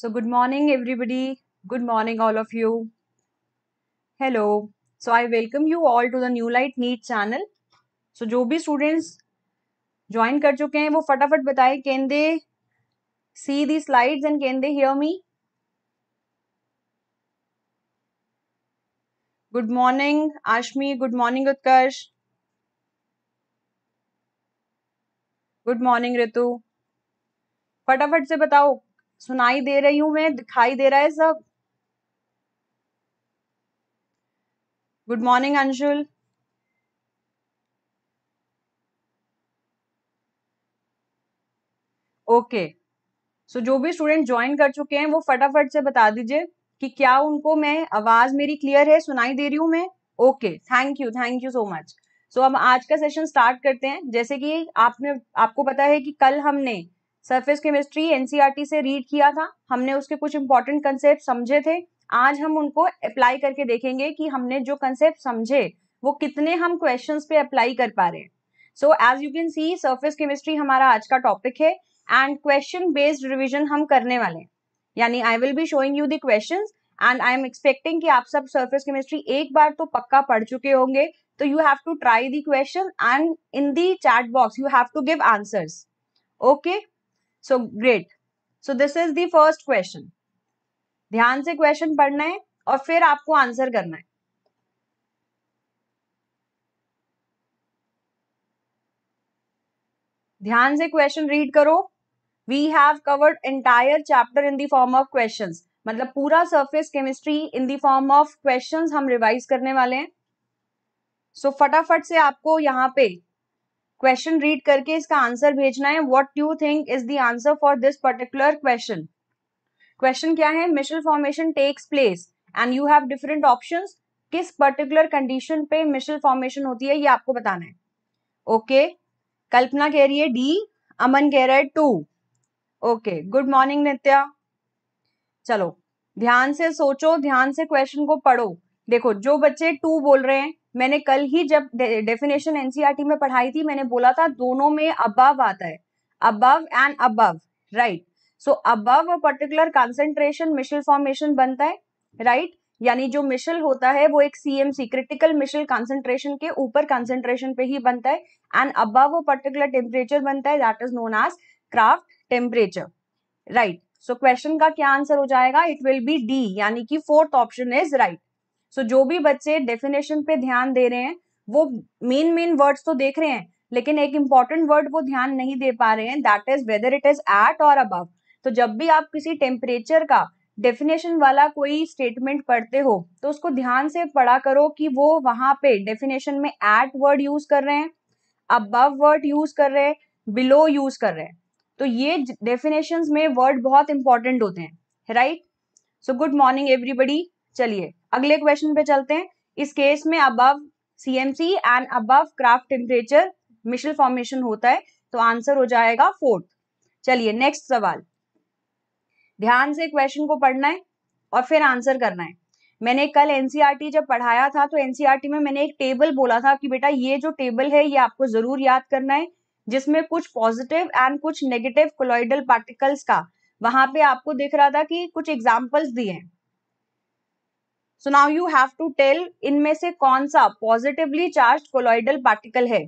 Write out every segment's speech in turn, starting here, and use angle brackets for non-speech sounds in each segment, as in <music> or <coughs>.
So good morning everybody. Good morning all of you. Hello. So I welcome you all to the New Light Neat channel. So jo bhi students join kar chuke hain wo fatafat bataye can they see the slides and can they hear me? Good morning, Ashmi. Good morning, Utkarsh. Good morning, Ritu. फटाफट से बताओ सुनाई दे रही हूं मैं दिखाई दे रहा है सब good morning Anshul okay so जो भी स्टूडेंट ज्वाइन कर चुके हैं वो फटाफट से बता दीजिए कि क्या उनको मैं आवाज मेरी क्लियर है सुनाई दे रही हूं मैं okay thank you thank you so much so हम आज का सेशन स्टार्ट करते हैं जैसे कि आपने आपको पता है कि कल हमने सरफेस केमिस्ट्री एनसीईआरटी e से रीड किया था हमने उसके कुछ इंपॉर्टेंट कंसेप्ट समझे थे आज हम उनको अप्लाई करके देखेंगे कि हमने जो कंसेप्ट समझे वो कितने हम क्वेश्चन पे अप्लाई कर पा रहे हैं so as you can see surface chemistry हमारा आज का टॉपिक है एंड क्वेश्चन बेस्ड रिविजन हम करने वाले हैं यानी I will be showing you the question and I am expecting कि आप सब सर्फेस केमिस्ट्री एक बार तो पक्का पढ़ चुके होंगे तो you have to try the question and in the chat box you have to give answers okay so great so this is first question ध्यान से क्वेश्चन पढ़ना है और फिर आपको आंसर करना है ध्यान से क्वेश्चन रीड करो we have covered entire chapter in the form of questions मतलब पूरा surface chemistry in the form of questions हम रिवाइज करने वाले हैं सो so, फटाफट से आपको यहाँ पे क्वेश्चन रीड करके इसका आंसर भेजना है what you think is the answer for this particular question question क्या है micelle formation takes place and you have different option किस पर्टिकुलर कंडीशन पे मिशल फॉर्मेशन होती है ये आपको बताना है ओके okay. कल्पना कह रही है डी अमन कह रहा है two okay good morning Nitya चलो ध्यान से सोचो ध्यान से क्वेश्चन को पढ़ो देखो जो बच्चे टू बोल रहे हैं मैंने कल ही जब डेफिनेशन एनसीआरटी e में पढ़ाई थी मैंने बोला था दोनों में अबव आता है above and above right so above a particular concentration micelle formation बनता है राइट right? यानी जो मिशल होता है वो एक सीएमसी क्रिटिकल मिशल कंसेंट्रेशन के ऊपर कॉन्सेंट्रेशन पे ही बनता है and above a particular temperature बनता है that is known as Krafft temperature right so question का क्या आंसर हो जाएगा इट विल बी डी यानी कि fourth option is right so so, जो भी बच्चे डेफिनेशन पे ध्यान दे रहे हैं वो मेन मेन वर्ड्स तो देख रहे हैं लेकिन एक इंपॉर्टेंट वर्ड वो ध्यान नहीं दे पा रहे हैं that is whether it is at or above तो जब भी आप किसी टेम्परेचर का डेफिनेशन वाला कोई स्टेटमेंट पढ़ते हो तो उसको ध्यान से पढ़ा करो कि वो वहां पे डेफिनेशन में एट वर्ड यूज कर रहे हैं अबव वर्ड यूज कर रहे हैं बिलो यूज कर रहे हैं तो ये डेफिनेशन में वर्ड बहुत इंपॉर्टेंट होते हैं right so good morning everybody चलिए अगले क्वेश्चन पे चलते हैं इस केस में above CMC and above Krafft temperature micelle formation होता है तो आंसर हो जाएगा फोर्थ चलिए नेक्स्ट सवाल ध्यान से क्वेश्चन को पढ़ना है और फिर आंसर करना है मैंने कल एनसीईआरटी e जब पढ़ाया था तो एनसीईआरटी e में मैंने एक टेबल बोला था कि बेटा ये जो टेबल है ये आपको जरूर याद करना है जिसमें कुछ पॉजिटिव एंड कुछ नेगेटिव कोलॉइडल पार्टिकल्स का वहां पे आपको दिख रहा था कि कुछ एग्जाम्पल्स दिए हैं so now you have to tell इनमें से कौन सा पॉजिटिवली चार्ज कोलोइडल पार्टिकल है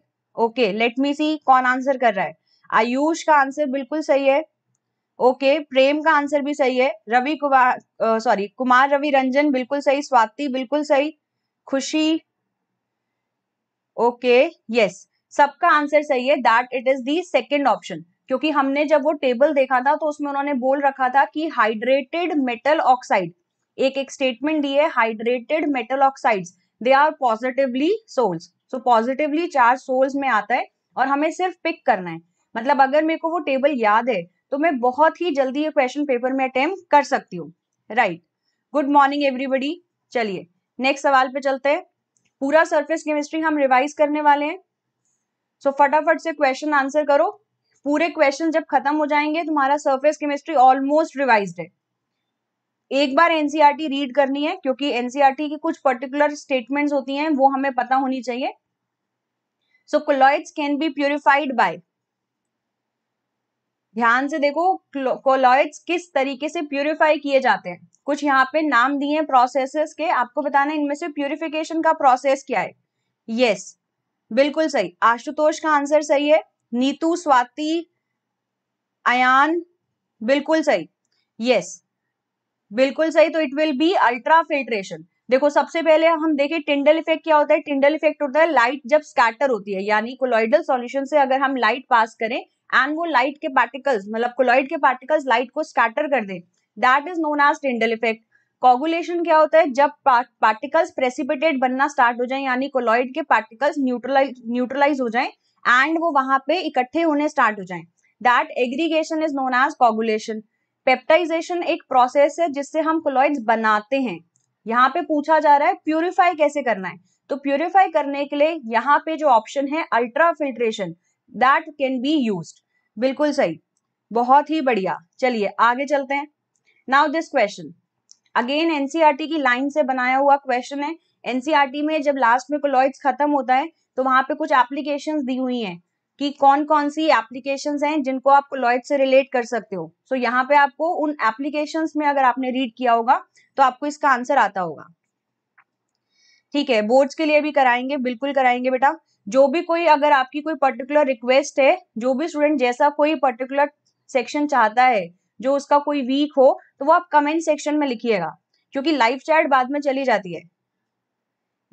ओके लेट मी सी कौन आंसर कर रहा है आयुष का आंसर बिल्कुल सही है ओके okay, प्रेम का आंसर भी सही है रवि कुमार सॉरी कुमार रवि रंजन बिल्कुल सही स्वाति बिल्कुल सही Khushi okay okay, yes uh, yes. सबका आंसर सही है that it is the second option क्योंकि हमने जब वो टेबल देखा था तो उसमें उन्होंने बोल रखा था कि हाइड्रेटेड मेटल ऑक्साइड एक एक स्टेटमेंट दी है hydrated metal oxides they are positively sols so positively charge sols में आता है और हमें सिर्फ पिक करना है मतलब अगर मेरे को वो टेबल याद है तो मैं बहुत ही जल्दी ये क्वेश्चन पेपर में अटेम्प कर सकती हूँ राइट गुड मॉर्निंग एवरीबडी चलिए नेक्स्ट सवाल पे चलते हैं पूरा सरफेस केमिस्ट्री हम रिवाइज करने वाले हैं सो so, फटाफट से क्वेश्चन आंसर करो पूरे क्वेश्चन जब खत्म हो जाएंगे तुम्हारा सरफेस केमिस्ट्री ऑलमोस्ट रिवाइज है एक बार एनसीईआरटी रीड e करनी है क्योंकि एनसीईआरटी e की कुछ पर्टिकुलर स्टेटमेंट्स होती हैं वो हमें पता होनी चाहिए so colloids can be purified by ध्यान से देखो कोलॉइड्स किस तरीके से प्योरिफाई किए जाते हैं कुछ यहाँ पे नाम दिए हैं प्रोसेसेस के आपको बताना इनमें से प्योरिफिकेशन का प्रोसेस क्या है यस yes, बिल्कुल सही आशुतोष का आंसर सही है नीतू स्वाति अयान बिल्कुल सही यस yes, बिल्कुल सही तो it will be ultra filtration देखो सबसे पहले हम देखें टिंडल इफेक्ट क्या होता है टिंडल इफेक्ट होता है लाइट जब स्कैटर होती है यानी कोलॉइडल सॉल्यूशन से अगर हम लाइट पास करें एंड वो लाइट के पार्टिकल्स मतलब कोलॉइड के पार्टिकल्स लाइट को स्कैटर कर दे that is known as Tyndall effect coagulation क्या होता है जब पार्टिकल्स प्रेसिपिटेट बनना स्टार्ट हो जाए यानी कोलॉइड के पार्टिकल्स न्यूट्रलाइज न्यूट्रलाइज हो जाए एंड वो वहां पे इकट्ठे होने स्टार्ट हो जाए that aggregation is known as coagulation peptization एक प्रोसेस है जिससे हम कोलॉइड्स बनाते हैं यहाँ पे पूछा जा रहा है प्यूरिफाई कैसे करना है तो प्यूरिफाई करने के लिए यहाँ पे जो ऑप्शन है ultra filtration that can be use बिल्कुल सही बहुत ही बढ़िया चलिए आगे चलते हैं now this question again NCERT e की लाइन से बनाया हुआ क्वेश्चन है एनसीआरटी e में जब लास्ट में कोलॉइड्स खत्म होता है तो वहां पे कुछ एप्लीकेशन दी हुई हैं कि कौन कौन सी एप्लीकेशन हैं जिनको आप लॉयड से रिलेट कर सकते हो सो so, यहाँ पे आपको उन एप्लीकेशन में अगर आपने रीड किया होगा तो आपको इसका आंसर आता होगा ठीक है बोर्ड्स के लिए भी कराएंगे बिल्कुल कराएंगे बेटा जो भी कोई अगर आपकी कोई पर्टिकुलर रिक्वेस्ट है जो भी स्टूडेंट जैसा कोई पर्टिकुलर सेक्शन चाहता है जो उसका कोई वीक हो तो वो आप कमेंट सेक्शन में लिखिएगा क्योंकि लाइव चैट बाद में चली जाती है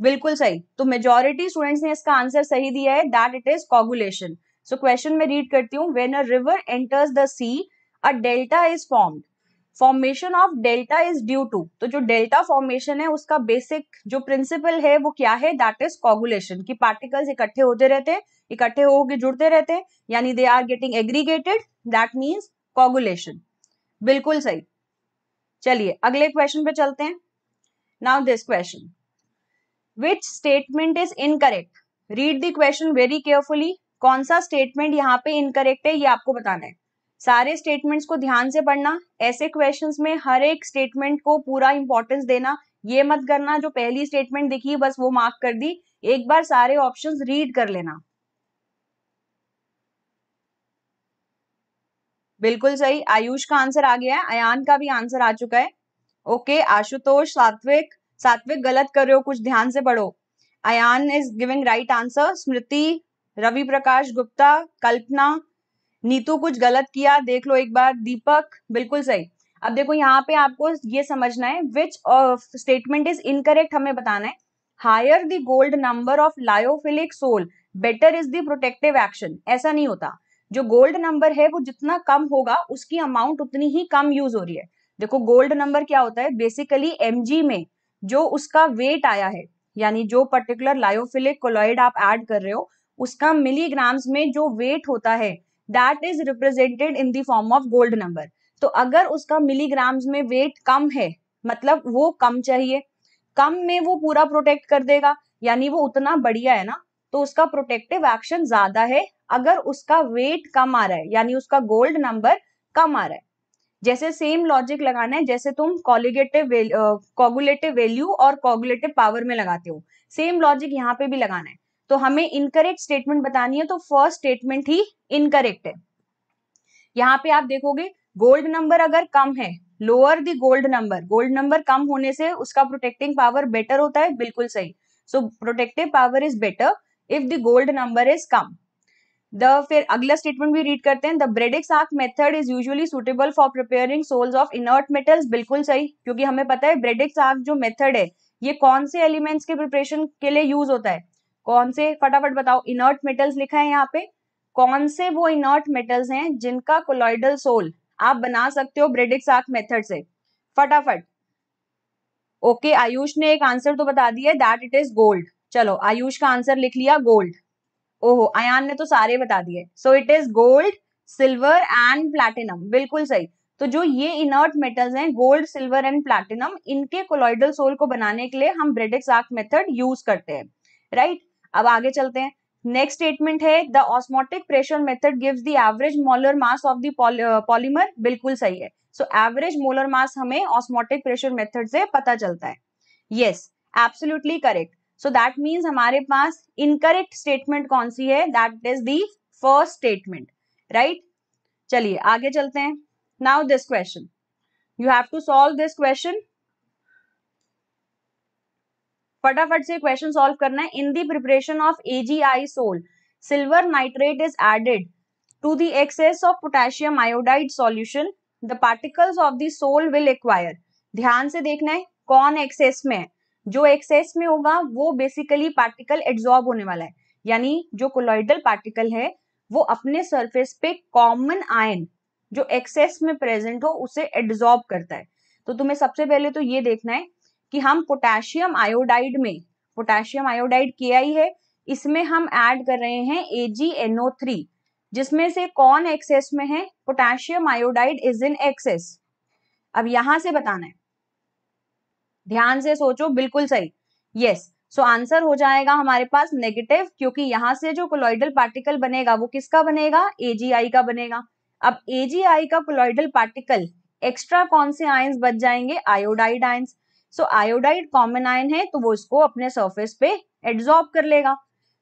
बिल्कुल सही तो मेजोरिटी स्टूडेंट्स ने इसका आंसर सही दिया है that it is coagulation so question में रीड करती हूँ when a river enters the sea a delta is formed formation of delta is due to तो जो डेल्टा फॉर्मेशन है उसका बेसिक जो प्रिंसिपल है वो क्या है दैट इज कॉगुलेशन की पार्टिकल्स इकट्ठे होते रहते हैं इकट्ठे होकर जुड़ते रहते हैं यानी they are getting aggregated that means coagulation बिल्कुल सही चलिए अगले क्वेश्चन पे चलते हैं now this question which statement is incorrect read the question very carefully कौन सा स्टेटमेंट यहाँ पे इनकरेक्ट है ये आपको बताना है सारे स्टेटमेंट्स को ध्यान से पढ़ना ऐसे क्वेश्चंस में हर एक स्टेटमेंट को पूरा इंपॉर्टेंस देना ये मत करना जो पहली स्टेटमेंट दिखी बस वो मार्क कर दी एक बार सारे ऑप्शंस रीड कर लेना बिल्कुल सही आयुष का आंसर आ गया है अयान का भी आंसर आ चुका है ओके आशुतोष सात्विक सात्विक गलत कर रहे हो कुछ ध्यान से पढ़ो Ayaan is giving right answer Smriti Ravi Prakash Gupta Kalpana Neetu कुछ गलत किया देख लो एक बार दीपक बिल्कुल सही अब देखो यहाँ पे आपको ये समझना है विच स्टेटमेंट इज इनकरेक्ट हमें बताना है higher the gold number of lyophilic sol better is the protective action ऐसा नहीं होता जो गोल्ड नंबर है वो जितना कम होगा उसकी अमाउंट उतनी ही कम यूज हो रही है देखो गोल्ड नंबर क्या होता है बेसिकली एमजी में जो उसका वेट आया है यानी जो पर्टिकुलर लायोफिलिक कोलॉइड आप ऐड कर रहे हो उसका मिलीग्राम्स में जो वेट होता है that is represented in the form of gold number तो अगर उसका मिलीग्राम्स में वेट कम है मतलब वो कम चाहिए कम में वो पूरा प्रोटेक्ट कर देगा यानी वो उतना बढ़िया है ना तो उसका प्रोटेक्टिव एक्शन ज्यादा है अगर उसका वेट कम आ रहा है यानी उसका गोल्ड नंबर कम आ रहा है जैसे सेम लॉजिक लगाना है जैसे तुम कॉलिगेटिव कॉगुलेटिव वैल्यू और कॉगुलेटिव पावर में लगाते हो सेम लॉजिक यहाँ पे भी लगाना है तो हमें इनकरेक्ट स्टेटमेंट बतानी है तो फर्स्ट स्टेटमेंट ही इनकरेक्ट है यहाँ पे आप देखोगे गोल्ड नंबर अगर कम है lower the gold number gold number कम होने से उसका प्रोटेक्टिंग पावर बेटर होता है बिल्कुल सही so protective power is better if the gold number is कम द फिर अगला स्टेटमेंट भी रीड करते हैं the Bredig's arc method is usually suitable for preparing sols of inert metals बिल्कुल सही क्योंकि हमें पता है ब्रेडिक्स आर्क जो मेथड है ये कौन से एलिमेंट्स के प्रिपरेशन के लिए यूज होता है कौन से फटाफट बताओ इनर्ट मेटल्स लिखा है यहाँ पे कौन से वो इनर्ट मेटल्स हैं जिनका कोलॉइडल सोल आप बना सकते हो ब्रेडिक्स आर्क मेथड से फटाफट ओके आयुष ने एक आंसर तो बता दिया दैट इट इज गोल्ड चलो आयुष का आंसर लिख लिया गोल्ड ओहो अयान ने तो सारे बता दिए so it is gold silver and platinum बिल्कुल सही तो जो ये इनर्ट मेटल्स हैं गोल्ड सिल्वर एंड प्लैटिनम इनके कोलॉइडल सोल को बनाने के लिए हम ब्रेडिक्स आर्क मेथड यूज करते हैं राइट right? अब आगे चलते हैं नेक्स्ट स्टेटमेंट है the osmotic pressure method gives the average molar mass of the polymer बिल्कुल सही है सो एवरेज मोलर मास हमें ऑस्मोटिक प्रेशर मेथड से पता चलता है yes absolutely correct so that means हमारे पास इनकरेक्ट स्टेटमेंट कौन सी है that is the first statement right चलिए आगे चलते हैं now this question you have to solve this question फटाफट से क्वेश्चन सॉल्व करना है in the preparation of AgI sol silver nitrate is added to the excess of potassium iodide solution the particles of the soul will ध्यान से देखना है कौन excess में है जो एक्सेस में होगा वो बेसिकली पार्टिकल एड्जॉर्ब होने वाला है यानी जो कोलॉइडल पार्टिकल है वो अपने सरफेस पे कॉमन आयन जो एक्सेस में प्रेजेंट हो उसे एड्जॉर्ब करता है तो तुम्हें सबसे पहले तो ये देखना है कि हम पोटेशियम आयोडाइड में पोटेशियम आयोडाइड किया है इसमें हम ऐड कर रहे हैं थ्री जिसमें से कौन एक्सेस में है potassium iodide is in excess अब यहां से बताना है ध्यान से सोचो बिल्कुल सही यस सो आंसर हो जाएगा हमारे पास नेगेटिव क्योंकि यहां से जो कोलॉइडल पार्टिकल बनेगा वो किसका बनेगा एजीआई का बनेगा अब एजीआई का कोलॉइडल पार्टिकल एक्स्ट्रा कौन से आयंस बच जाएंगे iodide ions so iodide common ion है तो वो इसको अपने सर्फेस पे एड्जॉर्ब कर लेगा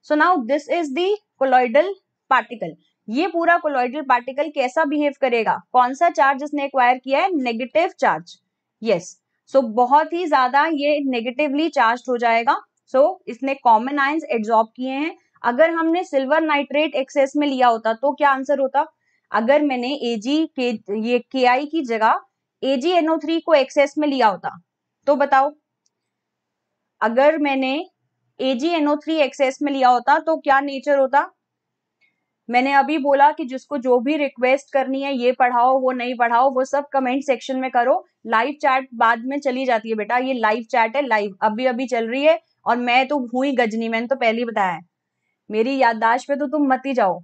so now this is the colloidal particle ये पूरा कोलॉइडल पार्टिकल कैसा बिहेव करेगा कौन सा चार्ज इसने एक्वायर किया है negative charge yes so so, बहुत ही ज्यादा ये नेगेटिवली चार्ज हो जाएगा सो so, इसने कॉमन आयंस एब्जॉर्ब किए हैं अगर हमने सिल्वर नाइट्रेट एक्सेस में लिया होता तो क्या आंसर होता अगर मैंने एजी के ये के आई की जगह ए जी एनओ थ्री को एक्सेस में लिया होता तो बताओ अगर मैंने एनओ थ्री एक्सेस में लिया होता तो क्या नेचर होता मैंने अभी बोला कि जिसको जो भी रिक्वेस्ट करनी है ये पढ़ाओ वो नहीं पढ़ाओ वो सब कमेंट सेक्शन में करो लाइव चैट बाद में चली जाती है बेटा ये लाइव चैट है लाइव अभी अभी चल रही है और मैं तो ही गजनी मैंने तो पहले ही बताया है मेरी याददाश्त पे तो तुम मत ही जाओ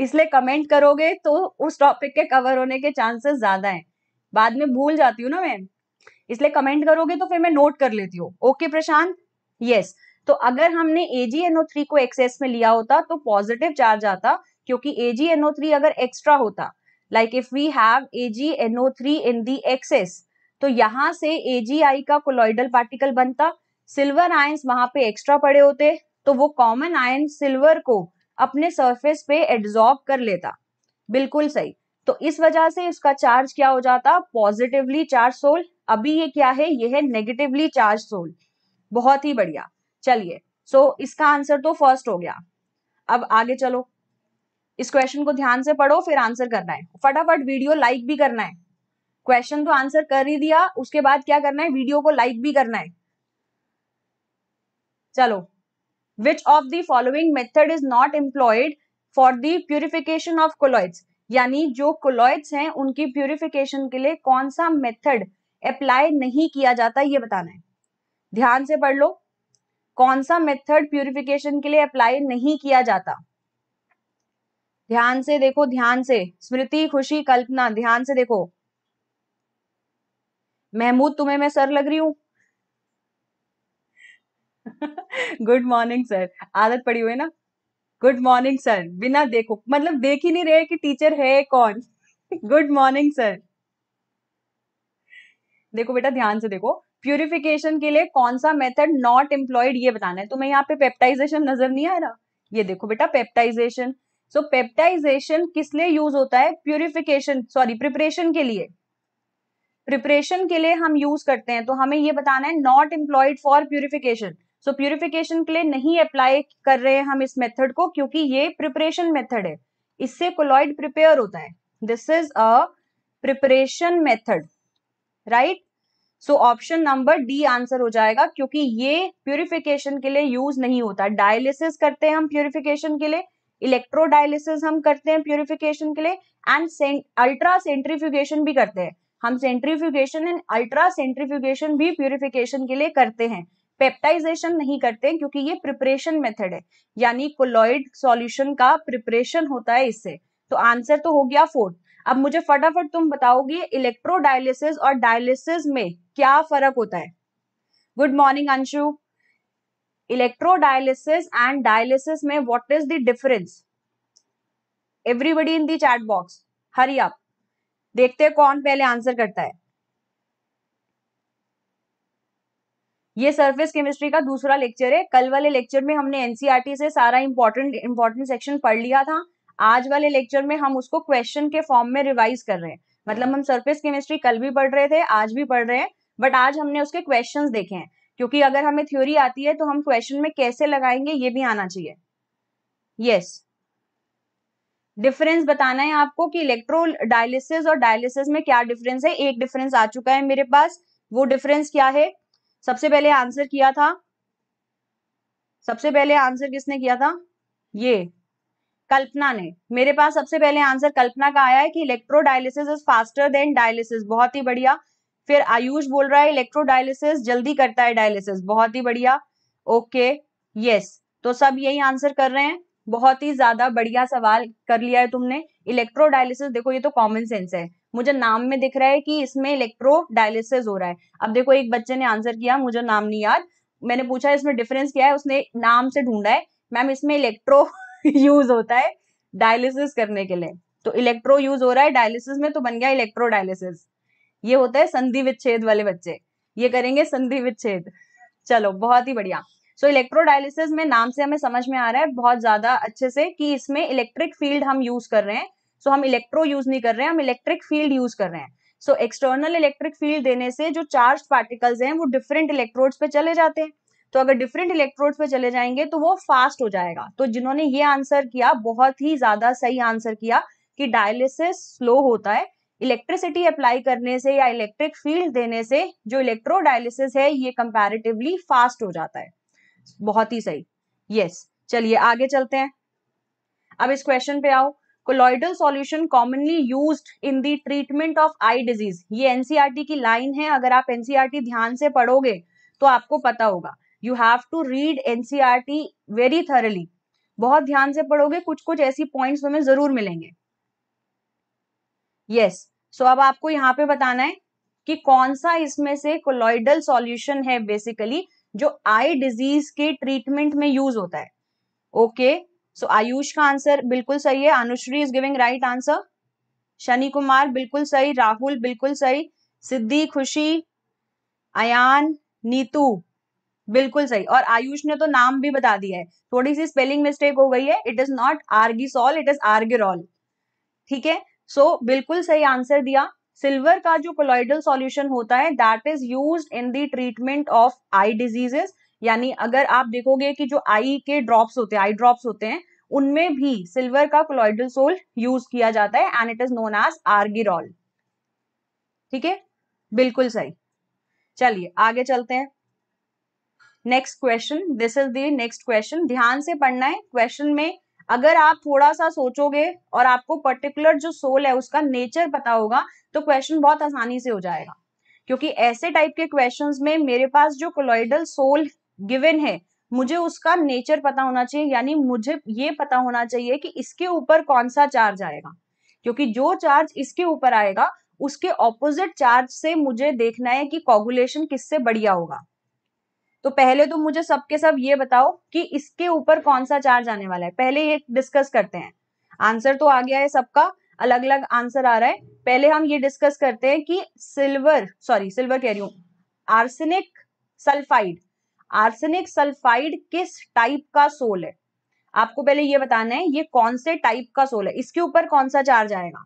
इसलिए कमेंट करोगे तो उस टॉपिक के कवर होने के चांसेस ज्यादा हैं बाद में भूल जाती हूँ ना मैं इसलिए कमेंट करोगे तो फिर मैं नोट कर लेती हूँ ओके प्रशांत यस yes. तो अगर हमने AgNO3 को एक्सेस में लिया होता तो पॉजिटिव चार्ज आता क्योंकि AgNO3 अगर एक्स्ट्रा होता like if we have AgNO3 in the excess तो यहाँ से AgI का कोलॉइडल पार्टिकल बनता सिल्वर आयंस वहां पे एक्स्ट्रा पड़े होते तो वो कॉमन आयन सिल्वर को अपने सरफेस पे एब्जॉर्ब कर लेता बिल्कुल सही तो इस वजह से इसका चार्ज क्या हो जाता पॉजिटिवली चार्ज सोल अभी ये क्या है ये है नेगेटिवली चार्ज सोल बहुत ही बढ़िया चलिए सो so, इसका आंसर तो फर्स्ट हो गया अब आगे चलो इस क्वेश्चन को ध्यान से पढ़ो फिर आंसर करना है फटाफट वीडियो लाइक भी करना है क्वेश्चन तो आंसर कर ही दिया उसके बाद क्या करना है वीडियो को लाइक भी करना है चलो which of the following method is not employed for the purification of colloids यानी जो कोलॉइड्स हैं उनकी प्यूरिफिकेशन के लिए कौन सा मेथड अप्लाई नहीं किया जाता ये बताना है ध्यान से पढ़ लो कौन सा मेथड प्यूरिफिकेशन के लिए अप्लाई नहीं किया जाता ध्यान से देखो ध्यान से स्मृति खुशी कल्पना ध्यान से देखो महमूद तुम्हें मैं सर लग रही हूं गुड मॉर्निंग सर आदत पड़ी हुई ना गुड मॉर्निंग सर बिना देखो मतलब देख ही नहीं रहे कि टीचर है कौन गुड मॉर्निंग सर देखो बेटा ध्यान से देखो प्यूरिफिकेशन के लिए कौन सा मेथड नॉट एम्प्लॉयड ये बताना है तुम्हें तो यहाँ पे पेप्टाइजेशन नजर नहीं आ रहा ये देखो बेटा पेप्टाइजेशन सो पेप्टाइजेशन किस लिए यूज होता है प्यूरिफिकेशन सॉरी प्रिपरेशन के लिए प्रिपरेशन के लिए हम यूज करते हैं तो हमें ये बताना है not employed for purification so purification के लिए नहीं अप्लाई कर रहे हैं हम इस मेथड को क्योंकि ये प्रिपरेशन मेथड है इससे कोलॉइड प्रिपेयर होता है this is a preparation method right so option number D answer हो जाएगा क्योंकि ये प्योरिफिकेशन के लिए यूज नहीं होता डायलिसिस करते हैं हम प्योरिफिकेशन के लिए इलेक्ट्रो डायलिसिस हम करते हैं प्योरिफिकेशन के लिए एंड अल्ट्रा सेंट्रीफ्यूगेशन भी करते हैं हम सेंट्रीफ्यूगेशन एंड अल्ट्रा सेंट्रीफ्यूगेशन भी प्योरिफिकेशन के लिए करते हैं पेप्टाइजेशन नहीं करते हैं क्योंकि ये प्रिपरेशन मेथड है यानी कोलॉइड सॉल्यूशन का प्रिपरेशन होता है इससे तो आंसर तो हो गया फोर्थ अब मुझे फटाफट तुम बताओगे इलेक्ट्रोडायलिसिस और डायलिसिस में क्या फर्क होता है good morning Anshu electrodialysis and dialysis में what is the difference everybody in the chat box Hari आप देखते हैं कौन पहले आंसर करता है ये सरफेस केमिस्ट्री का दूसरा लेक्चर है कल वाले लेक्चर में हमने एनसीआरटी e से सारा इंपॉर्टेंट इंपॉर्टेंट सेक्शन पढ़ लिया था आज वाले लेक्चर में हम उसको क्वेश्चन के फॉर्म में रिवाइज कर रहे हैं मतलब हम सरफेस केमिस्ट्री कल भी पढ़ रहे थे आज भी पढ़ रहे हैं बट आज हमने उसके क्वेश्चन देखे हैं क्योंकि अगर हमें थ्योरी आती है तो हम क्वेश्चन में कैसे लगाएंगे ये भी आना चाहिए यस डिफरेंस बताना है आपको कि इलेक्ट्रो डायलिसिस और डायलिसिस में क्या डिफरेंस है एक डिफरेंस आ चुका है मेरे पास वो डिफरेंस क्या है सबसे पहले आंसर किया था सबसे पहले आंसर किसने किया था ये कल्पना ने मेरे पास सबसे पहले आंसर कल्पना का आया है कि dialysis is faster than dialysis बहुत ही बढ़िया फिर आयुष बोल रहा है इलेक्ट्रो डायलिसिस जल्दी करता है डायलिसिस बहुत ही बढ़िया ओके यस तो सब यही आंसर कर रहे हैं बहुत ही ज्यादा बढ़िया सवाल कर लिया है तुमने इलेक्ट्रो डायलिसिस देखो ये तो कॉमन सेंस है मुझे नाम में दिख रहा है कि इसमें इलेक्ट्रो डायलिसिस हो रहा है अब देखो एक बच्चे ने आंसर किया मुझे नाम नहीं याद मैंने पूछा इसमें डिफरेंस क्या है उसने नाम से ढूंढा है मैम इसमें इलेक्ट्रो <laughs> यूज होता है डायलिसिस करने के लिए तो इलेक्ट्रो यूज हो रहा है डायलिसिस में तो बन गया इलेक्ट्रो डायलिसिस ये होता है संधि विच्छेद वाले बच्चे ये करेंगे संधि विच्छेद चलो बहुत ही बढ़िया सो इलेक्ट्रो डायलिसिस में नाम से हमें समझ में आ रहा है बहुत ज्यादा अच्छे से कि इसमें इलेक्ट्रिक फील्ड हम यूज कर रहे हैं सो so, हम इलेक्ट्रो यूज नहीं कर रहे हैं हम इलेक्ट्रिक फील्ड यूज कर रहे हैं सो एक्सटर्नल इलेक्ट्रिक फील्ड देने से जो चार्ज पार्टिकल्स हैं वो डिफरेंट इलेक्ट्रोड्स पे चले जाते हैं तो अगर डिफरेंट इलेक्ट्रोड पे चले जाएंगे तो वो फास्ट हो जाएगा तो जिन्होंने ये आंसर किया बहुत ही ज्यादा सही आंसर किया कि डायलिसिस स्लो होता है इलेक्ट्रिसिटी अप्लाई करने से या इलेक्ट्रिक फील्ड देने से जो इलेक्ट्रो डायलिसिस है ये कंपेरेटिवली फास्ट हो जाता है बहुत ही सही यस चलिए आगे चलते हैं अब इस क्वेश्चन पे आओ colloidal solution commonly use in the treatment of eye disease ये एनसीआरटी e की लाइन है अगर आप एनसीआरटी e ध्यान से पढ़ोगे तो आपको पता होगा you have to read NCERT very thoroughly बहुत ध्यान से पढ़ोगे कुछ कुछ ऐसी पॉइंट्स तुम्हें जरूर मिलेंगे यस yes. सो so, अब आपको यहाँ पे बताना है कि कौन सा इसमें से कोलॉइडल सॉल्यूशन है बेसिकली जो आई डिजीज के ट्रीटमेंट में यूज होता है ओके सो आयुष का आंसर बिल्कुल सही है Anushree is giving right answer Shani Kumar बिल्कुल सही राहुल बिल्कुल सही सिद्धि खुशी अयान नीतू बिल्कुल सही और आयुष ने तो नाम भी बता दिया है थोड़ी सी स्पेलिंग मिस्टेक हो गई है it is not argisol it is argyrol ठीक है सो बिल्कुल सही आंसर दिया सिल्वर का जो कोलॉइडल सॉल्यूशन होता है that is use in the treatment of eye diseases यानी अगर आप देखोगे कि जो आई के ड्रॉप्स होते हैं आई ड्रॉप्स होते हैं उनमें भी सिल्वर का कोलॉइडल सोल यूज किया जाता है and it is known as argyrol ठीक है बिल्कुल सही चलिए आगे चलते हैं next question this is the next question ध्यान से पढ़ना है क्वेश्चन में अगर आप थोड़ा सा सोचोगे और आपको पर्टिकुलर जो सोल है उसका नेचर पता होगा तो क्वेश्चन बहुत आसानी से हो जाएगा क्योंकि ऐसे टाइप के क्वेश्चंस में मेरे पास जो कोलोइडल सोल गिवन है मुझे उसका नेचर पता होना चाहिए यानी मुझे ये पता होना चाहिए कि इसके ऊपर कौन सा चार्ज आएगा क्योंकि जो चार्ज इसके ऊपर आएगा उसके ऑपोजिट चार्ज से मुझे देखना है कि कॉगुलेशन किससे बढ़िया होगा तो पहले तुम तो मुझे सबके सब ये बताओ कि इसके ऊपर कौन सा चार्ज आने वाला है पहले ये डिस्कस करते हैं आंसर तो आ गया है सबका अलग अलग आंसर आ रहा है पहले हम ये डिस्कस करते हैं कि सिल्वर सॉरी सिल्वर कह रही हूं आर्सेनिक सल्फाइड आर्सेनिक सल्फाइड किस टाइप का सोल है आपको पहले ये बताना है ये कौन से टाइप का सोल है इसके ऊपर कौन सा चार्ज आएगा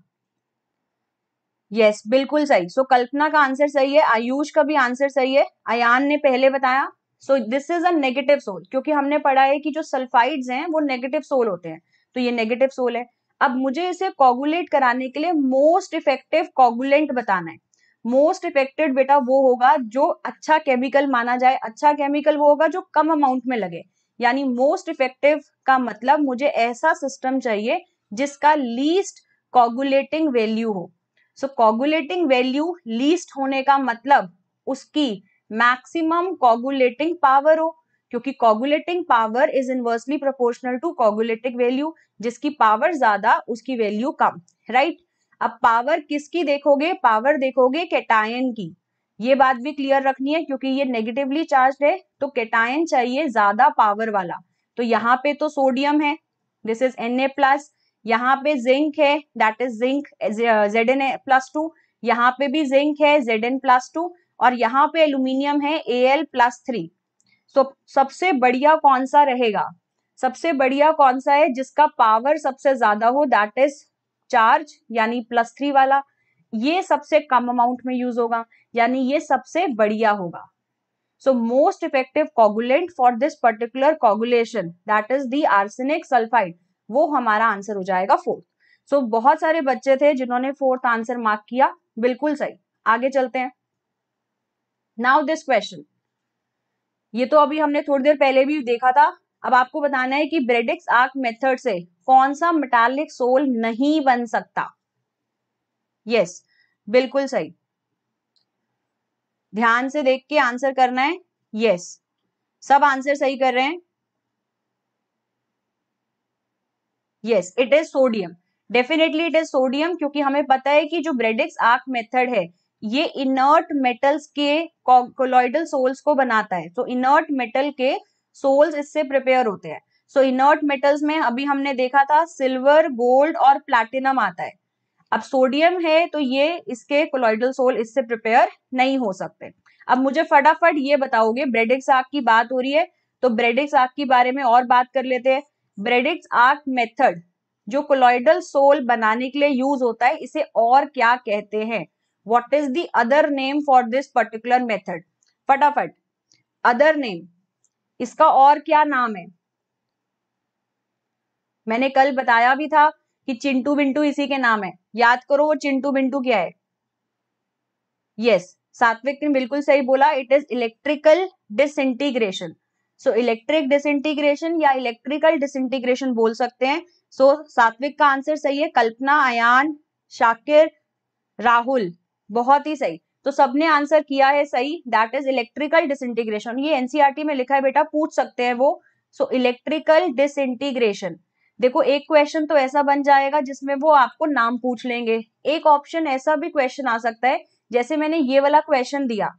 यस yes, बिल्कुल सही सो so, कल्पना का आंसर सही है आयुष का भी आंसर सही है अयान ने पहले बताया so this is a negative sol क्योंकि हमने पढ़ा है कि जो सल्फाइड्स हैं वो नेगेटिव सोल होते हैं तो ये नेगेटिव सोल है अब मुझे इसे कॉगुलेट कराने के लिए मोस्ट इफेक्टिव कॉगुलेंट बताना है मोस्ट इफेक्टेड बेटा वो होगा जो अच्छा केमिकल माना जाए अच्छा केमिकल वो होगा जो कम अमाउंट में लगे यानी मोस्ट इफेक्टिव का मतलब मुझे ऐसा सिस्टम चाहिए जिसका लीस्ट कॉगुलेटिंग वैल्यू हो सो कॉगुलेटिंग वैल्यू लीस्ट होने का मतलब उसकी मैक्सिमम कॉगुलेटिंग पावर हो क्योंकि coagulating power is inversely proportional to coagulating value जिसकी पावर ज्यादा उसकी वैल्यू कम राइट अब पावर किसकी देखोगे पावर देखोगे कैटायन की ये बात भी क्लियर रखनी है क्योंकि ये नेगेटिवली चार्ज है तो कैटायन चाहिए ज्यादा पावर वाला तो यहाँ पे तो सोडियम है this is N A plus यहाँ पे जिंक है that is zinc Z N A plus two यहाँ पे भी जिंक है जेड एन प्लस टू और यहाँ पे एल्यूमिनियम है ए एल प्लस थ्री तो सबसे बढ़िया कौन सा रहेगा सबसे बढ़िया कौन सा है जिसका पावर सबसे ज्यादा हो दैट इज चार्ज यानी प्लस थ्री वाला ये सबसे कम अमाउंट में यूज होगा यानी ये सबसे बढ़िया होगा so most effective coagulant for this particular coagulation that is the arsenic sulphide वो हमारा आंसर हो जाएगा फोर्थ सो so, बहुत सारे बच्चे थे जिन्होंने फोर्थ आंसर मार्क किया बिल्कुल सही आगे चलते हैं नाउ दिस क्वेश्चन ये तो अभी हमने थोड़ी देर पहले भी देखा था अब आपको बताना है कि ब्रेडिक्स आर्क मेथड से कौन सा मेटालिक सोल नहीं बन सकता यस yes, बिल्कुल सही ध्यान से देख के आंसर करना है यस yes, सब आंसर सही कर रहे हैं yes it is sodium definitely it is sodium क्योंकि हमें पता है कि जो ब्रेडिक्स आर्क मेथड है ये इनर्ट मेटल्स के कोलॉइडल सोल्स को बनाता है सो इनर्ट मेटल के सोल्स इससे प्रिपेयर होते हैं सो इनर्ट मेटल्स में अभी हमने देखा था सिल्वर गोल्ड और प्लैटिनम आता है अब सोडियम है तो ये इसके कोलॉइडल सोल इससे प्रिपेयर नहीं हो सकते अब मुझे फटाफट ये बताओगे ब्रेडिक्स आग की बात हो रही है तो ब्रेडिक्स आग के बारे में और बात कर लेते हैं ब्रेडिक्स आग मेथड जो कोलॉइडल सोल बनाने के लिए यूज होता है इसे और क्या कहते हैं what is the other name for this particular method फटाफट अदर नेम इसका और क्या नाम है मैंने कल बताया भी था कि चिंटू बिंटू इसी के नाम है याद करो वो चिंटू बिंटू क्या है यस yes, सात्विक ने बिल्कुल सही बोला it is electrical disintegration so electric disintegration या इलेक्ट्रिकल डिसइंटीग्रेशन बोल सकते हैं सो so, सात्विक का आंसर सही है कल्पना अयान शाकिर राहुल बहुत ही सही तो सबने आंसर किया है सही दैट इज इलेक्ट्रिकल डिसइंटीग्रेशन ये एनसीईआरटी e में लिखा है बेटा पूछ सकते हैं वो सो इलेक्ट्रिकल डिसइंटीग्रेशन देखो एक क्वेश्चन तो ऐसा बन जाएगा जिसमें वो आपको नाम पूछ लेंगे एक ऑप्शन ऐसा भी क्वेश्चन आ सकता है जैसे मैंने ये वाला क्वेश्चन दिया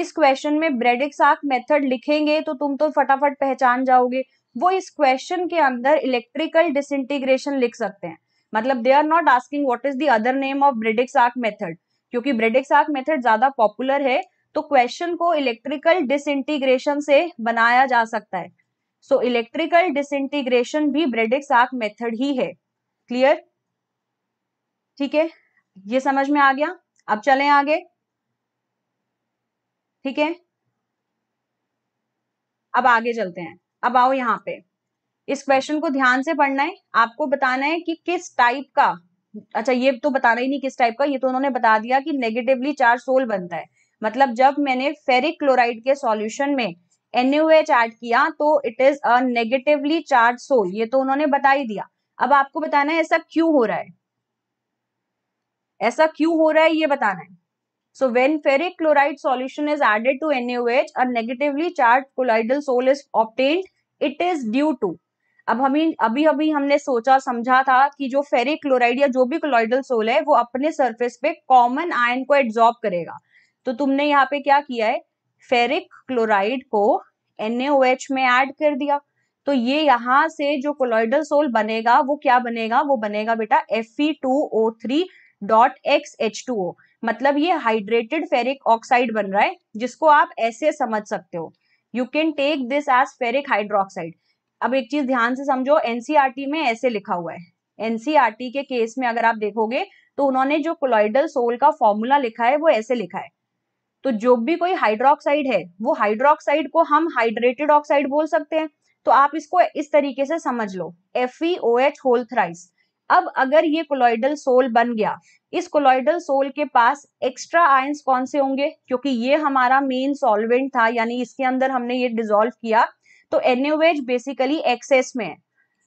इस क्वेश्चन में ब्रेडिक्स मेथड लिखेंगे तो तुम तो फटाफट पहचान जाओगे वो इस क्वेश्चन के अंदर इलेक्ट्रिकल डिसइंटीग्रेशन लिख सकते हैं मतलब they are not asking what is the other name of Bredig's arc method क्योंकि ब्रेडिक साक मेथड ज्यादा पॉपुलर है तो क्वेश्चन को इलेक्ट्रिकल डिसइंटीग्रेशन से बनाया जा सकता है सो इलेक्ट्रिकल डिसइंटीग्रेशन भी ब्रेडिक साक मेथड ही है क्लियर ठीक है ये समझ में आ गया अब चलें आगे ठीक है अब आगे चलते हैं अब आओ यहां पे इस क्वेश्चन को ध्यान से पढ़ना है आपको बताना है कि किस टाइप का अच्छा ये तो बताना ही नहीं किस टाइप का ये तो उन्होंने बता दिया कि नेगेटिवली चार्ज सोल बनता है मतलब जब मैंने फेरिक क्लोराइड के सॉल्यूशन में एनयूएच ऐड किया तो it is a negatively charge sol ये तो उन्होंने बता ही दिया अब आपको बताना है ऐसा क्यों हो रहा है ऐसा क्यों हो रहा है ये बताना है so when ferric chloride solution is added to एनयूएच a negatively charge colloidal sol is obtained it is due to अब हमें अभी अभी हमने सोचा समझा था कि जो फेरिक क्लोराइड या जो भी क्लोइडल सोल है वो अपने सरफेस पे कॉमन आयन को एब्जॉर्ब करेगा तो तुमने यहाँ पे क्या किया है फेरिक क्लोराइड को NaOH में ऐड कर दिया तो ये यहाँ से जो कोलोइडल सोल बनेगा वो क्या बनेगा वो बनेगा बेटा Fe2O3.XH2O dot X H two O मतलब ये हाइड्रेटेड फेरिक ऑक्साइड बन रहा है जिसको आप ऐसे समझ सकते हो you can take this as ferric hydroxide अब एक चीज ध्यान से समझो एनसीआरटी e में ऐसे लिखा हुआ है एनसीआरटी e के केस में अगर आप देखोगे तो उन्होंने जो कोलॉइडल सोल का फॉर्मूला लिखा है वो ऐसे लिखा है तो जो भी कोई हाइड्रोक्साइड है वो हाइड्रोक्साइड को हम हाइड्रेटेड ऑक्साइड बोल सकते हैं तो आप इसको इस तरीके से समझ लो एफ होल थ्राइस अब अगर ये कोलॉइडल सोल बन गया इस कोलॉइडल सोल के पास एक्स्ट्रा आयंस कौन से होंगे क्योंकि ये हमारा मेन सॉल्वेंट था यानी इसके अंदर हमने ये डिजोल्व किया तो एनएच बेसिकली एक्सेस में है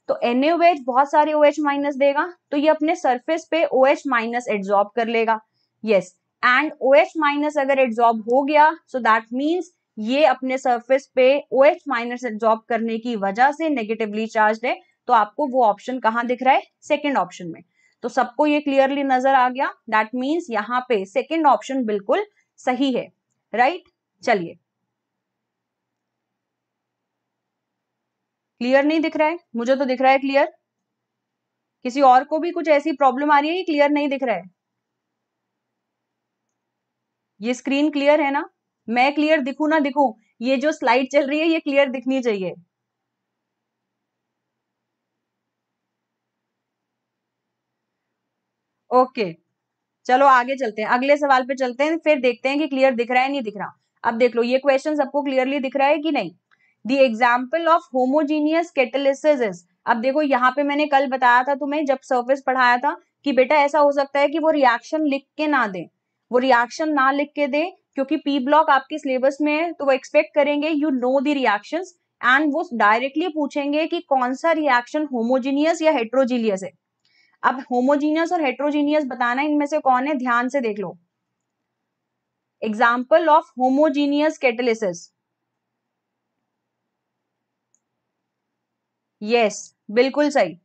तो एनएच बहुत सारे ओ एच माइनस देगा तो ये अपने सरफेस पे ओ एच माइनस एड्सॉर्ब कर लेगा yes and O H minus अगर एड्सॉर्ब हो गया सो दैट मीन्स ये अपने सरफेस पे ओ एच माइनस एड्सॉर्ब करने की वजह से नेगेटिवली चार्ज है तो आपको वो ऑप्शन कहाँ दिख रहा है सेकेंड ऑप्शन में तो सबको ये क्लियरली नजर आ गया दैट मीन्स यहाँ पे सेकेंड ऑप्शन बिल्कुल सही है राइट right? चलिए क्लियर नहीं दिख रहा है मुझे तो दिख रहा है क्लियर किसी और को भी कुछ ऐसी प्रॉब्लम आ रही है क्लियर नहीं दिख रहा है ये स्क्रीन क्लियर है ना मैं क्लियर दिखू ना दिखू ये जो स्लाइड चल रही है ये क्लियर दिखनी चाहिए ओके चलो आगे चलते हैं अगले सवाल पे चलते हैं फिर देखते हैं कि क्लियर दिख रहा है नहीं दिख रहा अब देख लो ये क्वेश्चन सबको क्लियरली दिख रहा है कि नहीं the example of homogeneous catalysis अब देखो यहाँ पे मैंने कल बताया था तुम्हें जब सर्फेस पढ़ाया था कि बेटा ऐसा हो सकता है कि वो रिएक्शन लिख के ना दे वो रिएक्शन ना लिख के दे क्योंकि पी ब्लॉक आपके सिलेबस में है तो वो एक्सपेक्ट करेंगे you know the reaction and वो डायरेक्टली पूछेंगे कि कौन सा रिएक्शन होमोजीनियस या हेट्रोजीनियस है अब होमोजीनियस और हेट्रोजीनियस बताना इनमें से कौन है ध्यान से देख लो example of homogeneous catalysis yes बिल्कुल सही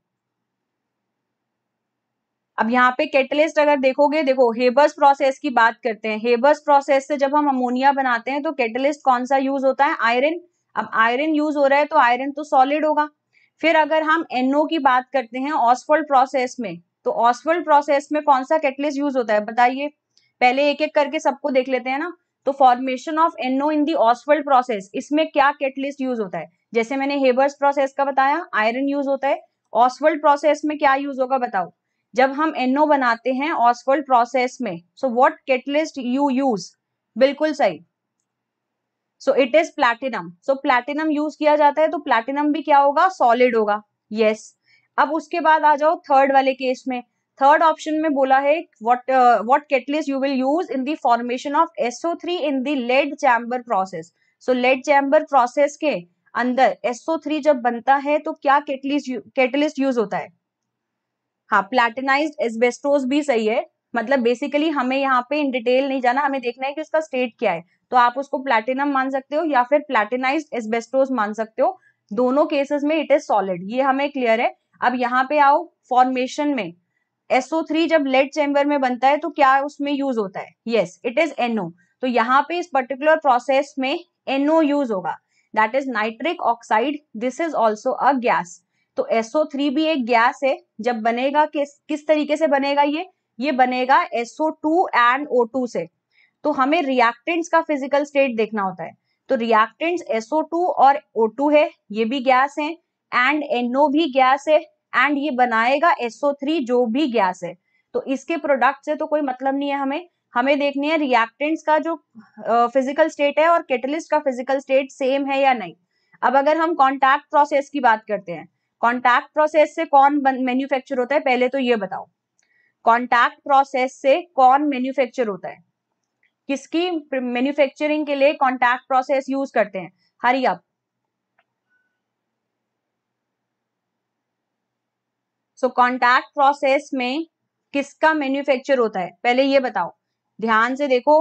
अब यहाँ पे कैटलिस्ट अगर देखोगे देखो हेबर्स प्रोसेस की बात करते हैं हेबर्स प्रोसेस से जब हम अमोनिया बनाते हैं तो कैटलिस्ट कौन सा यूज होता है आयरन अब आयरन यूज हो रहा है तो आयरन तो सॉलिड होगा फिर अगर हम एनओ की बात करते हैं ऑस्फोल्ड प्रोसेस में तो ऑस्फोल्ड प्रोसेस में कौन सा कैटलिस्ट यूज होता है बताइए पहले एक एक करके सबको देख लेते हैं ना तो formation of NO in the Ostwald process इसमें क्या कैटलिस्ट यूज होता है जैसे मैंने हेबर्स प्रोसेस का बताया आयरन यूज होता है ऑसवर्ल्ड प्रोसेस में क्या यूज होगा बताओ जब हम एनओ बनाते हैं ऑसवर्ल्ड प्रोसेस में so what catalyst you use बिल्कुल सही so it is platinum so platinum use किया जाता है तो प्लेटिनम भी क्या होगा सॉलिड होगा यस yes. अब उसके बाद आ जाओ थर्ड वाले केस में थर्ड ऑप्शन में बोला है what what catalyst you will use in the formation of SO three in the lead chamber process so lead chamber process के अंदर SO3 जब बनता है तो क्या केटलिस्ट केटलिस्ट यूज होता है हाँ प्लेटिनाइज एस्बेस्टोस भी सही है मतलब बेसिकली हमें यहाँ पे इन डिटेल नहीं जाना हमें देखना है कि उसका स्टेट क्या है तो आप उसको प्लेटिनम मान सकते हो या फिर प्लेटिनाइज एस्बेस्टोस मान सकते हो दोनों केसेस में इट इज सॉलिड ये हमें क्लियर है अब यहाँ पे आओ फॉर्मेशन में SO3 जब लेड चेम्बर में बनता है तो क्या उसमें यूज होता है यस इट इज NO तो यहाँ पे इस पर्टिकुलर प्रोसेस में NO यूज होगा that is nitric oxide this is also a gas तो SO3 भी एक गैस है जब बनेगा किस किस तरीके से बनेगा ये ये बनेगा SO2 एंड O2 से तो हमें रिएक्टेंट्स का फिजिकल स्टेट देखना होता है तो रिएक्टेंट्स SO2 और O2 है ये भी गैस है एंड NO भी गैस है एंड ये बनाएगा SO3 जो भी गैस है तो इसके प्रोडक्ट से तो कोई मतलब नहीं है हमें हमें देखनी है रिएक्टेंट्स का जो फिजिकल uh, स्टेट है और कैटलिस्ट का फिजिकल स्टेट सेम है या नहीं अब अगर हम कॉन्टैक्ट प्रोसेस की बात करते हैं कॉन्टैक्ट प्रोसेस से कौन मैन्युफैक्चर होता है पहले तो ये बताओ कॉन्टैक्ट प्रोसेस से कौन मैन्युफैक्चर होता है किसकी मैन्युफैक्चरिंग के लिए कॉन्टैक्ट प्रोसेस यूज करते हैं hurry up so contact process में किसका मैन्युफैक्चर होता है पहले ये बताओ ध्यान से देखो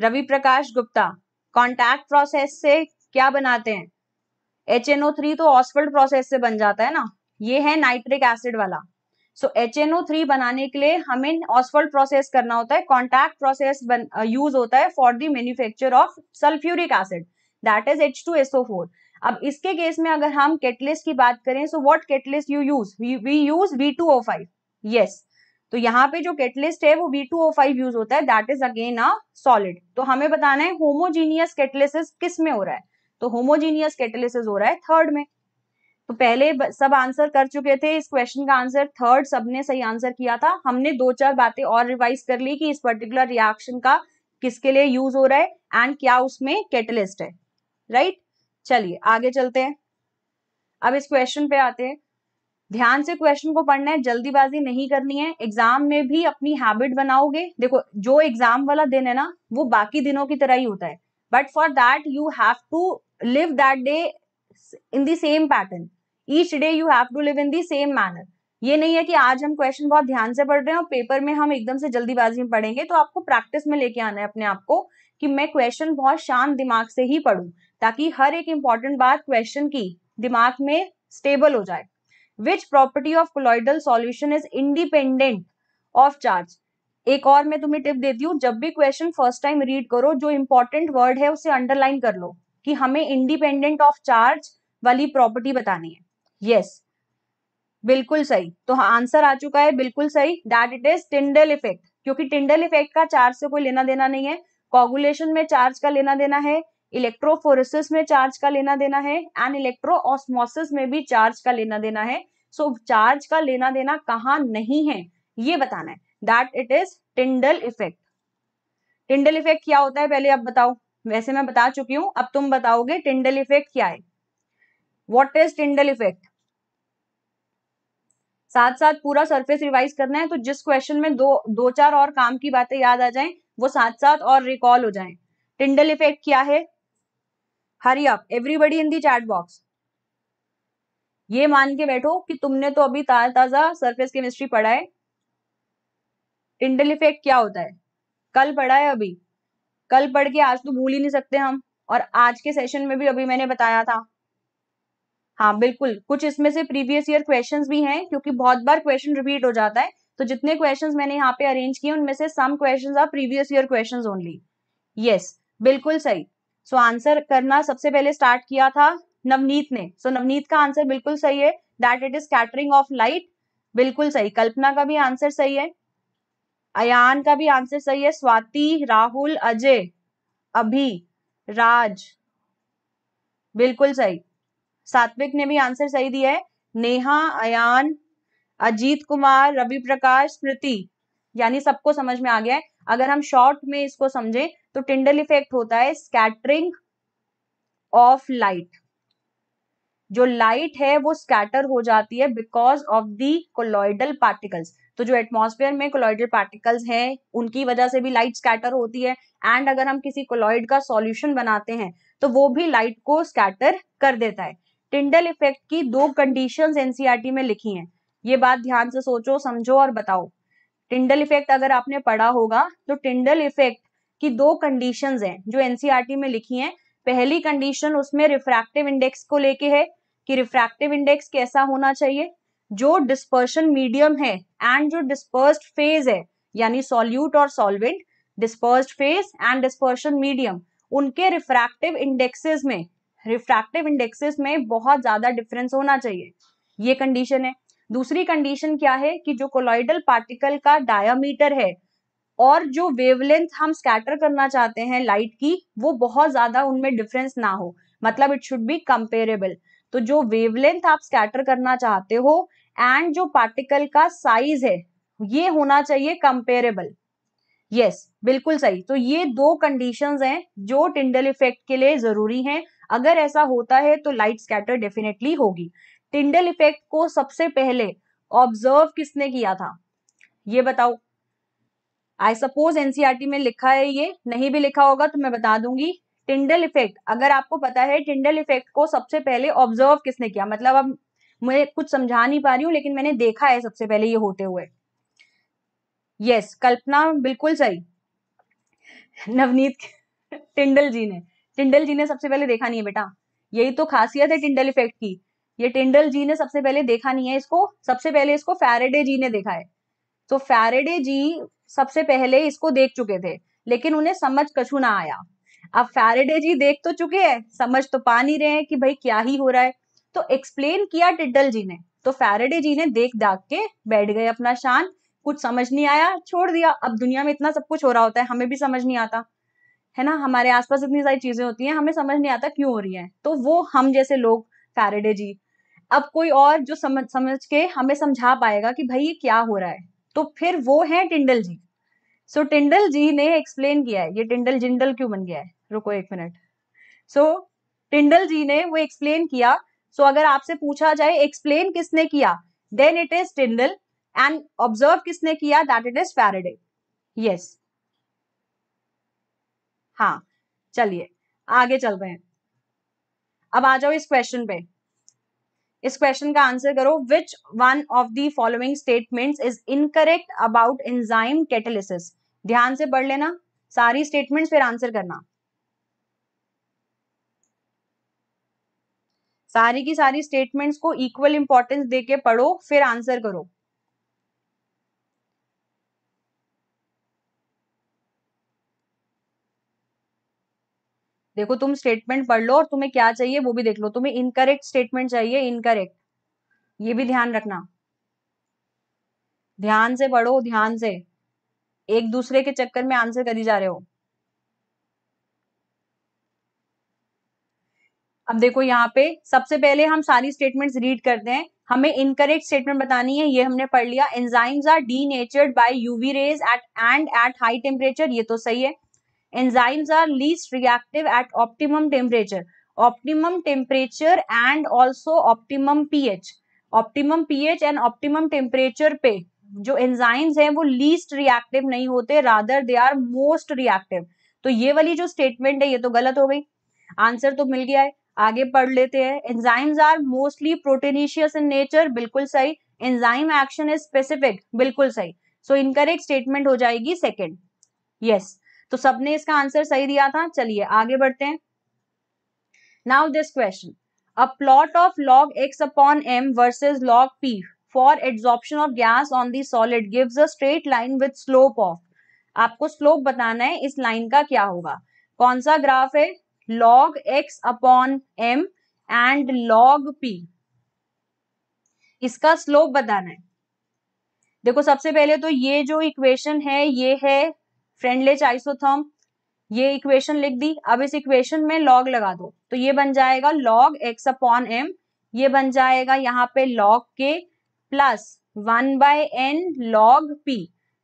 रवि प्रकाश गुप्ता कॉन्टैक्ट प्रोसेस से क्या बनाते हैं एच एन ओ थ्री तो ऑस्फर्ड प्रोसेस से बन जाता है ना ये है नाइट्रिक एसिड वाला so H N O three बनाने के लिए हमें ऑस्फर्ड प्रोसेस करना होता है कॉन्टैक्ट प्रोसेस यूज होता है for the manufacture of sulphuric acid that is H two SO four अब इसके केस में अगर हम केटलिस की बात करें so what catalyst you use we use V two O five yes तो यहाँ पे जो केटलिस्ट है वो फाइव यूज होता है that is again a solid तो हमें बताना है होमोजीनियस केटलिसिस किस में हो रहा है तो होमोजीनियस केटलिसिस हो रहा है थर्ड में तो पहले सब आंसर कर चुके थे इस क्वेश्चन का आंसर थर्ड सबने सही आंसर किया था हमने दो चार बातें और रिवाइज कर ली कि इस पर्टिकुलर रिएक्शन का किसके लिए यूज हो रहा है एंड क्या उसमें कैटलिस्ट है राइट right? चलिए आगे चलते हैं अब इस क्वेश्चन पे आते हैं ध्यान से क्वेश्चन को पढ़ना है जल्दीबाजी नहीं करनी है एग्जाम में भी अपनी हैबिट बनाओगे देखो जो एग्जाम वाला दिन है ना वो बाकी दिनों की तरह ही होता है but for that you have to live that day in the same pattern each day you have to live in the same manner ये नहीं है कि आज हम क्वेश्चन बहुत ध्यान से पढ़ रहे हैं और पेपर में हम एकदम से जल्दीबाजी में पढ़ेंगे तो आपको प्रैक्टिस में लेके आना है अपने आप को कि मैं क्वेश्चन बहुत शांत दिमाग से ही पढ़ू ताकि हर एक इंपॉर्टेंट बात क्वेश्चन की दिमाग में स्टेबल हो जाए which property of colloidal solution is independent of charge एक और मैं तुम्हें टिप देती हूँ जब भी क्वेश्चन फर्स्ट टाइम रीड करो जो इंपॉर्टेंट वर्ड है उसे अंडरलाइन कर लो कि हमें इंडिपेंडेंट ऑफ चार्ज वाली प्रॉपर्टी बतानी है यस yes. बिल्कुल सही तो हाँ आंसर आ चुका है बिल्कुल सही that it is Tyndall effect क्योंकि टिंडल इफेक्ट का चार्ज से कोई लेना देना नहीं है कॉगुलेशन में चार्ज का लेना देना है इलेक्ट्रोफोरेसिस में चार्ज का लेना देना है एंड इलेक्ट्रो ऑस्मोसिस में भी चार्ज का लेना देना है सो so, चार्ज का लेना देना कहाँ नहीं है ये बताना है that it is Tyndall effect Tyndall effect क्या होता है पहले आप बताओ वैसे मैं बता चुकी हूं अब तुम बताओगे टिंडल इफेक्ट क्या है वॉट इज टिंडल इफेक्ट साथ साथ पूरा सरफेस रिवाइज करना है तो जिस क्वेश्चन में दो दो चार और काम की बातें याद आ जाएं वो साथ साथ और रिकॉल हो जाएं टिंडल इफेक्ट क्या है hurry up everybody in the chat box ये मान के बैठो कि तुमने तो अभी ताजा ताजा सरफेस केमिस्ट्री पढ़ा है टिंडल इफेक्ट क्या होता है कल पढ़ा है अभी कल पढ़ के आज तो भूल ही नहीं सकते हम और आज के सेशन में भी अभी मैंने बताया था हाँ बिल्कुल कुछ इसमें से प्रीवियस ईयर क्वेश्चंस भी हैं क्योंकि बहुत बार क्वेश्चन रिपीट हो जाता है तो जितने क्वेश्चंस मैंने यहाँ पे अरेंज किए उनमें से some questions are previous year questions only yes बिल्कुल सही सो so, आंसर करना सबसे पहले स्टार्ट किया था नवनीत ने सो so, नवनीत का आंसर बिल्कुल सही है that it is scattering of light बिल्कुल सही कल्पना का भी आंसर सही है अयान का भी आंसर सही है स्वाति राहुल अजय अभी राज बिल्कुल सही सात्विक ने भी आंसर सही दिया है नेहा अयान अजीत कुमार रवि प्रकाश स्मृति यानी सबको समझ में आ गया है अगर हम शॉर्ट में इसको समझे तो टिंडल इफेक्ट होता है स्कैटरिंग ऑफ लाइट जो लाइट है वो स्कैटर हो जाती है because of the colloidal particles तो जो एटमॉस्फेयर में कोलॉइडल पार्टिकल्स हैं उनकी वजह से भी लाइट स्कैटर होती है एंड अगर हम किसी कोलॉइड का सॉल्यूशन बनाते हैं तो वो भी लाइट को स्कैटर कर देता है टिंडल इफेक्ट की दो कंडीशंस एनसीईआरटी e में लिखी हैं ये बात ध्यान से सोचो समझो और बताओ टिंडल इफेक्ट अगर आपने पढ़ा होगा तो टिंडल इफेक्ट की दो कंडीशंस हैं जो एनसीईआरटी e में लिखी हैं पहली कंडीशन उसमें रिफ्रैक्टिव इंडेक्स को लेके है कि रिफ्रैक्टिव इंडेक्स कैसा होना चाहिए जो डिस्पर्शन मीडियम है एंड जो डिस्पर्स फेज है यानी सॉल्यूट और solvent disperse phase and dispersion medium उनके रिफ्रैक्टिव इंडेक्सेस में रिफ्रैक्टिव इंडेक्सेस में बहुत ज्यादा डिफरेंस होना चाहिए ये कंडीशन है दूसरी कंडीशन क्या है कि जो कोलॉइडल पार्टिकल का डायामीटर है और जो वेवलेंथ हम स्कैटर करना चाहते हैं लाइट की वो बहुत ज्यादा उनमें डिफरेंस ना हो मतलब इट शुड बी कंपेरेबल तो जो वेवलेंथ आप स्कैटर करना चाहते हो एंड जो पार्टिकल का साइज है ये होना चाहिए कंपेरेबल यस yes, बिल्कुल सही तो ये दो कंडीशंस हैं जो टिंडल इफेक्ट के लिए जरूरी हैं अगर ऐसा होता है तो लाइट स्कैटर डेफिनेटली होगी टिंडल इफेक्ट को सबसे पहले ऑब्जर्व किसने किया था ये बताओ आई सपोज एनसीआरटी में लिखा है ये नहीं भी लिखा होगा तो मैं बता दूंगी टिंडल इफेक्ट अगर आपको पता है टिंडल इफेक्ट को सबसे पहले ऑब्जर्व किसने किया मतलब अब मैं कुछ समझा नहीं पा रही हूँ लेकिन मैंने देखा है सबसे पहले ये होते हुए यस yes, कल्पना बिल्कुल सही नवनीत टिंडल जी ने टिंडल जी ने सबसे पहले देखा नहीं है बेटा यही तो खासियत है टिंडल इफेक्ट की ये टिंडल जी ने सबसे पहले देखा नहीं है इसको सबसे पहले इसको फैरेडे जी ने देखा है तो फैरेडे जी सबसे पहले इसको देख चुके थे लेकिन उन्हें समझ कछु ना आया अब फैरेडे जी देख तो चुके हैं समझ तो पा नहीं रहे हैं कि भाई क्या ही हो रहा है तो एक्सप्लेन किया टिड्डल जी ने तो फैरेडे जी ने देख दाग के बैठ गए अपना शान कुछ समझ नहीं आया छोड़ दिया अब दुनिया में इतना सब कुछ हो रहा होता है हमें भी समझ नहीं आता है ना हमारे आसपास इतनी सारी चीजें होती हैं हमें समझ नहीं आता क्यों हो रही है तो वो हम जैसे लोग फैरेडे जी अब कोई और जो समझ समझ के हमें समझा पाएगा कि भाई ये क्या हो रहा है तो फिर वो है टिंडल जी सो so, टिंडल जी ने एक्सप्लेन किया है ये टिंडल जिंडल क्यों बन गया है रुको एक मिनट सो so, टिंडल जी ने वो एक्सप्लेन किया सो so, अगर आपसे पूछा जाए एक्सप्लेन किसने किया then it is Tyndall and observe किसने किया that it is Faraday yes हाँ चलिए आगे चल रहे हैं अब आ जाओ इस क्वेश्चन पे इस क्वेश्चन का आंसर करो which one of the following statements is incorrect about enzyme catalysis ध्यान से पढ़ लेना सारी स्टेटमेंट्स फिर आंसर करना सारी की सारी स्टेटमेंट्स को इक्वल इंपॉर्टेंस देके पढ़ो फिर आंसर करो देखो तुम स्टेटमेंट पढ़ लो और तुम्हें क्या चाहिए वो भी देख लो तुम्हें इनकरेक्ट स्टेटमेंट चाहिए इनकरेक्ट ये भी ध्यान रखना ध्यान से पढ़ो ध्यान से एक दूसरे के चक्कर में आंसर करी जा रहे हो अब देखो यहाँ पे सबसे पहले हम सारी स्टेटमेंट्स रीड करते हैं हमें इनकरेक्ट स्टेटमेंट बतानी है ये हमने पढ़ लिया enzymes are denatured by UV rays at and at high temperature ये तो सही है enzymes are least reactive at optimum temperature optimum temperature and also optimum ph optimum ph and optimum temperature pe जो enzymes हैं वो least reactive नहीं होते rather they are most reactive तो ये वाली जो स्टेटमेंट है ये तो गलत हो गई आंसर तो मिल गया है आगे पढ़ लेते हैं enzymes are mostly proteinaceous in nature बिल्कुल सही एंजाइम एक्शन इज स्पेसिफिक बिल्कुल सही सो इनकरेक्ट स्टेटमेंट हो जाएगी सेकेंड यस yes. तो सबने इसका आंसर सही दिया था चलिए आगे बढ़ते हैं now this question a plot of log X upon M versus log P for adsorption of gas on the solid gives a straight line with slope of आपको स्लोप बताना है इस लाइन का क्या होगा कौन सा ग्राफ है log X upon M and log P इसका स्लोप बताना है देखो सबसे पहले तो ये जो इक्वेशन है ये है फ्रेंडले आइसोथर्म ये इक्वेशन लिख दी अब इस इक्वेशन में लॉग लगा दो तो ये बन जाएगा लॉग एक्स अपॉन एम ये बन जाएगा यहाँ पे log K plus one by N log P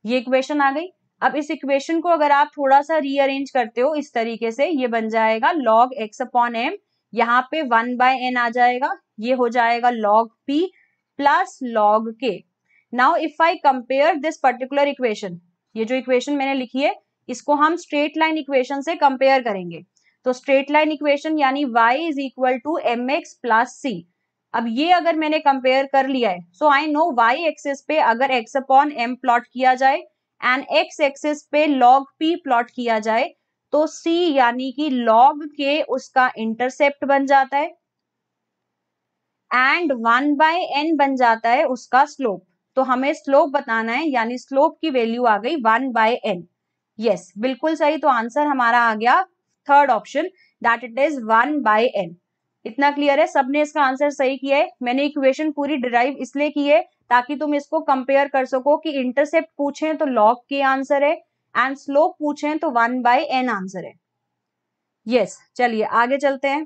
ये इक्वेशन आ गई अब इस इक्वेशन को अगर आप थोड़ा सा रीअरेंज करते हो इस तरीके से ये बन जाएगा लॉग एक्स अपॉन एम यहाँ पे वन बाय एन आ जाएगा ये हो जाएगा log P plus log K now if I compare this particular equation ये जो इक्वेशन मैंने लिखी है इसको हम स्ट्रेट लाइन इक्वेशन से कंपेयर करेंगे तो स्ट्रेट लाइन इक्वेशन यानी y is equal to M X plus C अब ये अगर मैंने कंपेयर कर लिया है so I know y axis पे अगर x अपॉन m प्लॉट किया जाए एंड x एक्सेस पे log p प्लॉट किया जाए तो c यानी कि log के उसका इंटरसेप्ट बन जाता है एंड वन बाय एन बन जाता है उसका स्लोप तो हमें स्लोप बताना है यानी स्लोप की वैल्यू आ गई वन बाय एन यस बिल्कुल सही तो आंसर हमारा आ गया third option that it is one by N इतना क्लियर है सबने इसका आंसर सही किया है मैंने इक्वेशन पूरी डिराइव इसलिए की है ताकि तुम इसको कंपेयर कर सको कि इंटरसेप्ट पूछे तो लॉग के आंसर है एंड स्लोप पूछे तो वन बाय एन आंसर है यस yes, चलिए आगे चलते हैं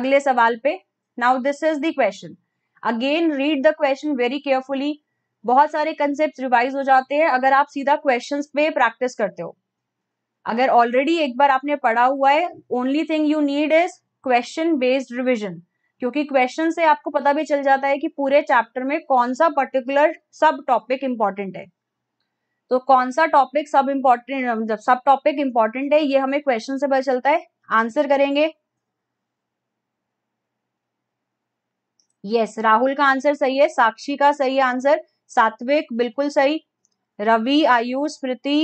अगले सवाल पे now this is the question again read the question very carefully बहुत सारे कंसेप्ट रिवाइज हो जाते हैं अगर आप सीधा क्वेश्चन पे प्रैक्टिस करते हो अगर ऑलरेडी एक बार आपने पढ़ा हुआ है only thing you need is question based revision क्योंकि क्वेश्चन से आपको पता भी चल जाता है कि पूरे चैप्टर में कौन सा पर्टिकुलर सब टॉपिक इंपॉर्टेंट है तो कौन सा टॉपिक सब इम्पोर्टेंट सब टॉपिक इंपॉर्टेंट है ये हमें क्वेश्चन से पता चलता है आंसर करेंगे यस yes, राहुल का आंसर सही है साक्षी का सही आंसर सात्विक बिल्कुल सही रवि आयु स्मृति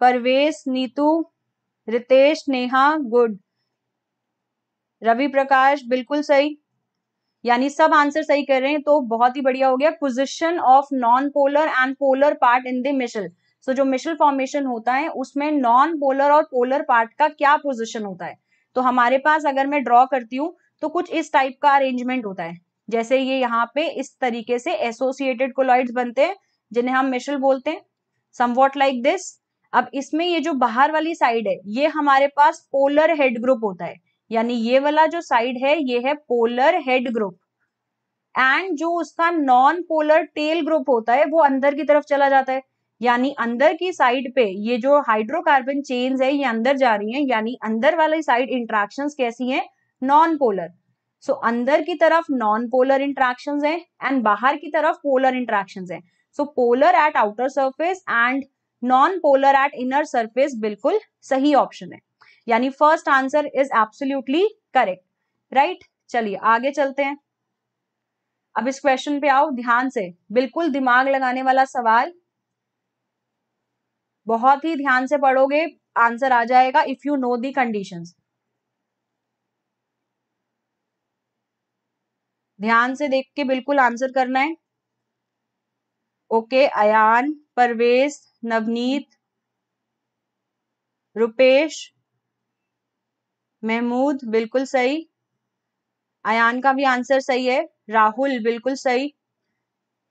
परवेश नीतू रितेश नेहा गुड रवि प्रकाश बिल्कुल सही यानी सब आंसर सही कर रहे हैं तो बहुत ही बढ़िया हो गया position of non polar and polar part in the micelle so जो मिशल फॉर्मेशन होता है उसमें नॉन पोलर और पोलर पार्ट का क्या पोजिशन होता है तो हमारे पास अगर मैं ड्रॉ करती हूँ तो कुछ इस टाइप का अरेंजमेंट होता है जैसे ये यहाँ पे इस तरीके से एसोसिएटेड कोलॉइड्स बनते हैं जिन्हें हम मिशल बोलते हैं समवॉट लाइक दिस अब इसमें ये जो बाहर वाली साइड है ये हमारे पास पोलर हेड ग्रुप होता है यानी ये वाला जो साइड है ये है पोलर हेड ग्रुप एंड जो उसका नॉन पोलर टेल ग्रुप होता है वो अंदर की तरफ चला जाता है यानी अंदर की साइड पे ये जो हाइड्रोकार्बन चेन्स है ये अंदर जा रही है यानी अंदर वाली साइड इंट्रैक्शंस कैसी हैं नॉन पोलर सो so, अंदर की तरफ नॉन पोलर इंट्रैक्शन है एंड बाहर की तरफ पोलर इंट्रैक्शन है so polar at outer surface and non polar at inner surface बिल्कुल सही ऑप्शन है यानी first answer is absolutely correct right चलिए आगे चलते हैं अब इस क्वेश्चन पे आओ ध्यान से बिल्कुल दिमाग लगाने वाला सवाल बहुत ही ध्यान से पढ़ोगे आंसर आ जाएगा if you know the conditions ध्यान से देख के बिल्कुल आंसर करना है ओके अयान परवेश नवनीत रुपेश महमूद बिल्कुल सही अयान का भी आंसर सही है राहुल बिल्कुल सही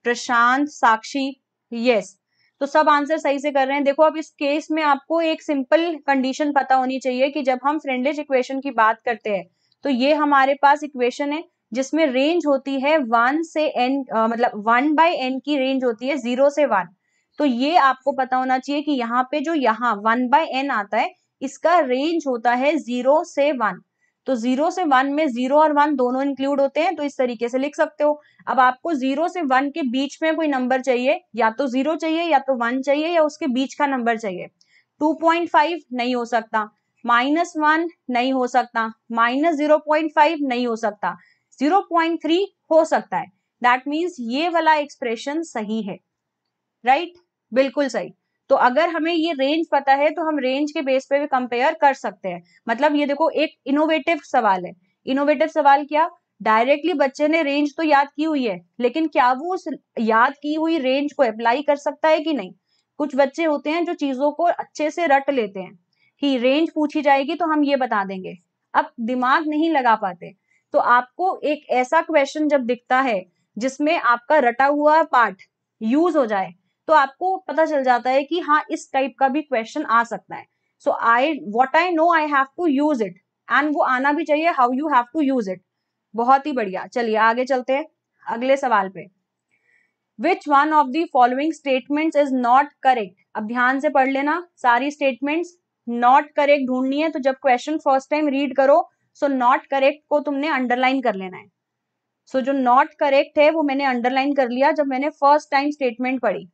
प्रशांत साक्षी यस तो सब आंसर सही से कर रहे हैं देखो अब इस केस में आपको एक सिंपल कंडीशन पता होनी चाहिए कि जब हम फ्रेंडलेज इक्वेशन की बात करते हैं तो ये हमारे पास इक्वेशन है जिसमें रेंज होती है वन से एन मतलब वन बाय एन की रेंज होती है जीरो से वन तो ये आपको पता होना चाहिए कि यहाँ पे जो यहाँ वन बाय एन आता है इसका रेंज होता है जीरो से वन तो जीरो से वन में जीरो और वन दोनों इंक्लूड होते हैं तो इस तरीके से लिख सकते हो अब आपको जीरो से वन के बीच में कोई नंबर चाहिए या तो जीरो चाहिए या तो वन चाहिए या उसके बीच का नंबर चाहिए टू पॉइंट फाइव नहीं हो सकता माइनस वन नहीं हो सकता माइनस जीरो पॉइंट फाइव नहीं हो सकता 0.3 हो सकता है दैट मीन्स ये वाला एक्सप्रेशन सही है राइट right? बिल्कुल सही तो अगर हमें ये रेंज पता है तो हम रेंज के बेस पे भी कंपेयर कर सकते हैं मतलब ये देखो एक इनोवेटिव सवाल है इनोवेटिव सवाल क्या डायरेक्टली बच्चे ने रेंज तो याद की हुई है लेकिन क्या वो उस याद की हुई रेंज को अप्लाई कर सकता है कि नहीं कुछ बच्चे होते हैं जो चीजों को अच्छे से रट लेते हैं कि रेंज पूछी जाएगी तो हम ये बता देंगे अब दिमाग नहीं लगा पाते तो आपको एक ऐसा क्वेश्चन जब दिखता है जिसमें आपका रटा हुआ पार्ट यूज हो जाए तो आपको पता चल जाता है कि हाँ इस टाइप का भी क्वेश्चन आ सकता है so I what I know I have to use it and वो आना भी चाहिए how you have to use it बहुत ही बढ़िया चलिए आगे चलते हैं अगले सवाल पे which one of the following statement is not correct अब ध्यान से पढ़ लेना सारी स्टेटमेंट्स नॉट करेक्ट ढूंढनी है तो जब क्वेश्चन फर्स्ट टाइम रीड करो सो नॉट करेक्ट को तुमने अंडरलाइन कर लेना है सो so, जो नॉट करेक्ट है वो मैंने अंडरलाइन कर लिया जब मैंने फर्स्ट टाइम स्टेटमेंट पढ़ी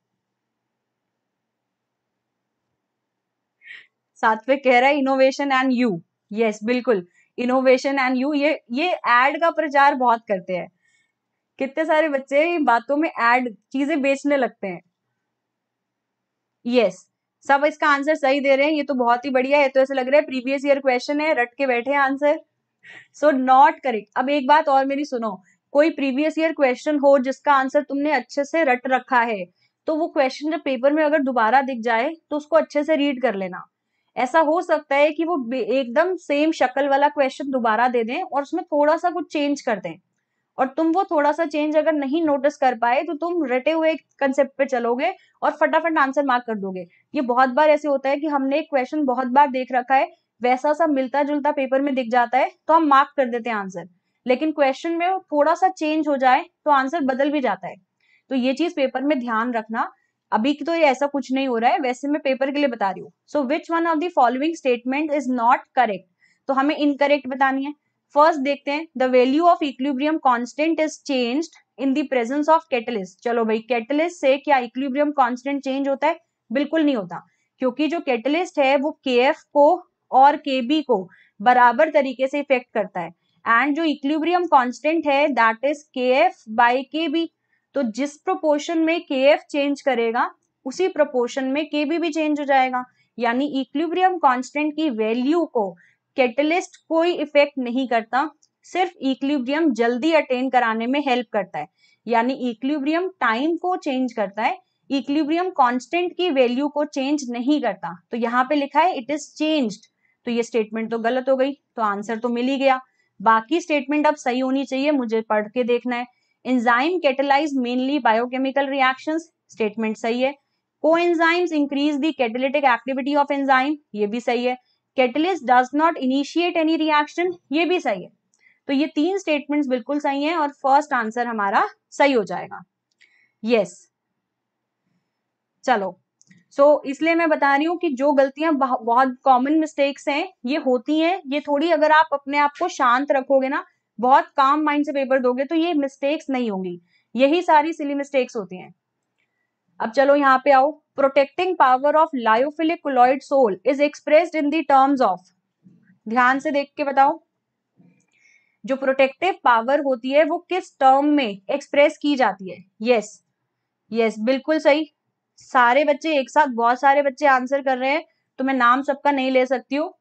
सातवें कह रहा है इनोवेशन एंड यू यस बिल्कुल इनोवेशन एंड यू ये ये एड का प्रचार बहुत करते हैं कितने सारे बच्चे बातों में एड चीजें बेचने लगते हैं यस yes, सब इसका आंसर सही दे रहे हैं ये तो बहुत ही बढ़िया है तो ऐसा लग रहा है प्रीवियस ईयर क्वेश्चन है रट के बैठे आंसर सो नॉट करेक्ट अब एक बात और मेरी सुनो कोई प्रीवियस ईयर क्वेश्चन हो जिसका आंसर तुमने अच्छे से रट रखा है तो वो क्वेश्चन जब पेपर में अगर दोबारा दिख जाए तो उसको अच्छे से रीड कर लेना ऐसा हो सकता है कि वो एकदम सेम शक्ल वाला क्वेश्चन दोबारा दे दें और उसमें थोड़ा सा कुछ चेंज कर दें और तुम वो थोड़ा सा चेंज अगर नहीं नोटिस कर पाए तो तुम रटे हुए कंसेप्ट पे चलोगे और फटाफट आंसर मार्क कर दोगे ये बहुत बार ऐसे होता है कि हमने एक क्वेश्चन बहुत बार देख रखा है वैसा सा मिलता जुलता पेपर में दिख जाता है तो हम मार्क कर देते हैं आंसर लेकिन क्वेश्चन में थोड़ा सा चेंज हो जाए तो आंसर बदल भी जाता है तो ये चीज पेपर में ध्यान रखना अभी तो ये ऐसा कुछ नहीं हो रहा है वैसे मैं पेपर के लिए बता रही हूँ so which one of the following statement is not correct तो हमें इनकरेक्ट बतानी है फर्स्ट देखते हैं the value of equilibrium constant is changed in the presence of catalyst चलो भाई कैटलिस्ट से क्या इक्विलिब्रियम कांस्टेंट चेंज होता है बिल्कुल नहीं होता क्योंकि जो कैटलिस्ट है वो के को और के बी को बराबर तरीके से इफेक्ट करता है एंड जो इक्लिब्रियम कॉन्स्टेंट है that is K F by K B तो जिस प्रोपोर्शन में के एफ चेंज करेगा उसी प्रोपोर्शन में के बी भी चेंज हो जाएगा यानी इक्लिब्रियम कॉन्स्टेंट की वैल्यू को कैटलिस्ट कोई इफेक्ट नहीं करता सिर्फ इक्लिब्रियम जल्दी अटेन कराने में हेल्प करता है यानी इक्लिब्रियम टाइम को चेंज करता है इक्लिब्रियम कांस्टेंट की वैल्यू को चेंज नहीं करता तो यहाँ पे लिखा है इट इज चेंज्ड तो ये स्टेटमेंट तो गलत हो गई तो आंसर तो मिल ही गया बाकी स्टेटमेंट अब सही होनी चाहिए मुझे पढ़ के देखना है enzyme catalyse mainly biochemical reaction statement सही है को increase the catalytic activity of enzyme ये भी सही है catalyst does not initiate any reaction ये भी सही है तो ये तीन स्टेटमेंट्स बिल्कुल सही हैं और फर्स्ट आंसर हमारा सही हो जाएगा यस yes. चलो सो so, इसलिए मैं बता रही हूँ कि जो गलतियां बहुत कॉमन मिस्टेक्स हैं ये होती हैं ये थोड़ी अगर आप अपने आप को शांत रखोगे ना बहुत काम माइंड से पेपर दोगे तो ये मिस्टेक्स नहीं होंगी यही सारी सिली मिस्टेक्स होती हैं अब चलो यहाँ पे आओ protecting power of lyophilic sol is expressed in the terms of ध्यान से देख के बताओ जो प्रोटेक्टिव पावर होती है वो किस टर्म में एक्सप्रेस की जाती है यस yes. यस yes, बिल्कुल सही सारे बच्चे एक साथ बहुत सारे बच्चे आंसर कर रहे हैं तो मैं नाम सबका नहीं ले सकती हूँ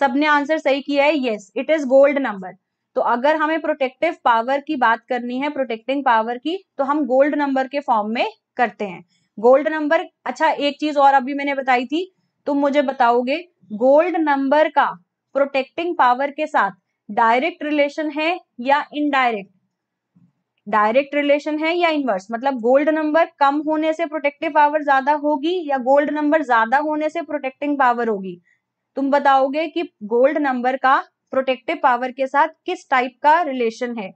सबने आंसर सही किया है yes it is gold number तो अगर हमें प्रोटेक्टिव पावर की बात करनी है प्रोटेक्टिंग पावर की तो हम गोल्ड नंबर के फॉर्म में करते हैं गोल्ड नंबर अच्छा एक चीज और अभी मैंने बताई थी तुम मुझे बताओगे गोल्ड नंबर का प्रोटेक्टिंग पावर के साथ डायरेक्ट रिलेशन है या इनडायरेक्ट डायरेक्ट रिलेशन है या इनवर्स मतलब गोल्ड नंबर कम होने से प्रोटेक्टिव पावर ज्यादा होगी या गोल्ड नंबर ज्यादा होने से प्रोटेक्टिंग पावर होगी तुम बताओगे कि गोल्ड नंबर का प्रोटेक्टिव पावर के साथ किस टाइप का रिलेशन है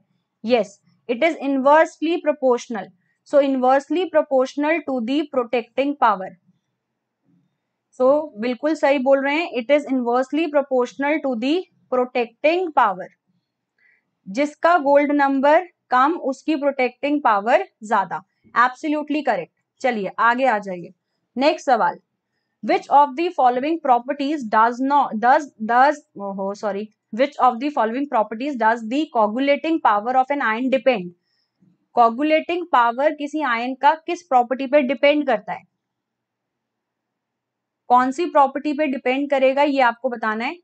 yes it is inversely proportional so inversely proportional to the protecting power so बिल्कुल सही बोल रहे हैं it is inversely proportional to the protecting power जिसका गोल्ड नंबर कम उसकी प्रोटेक्टिंग पावर ज्यादा एब्सोल्यूटली करेक्ट चलिए आगे आ जाइए नेक्स्ट सवाल which of the following properties does not does does हो sorry which of the following properties does the coagulating power of an ion depend coagulating power किसी आयन का किस प्रॉपर्टी पर डिपेंड करता है कौन सी प्रॉपर्टी पे डिपेंड करेगा ये आपको बताना है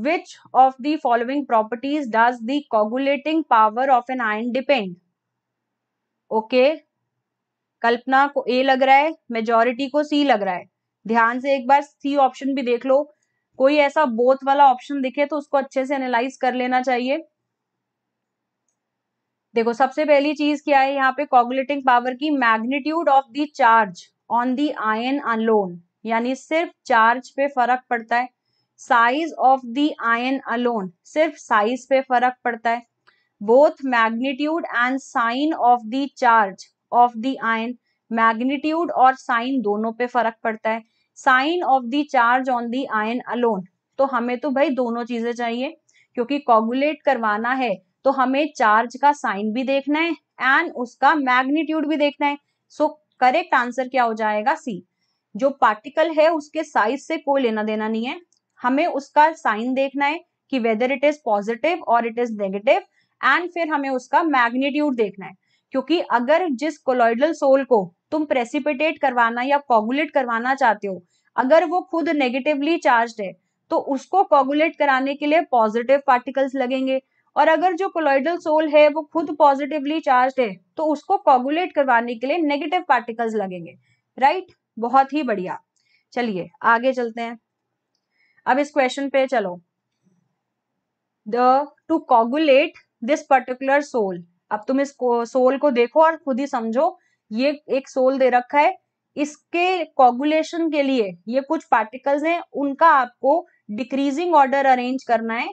which of the following properties does the coagulating power of an ion depend okay Kalpana को ए लग रहा है मेजोरिटी को सी लग रहा है ध्यान से एक बार सी ऑप्शन भी देख लो कोई ऐसा बोथ वाला ऑप्शन दिखे तो उसको अच्छे से एनालाइज कर लेना चाहिए देखो सबसे पहली चीज क्या है यहाँ पे कॉगुलेटिंग पावर की magnitude of the charge on the ion alone यानी सिर्फ चार्ज पे फर्क पड़ता है size of the ion alone सिर्फ साइज पे फर्क पड़ता है both magnitude and sign of the charge of the ion magnitude और साइन दोनों पे फर्क पड़ता है sign of the charge on the ion alone तो हमें तो भाई दोनों चीजें चाहिए क्योंकि कॉगुलेट करवाना है तो हमें चार्ज का साइन भी देखना है एंड उसका मैग्नीट्यूड भी देखना है सो करेक्ट आंसर क्या हो जाएगा सी जो पार्टिकल है उसके साइज से कोई लेना देना नहीं है हमें उसका साइन देखना है कि वेदर इट इज पॉजिटिव और इट इज नेगेटिव एंड फिर हमें उसका मैग्नीट्यूड देखना है क्योंकि अगर जिस कोलॉइडल सोल को तुम प्रेसिपिटेट करवाना या कॉगुलेट करवाना चाहते हो अगर वो खुद नेगेटिवली चार्ज है तो उसको कॉगुलेट कराने के लिए पॉजिटिव पार्टिकल्स लगेंगे और अगर जो कोलॉइडल सोल है वो खुद पॉजिटिवली चार्ज है तो उसको कॉगुलेट करवाने के लिए नेगेटिव पार्टिकल्स लगेंगे राइट बहुत ही बढ़िया चलिए आगे चलते हैं अब इस क्वेश्चन पे चलो the to coagulate this particular sol अब तुम इस सोल को देखो और खुद ही समझो ये एक सोल दे रखा है इसके कॉगुलेशन के लिए ये कुछ पार्टिकल्स हैं उनका आपको डिक्रीजिंग ऑर्डर अरेंज करना है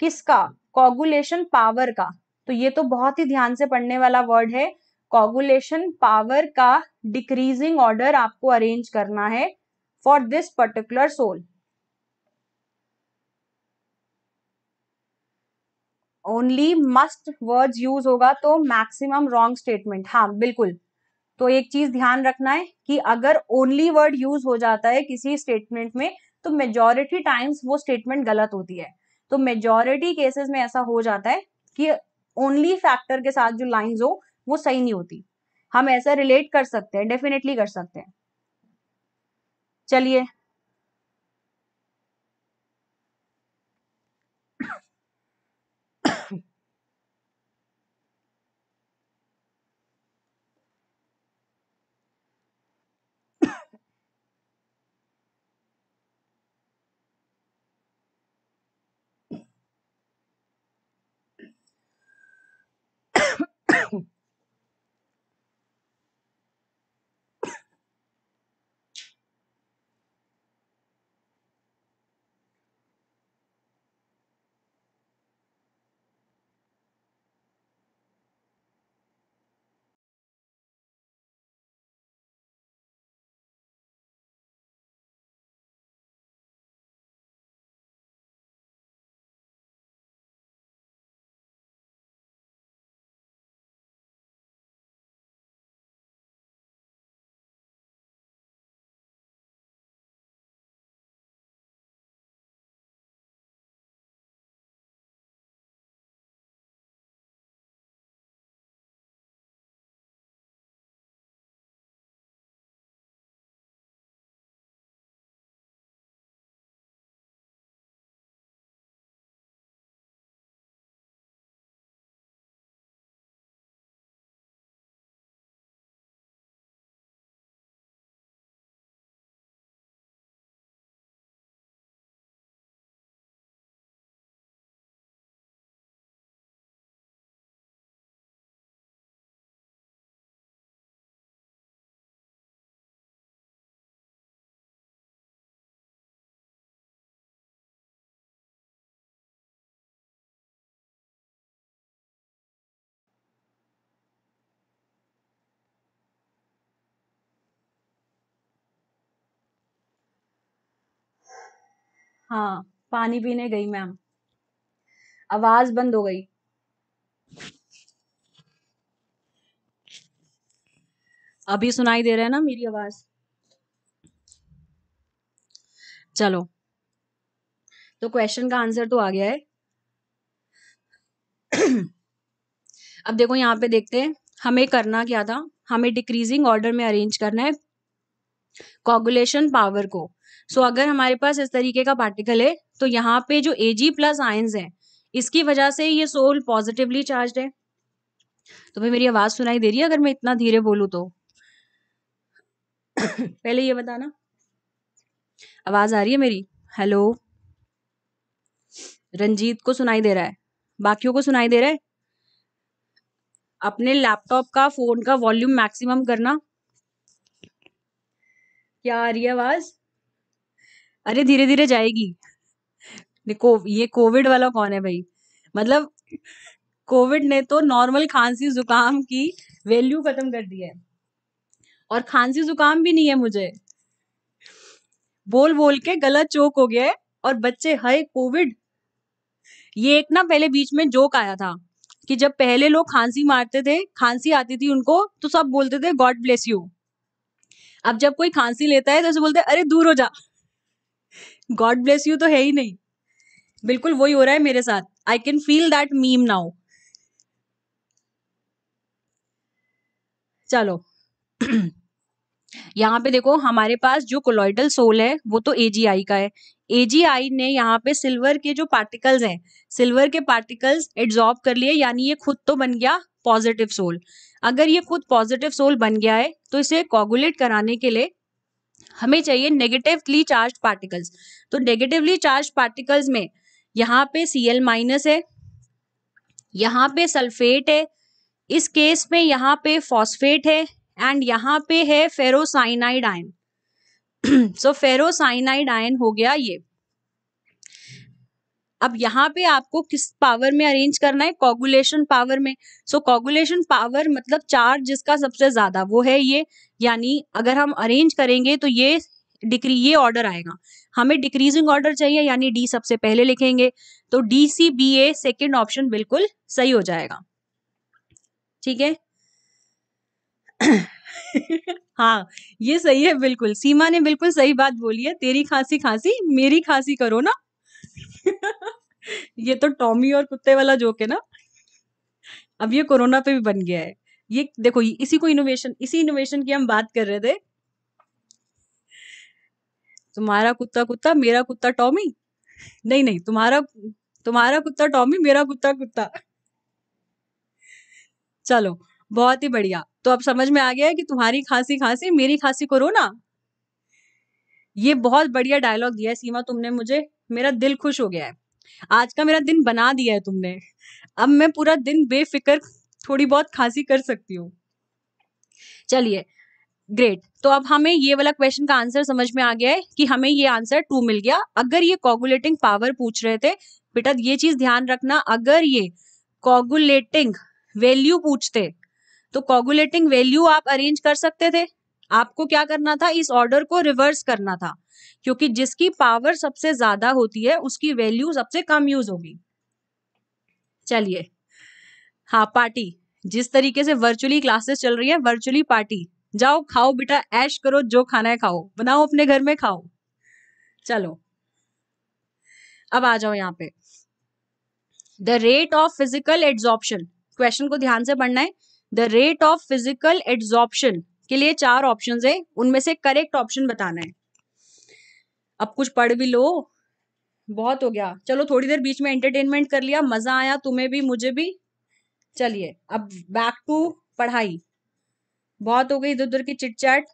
किसका कॉगुलेशन पावर का तो ये तो बहुत ही ध्यान से पढ़ने वाला वर्ड है कॉगुलेशन पावर का डिक्रीजिंग ऑर्डर आपको अरेंज करना है for this particular sol only must word use होगा तो मैक्सिमम रॉन्ग स्टेटमेंट हाँ बिल्कुल तो एक चीज ध्यान रखना है कि अगर ओनली वर्ड यूज हो जाता है किसी स्टेटमेंट में तो मेजोरिटी टाइम्स वो स्टेटमेंट गलत होती है तो मेजोरिटी केसेस में ऐसा हो जाता है कि ओनली फैक्टर के साथ जो लाइंस हो वो सही नहीं होती हम ऐसा रिलेट कर सकते हैं डेफिनेटली कर सकते हैं चलिए हाँ पानी पीने गई मैम आवाज बंद हो गई अभी सुनाई दे रहा है ना मेरी आवाज चलो तो क्वेश्चन का आंसर तो आ गया है अब देखो यहाँ पे देखते हैं हमें करना क्या था हमें डिक्रीजिंग ऑर्डर में अरेंज करना है कॉगुलेशन पावर को सो so, अगर हमारे पास इस तरीके का पार्टिकल है तो यहाँ पे जो जी प्लस आयंस है इसकी वजह से ये सोल पॉजिटिवली चार्ज है तो भाई मेरी आवाज सुनाई दे रही है अगर मैं इतना धीरे बोलू तो <coughs> पहले ये बताना आवाज आ रही है मेरी हेलो रंजीत को सुनाई दे रहा है बाकियों को सुनाई दे रहा है अपने लैपटॉप का फोन का वॉल्यूम मैक्सिमम करना क्या आ रही है आवाज़ अरे धीरे धीरे जाएगी को, ये कोविड वाला कौन है भाई मतलब कोविड ने तो नॉर्मल खांसी जुकाम की वैल्यू खत्म कर दी है और खांसी जुकाम भी नहीं है मुझे बोल बोल के गला चोक हो गया है और बच्चे हाय कोविड ये एक ना पहले बीच में जोक आया था कि जब पहले लोग खांसी मारते थे खांसी आती थी उनको तो सब बोलते थे गॉड ब्लेस यू अब जब कोई खांसी लेता है तो उसे बोलते अरे दूर हो जा गॉड ब्लेस यू तो है ही नहीं बिल्कुल वही हो रहा है मेरे साथ I can feel that meme now चलो यहाँ पे देखो हमारे पास जो कोलॉइडल सोल है वो तो एजीआई का है एजीआई ने यहाँ पे सिल्वर के जो पार्टिकल्स हैं सिल्वर के पार्टिकल्स एड्जॉर्ब कर लिए यानी ये खुद तो बन गया पॉजिटिव सोल अगर ये खुद पॉजिटिव सोल बन गया है तो इसे कोगुलेट कराने के लिए हमें चाहिए नेगेटिवली चार्ज पार्टिकल्स तो नेगेटिवली चार्ज पार्टिकल्स में यहाँ पे सी एल माइनस है यहाँ पे सल्फेट है इस केस में यहाँ पे फॉस्फेट है एंड यहाँ पे है ferrocyanide ion so ferrocyanide ion हो गया ये अब यहाँ पे आपको किस पावर में अरेंज करना है कॉगुलेशन पावर में सो कॉगुलेशन पावर मतलब चार्ज जिसका सबसे ज्यादा वो है ये यानी अगर हम अरेंज करेंगे तो ये डिक्री ये ऑर्डर आएगा हमें डिक्रीजिंग ऑर्डर चाहिए यानी डी सबसे पहले लिखेंगे तो D C B A second option बिल्कुल सही हो जाएगा ठीक है <coughs> हाँ ये सही है बिल्कुल सीमा ने बिल्कुल सही बात बोली है तेरी खांसी खांसी मेरी खांसी करो ना <laughs> <laughs> ये तो टॉमी और कुत्ते वाला जोक है ना अब ये कोरोना पे भी बन गया है ये देखो इसी को इनोवेशन इसी इनोवेशन की हम बात कर रहे थे तुम्हारा कुत्ता कुत्ता मेरा कुत्ता टॉमी नहीं नहीं तुम्हारा तुम्हारा कुत्ता टॉमी मेरा कुत्ता कुत्ता चलो बहुत ही बढ़िया तो अब समझ में आ गया है कि तुम्हारी खांसी खांसी मेरी खांसी कोरोना ये बहुत बढ़िया डायलॉग दिया है सीमा तुमने मुझे मेरा दिल खुश हो गया है आज का मेरा दिन बना दिया है तुमने अब मैं पूरा दिन बेफिक्र थोड़ी बहुत खांसी कर सकती हूँ चलिए ग्रेट तो अब हमें ये वाला क्वेश्चन का आंसर समझ में आ गया है कि हमें ये आंसर टू मिल गया अगर ये कॉगुलेटिंग पावर पूछ रहे थे बेटा ये चीज ध्यान रखना अगर ये कॉगुलेटिंग वैल्यू पूछते तो कॉगुलेटिंग वैल्यू आप अरेंज कर सकते थे आपको क्या करना था इस ऑर्डर को रिवर्स करना था क्योंकि जिसकी पावर सबसे ज्यादा होती है उसकी वैल्यू सबसे कम यूज होगी चलिए हाँ पार्टी जिस तरीके से वर्चुअली क्लासेस चल रही है वर्चुअली पार्टी जाओ खाओ बेटा ऐश करो जो खाना है खाओ बनाओ अपने घर में खाओ चलो अब आ जाओ यहाँ पे the rate of physical adsorption question को ध्यान से पढ़ना है the rate of physical adsorption के लिए चार ऑप्शन है उनमें से करेक्ट ऑप्शन बताना है अब कुछ पढ़ भी लो बहुत हो गया चलो थोड़ी देर बीच में एंटरटेनमेंट कर लिया मजा आया तुम्हें भी मुझे भी चलिए अब बैक टू पढ़ाई बहुत हो गई इधर उधर की चिटचैट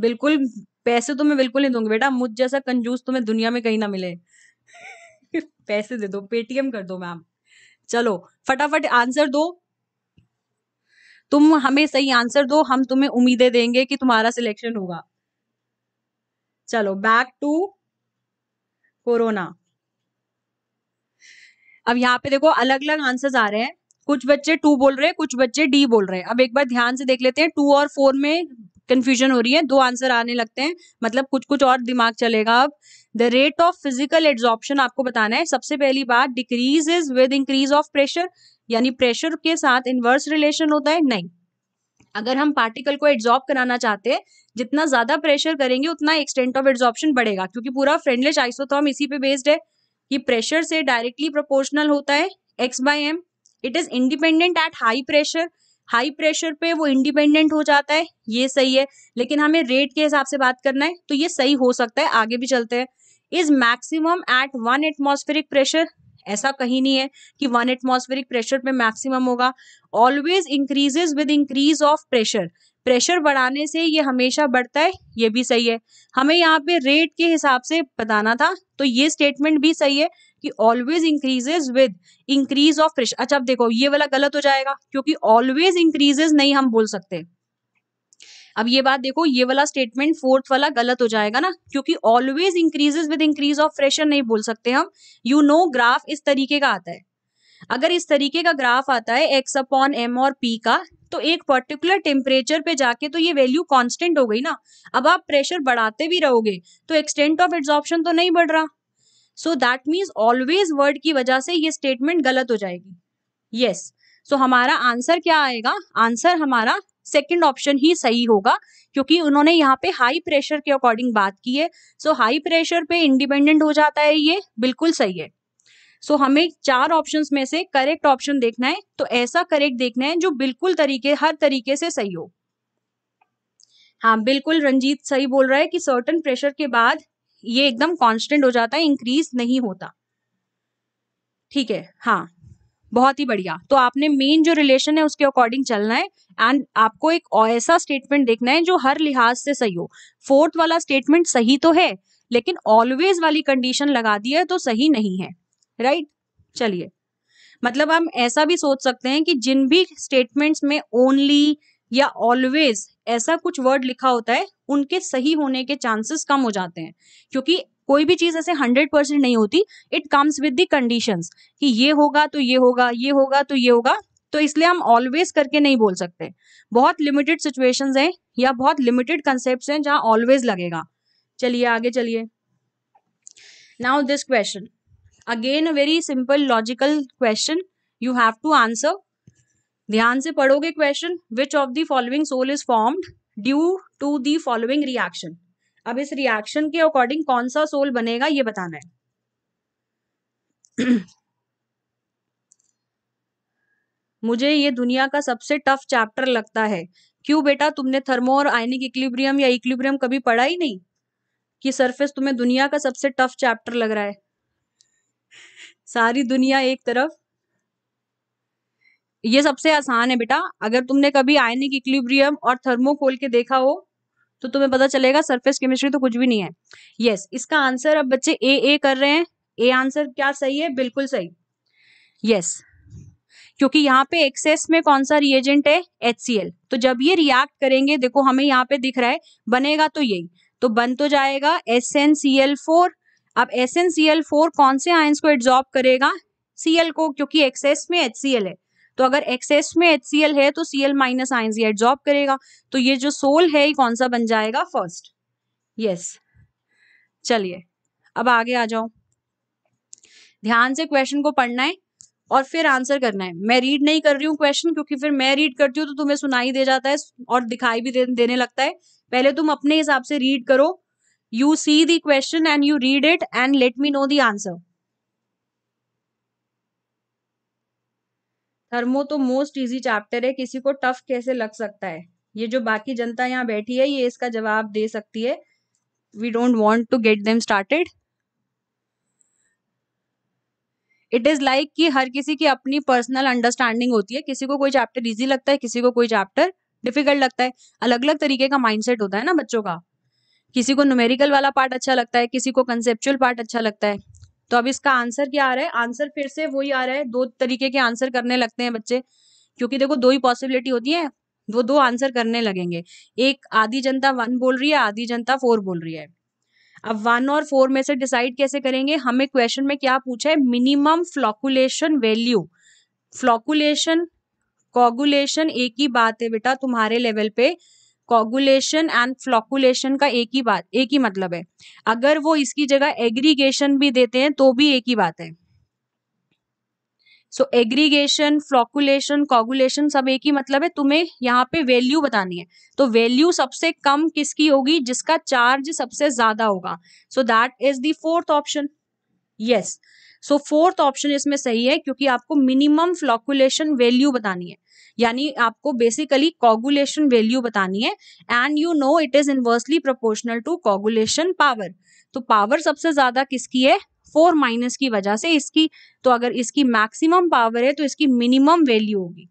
बिल्कुल पैसे तो मैं बिल्कुल नहीं दूंगी बेटा मुझ जैसा कंजूस तुम्हें दुनिया में कहीं ना मिले <laughs> पैसे दे दो पेटीएम कर दो मैम चलो फटाफट आंसर दो तुम हमें सही आंसर दो हम तुम्हें उम्मीदें देंगे कि तुम्हारा सिलेक्शन होगा चलो बैक टू कोरोना अब यहाँ पे देखो अलग अलग आंसर्स आ रहे हैं कुछ बच्चे टू बोल रहे हैं कुछ बच्चे डी बोल रहे हैं अब एक बार ध्यान से देख लेते हैं टू और फोर में कंफ्यूजन हो रही है दो आंसर आने लगते हैं मतलब कुछ कुछ और दिमाग चलेगा अब the rate of physical adsorption आपको बताना है सबसे पहली बात decrease is with increase of pressure यानी प्रेशर के साथ इन्वर्स रिलेशन होता है नहीं अगर हम पार्टिकल को एड्जॉर्ब कराना चाहते हैं जितना ज्यादा प्रेशर करेंगे उतना एक्सटेंट ऑफ एड्जॉर्प्शन बढ़ेगा क्योंकि पूरा फ्रेंडलेस हम इसी पे बेस्ड है कि प्रेशर से डायरेक्टली प्रोपोर्शनल होता है X by M it is independent at high pressure high pressure पे वो इंडिपेंडेंट हो जाता है ये सही है लेकिन हमें रेट के हिसाब से बात करना है तो ये सही हो सकता है आगे भी चलते हैं is maximum at one atmospheric pressure ऐसा कहीं नहीं है कि वन एटमोस्फेरिक प्रेशर पे मैक्सिमम होगा always increases with increase of pressure pressure बढ़ाने से ये हमेशा बढ़ता है ये भी सही है हमें यहाँ पे रेट के हिसाब से बताना था तो ये स्टेटमेंट भी सही है कि always increases with increase of pressure अच्छा अब देखो ये वाला गलत हो जाएगा क्योंकि ऑलवेज इंक्रीजेज नहीं हम बोल सकते अब ये बात देखो ये वाला स्टेटमेंट फोर्थ वाला गलत हो जाएगा ना क्योंकि always increases with increase of pressure नहीं बोल सकते हम यू नो ग्राफ इस तरीके का आता है अगर इस तरीके का ग्राफ आता है एक्स अपॉन एम और पी का तो एक पर्टिकुलर टेम्परेचर पे जाके तो ये वैल्यू कांस्टेंट हो गई ना अब आप प्रेशर बढ़ाते भी रहोगे तो एक्सटेंट ऑफ एड्सॉप्शन तो नहीं बढ़ रहा so that means always word की वजह से ये स्टेटमेंट गलत हो जाएगी यस yes. सो so, हमारा आंसर क्या आएगा आंसर हमारा सेकेंड ऑप्शन ही सही होगा क्योंकि उन्होंने यहाँ पे हाई प्रेशर के अकॉर्डिंग बात की है सो हाई प्रेशर पे इंडिपेंडेंट हो जाता है ये बिल्कुल सही है सो so, हमें चार ऑप्शंस में से करेक्ट ऑप्शन देखना है तो ऐसा करेक्ट देखना है जो बिल्कुल तरीके हर तरीके से सही हो हाँ बिल्कुल रंजीत सही बोल रहा है कि सर्टन प्रेशर के बाद ये एकदम कांस्टेंट हो जाता है इंक्रीज नहीं होता ठीक है हाँ बहुत ही बढ़िया तो आपने मेन जो रिलेशन है उसके अकॉर्डिंग चलना है एंड आपको एक ऐसा स्टेटमेंट देखना है जो हर लिहाज से सही हो फोर्थ वाला स्टेटमेंट सही तो है लेकिन ऑलवेज वाली कंडीशन लगा दी है तो सही नहीं है राइट चलिए मतलब हम ऐसा भी सोच सकते हैं कि जिन भी स्टेटमेंट्स में ओनली या ऑलवेज ऐसा कुछ वर्ड लिखा होता है उनके सही होने के चांसेस कम हो जाते हैं क्योंकि कोई भी चीज़ ऐसे हंड्रेड परसेंट नहीं होती it comes with the conditions कि ये होगा तो ये होगा ये होगा तो ये होगा तो इसलिए हम ऑलवेज करके नहीं बोल सकते बहुत लिमिटेड सिचुएशंस हैं या बहुत लिमिटेड कंसेप्ट हैं जहां ऑलवेज लगेगा चलिए आगे चलिए now this question again a very simple logical question you have to answer ध्यान से पढ़ोगे question which of the following sol is formed due to the following reaction अब इस रिएक्शन के अकॉर्डिंग कौन सा सोल बनेगा ये बताना है <clears throat> मुझे ये दुनिया का सबसे टफ चैप्टर लगता है क्यों बेटा तुमने थर्मो और आयनिक इक्लिब्रियम या इक्लिब्रियम कभी पढ़ा ही नहीं कि सरफेस तुम्हें दुनिया का सबसे टफ चैप्टर लग रहा है सारी दुनिया एक तरफ ये सबसे आसान है बेटा अगर तुमने कभी आयनिक इक्लिब्रियम और थर्मोकोल के देखा हो तो तुम्हें पता चलेगा सरफेस केमिस्ट्री तो कुछ भी नहीं है यस yes, इसका आंसर अब बच्चे ए ए कर रहे हैं ए आंसर क्या सही है बिल्कुल सही यस yes. क्योंकि यहाँ पे एक्सेस में कौन सा रिएजेंट है एच तो जब ये रिएक्ट करेंगे देखो हमें यहाँ पे दिख रहा है बनेगा तो यही तो बन तो जाएगा S N C L four अब S N C L four कौन से आयंस को एड्जॉर्ब करेगा सीएल को क्योंकि एक्सेस में एच है तो अगर एक्सेस में एच है तो सी एल माइनस आइन जी एड्जॉर्ब करेगा तो ये जो सोल है ये कौन सा बन जाएगा फर्स्ट यस चलिए अब आगे आ जाओ ध्यान से क्वेश्चन को पढ़ना है और फिर आंसर करना है मैं रीड नहीं कर रही हूँ क्वेश्चन क्योंकि फिर मैं रीड करती हूँ तो तुम्हें सुनाई दे जाता है और दिखाई भी दे, देने लगता है पहले तुम अपने हिसाब से रीड करो you see the question and you read it and let me know the answer thermo तो मोस्ट इजी चैप्टर है किसी को टफ कैसे लग सकता है ये जो बाकी जनता यहाँ बैठी है ये इसका जवाब दे सकती है we don't want to get them started it is like कि हर किसी की अपनी पर्सनल अंडरस्टैंडिंग होती है किसी को कोई चैप्टर इजी लगता है किसी को कोई चैप्टर डिफिकल्ट लगता है अलग अलग तरीके का माइंडसेट होता है ना बच्चों का किसी को न्यूमेरिकल वाला पार्ट अच्छा लगता है किसी को कंसेप्चुअल पार्ट अच्छा लगता है तो अब इसका आंसर क्या आ रहा है आंसर फिर से वही आ रहा है दो तरीके के आंसर करने लगते हैं बच्चे क्योंकि देखो दो ही पॉसिबिलिटी होती है वो दो आंसर करने लगेंगे एक आधी जनता वन बोल रही है आधी जनता फोर बोल रही है अब वन और फोर में से डिसाइड कैसे करेंगे हमें क्वेश्चन में क्या पूछा है minimum flocculation value flocculation coagulation एक ही बात है बेटा तुम्हारे लेवल पे कॉगुलेशन एंड फ्लॉकुलेशन का एक ही बात एक ही मतलब है अगर वो इसकी जगह एग्रीगेशन भी देते हैं तो भी एक ही बात है सो एग्रीगेशन फ्लॉकुलेशन कॉगुलेशन सब एक ही मतलब है तुम्हें यहाँ पे वैल्यू बतानी है तो वैल्यू सबसे कम किसकी होगी जिसका चार्ज सबसे ज्यादा होगा so that is the fourth option yes so fourth option इसमें सही है क्योंकि आपको मिनिमम फ्लॉकुलेशन वैल्यू बतानी है यानी आपको बेसिकली कॉगुलेशन वैल्यू बतानी है and you know it is inversely proportional to coagulation power तो पावर सबसे ज्यादा किसकी है फोर माइनस की वजह से इसकी तो अगर इसकी मैक्सिमम पावर है तो इसकी मिनिमम वैल्यू होगी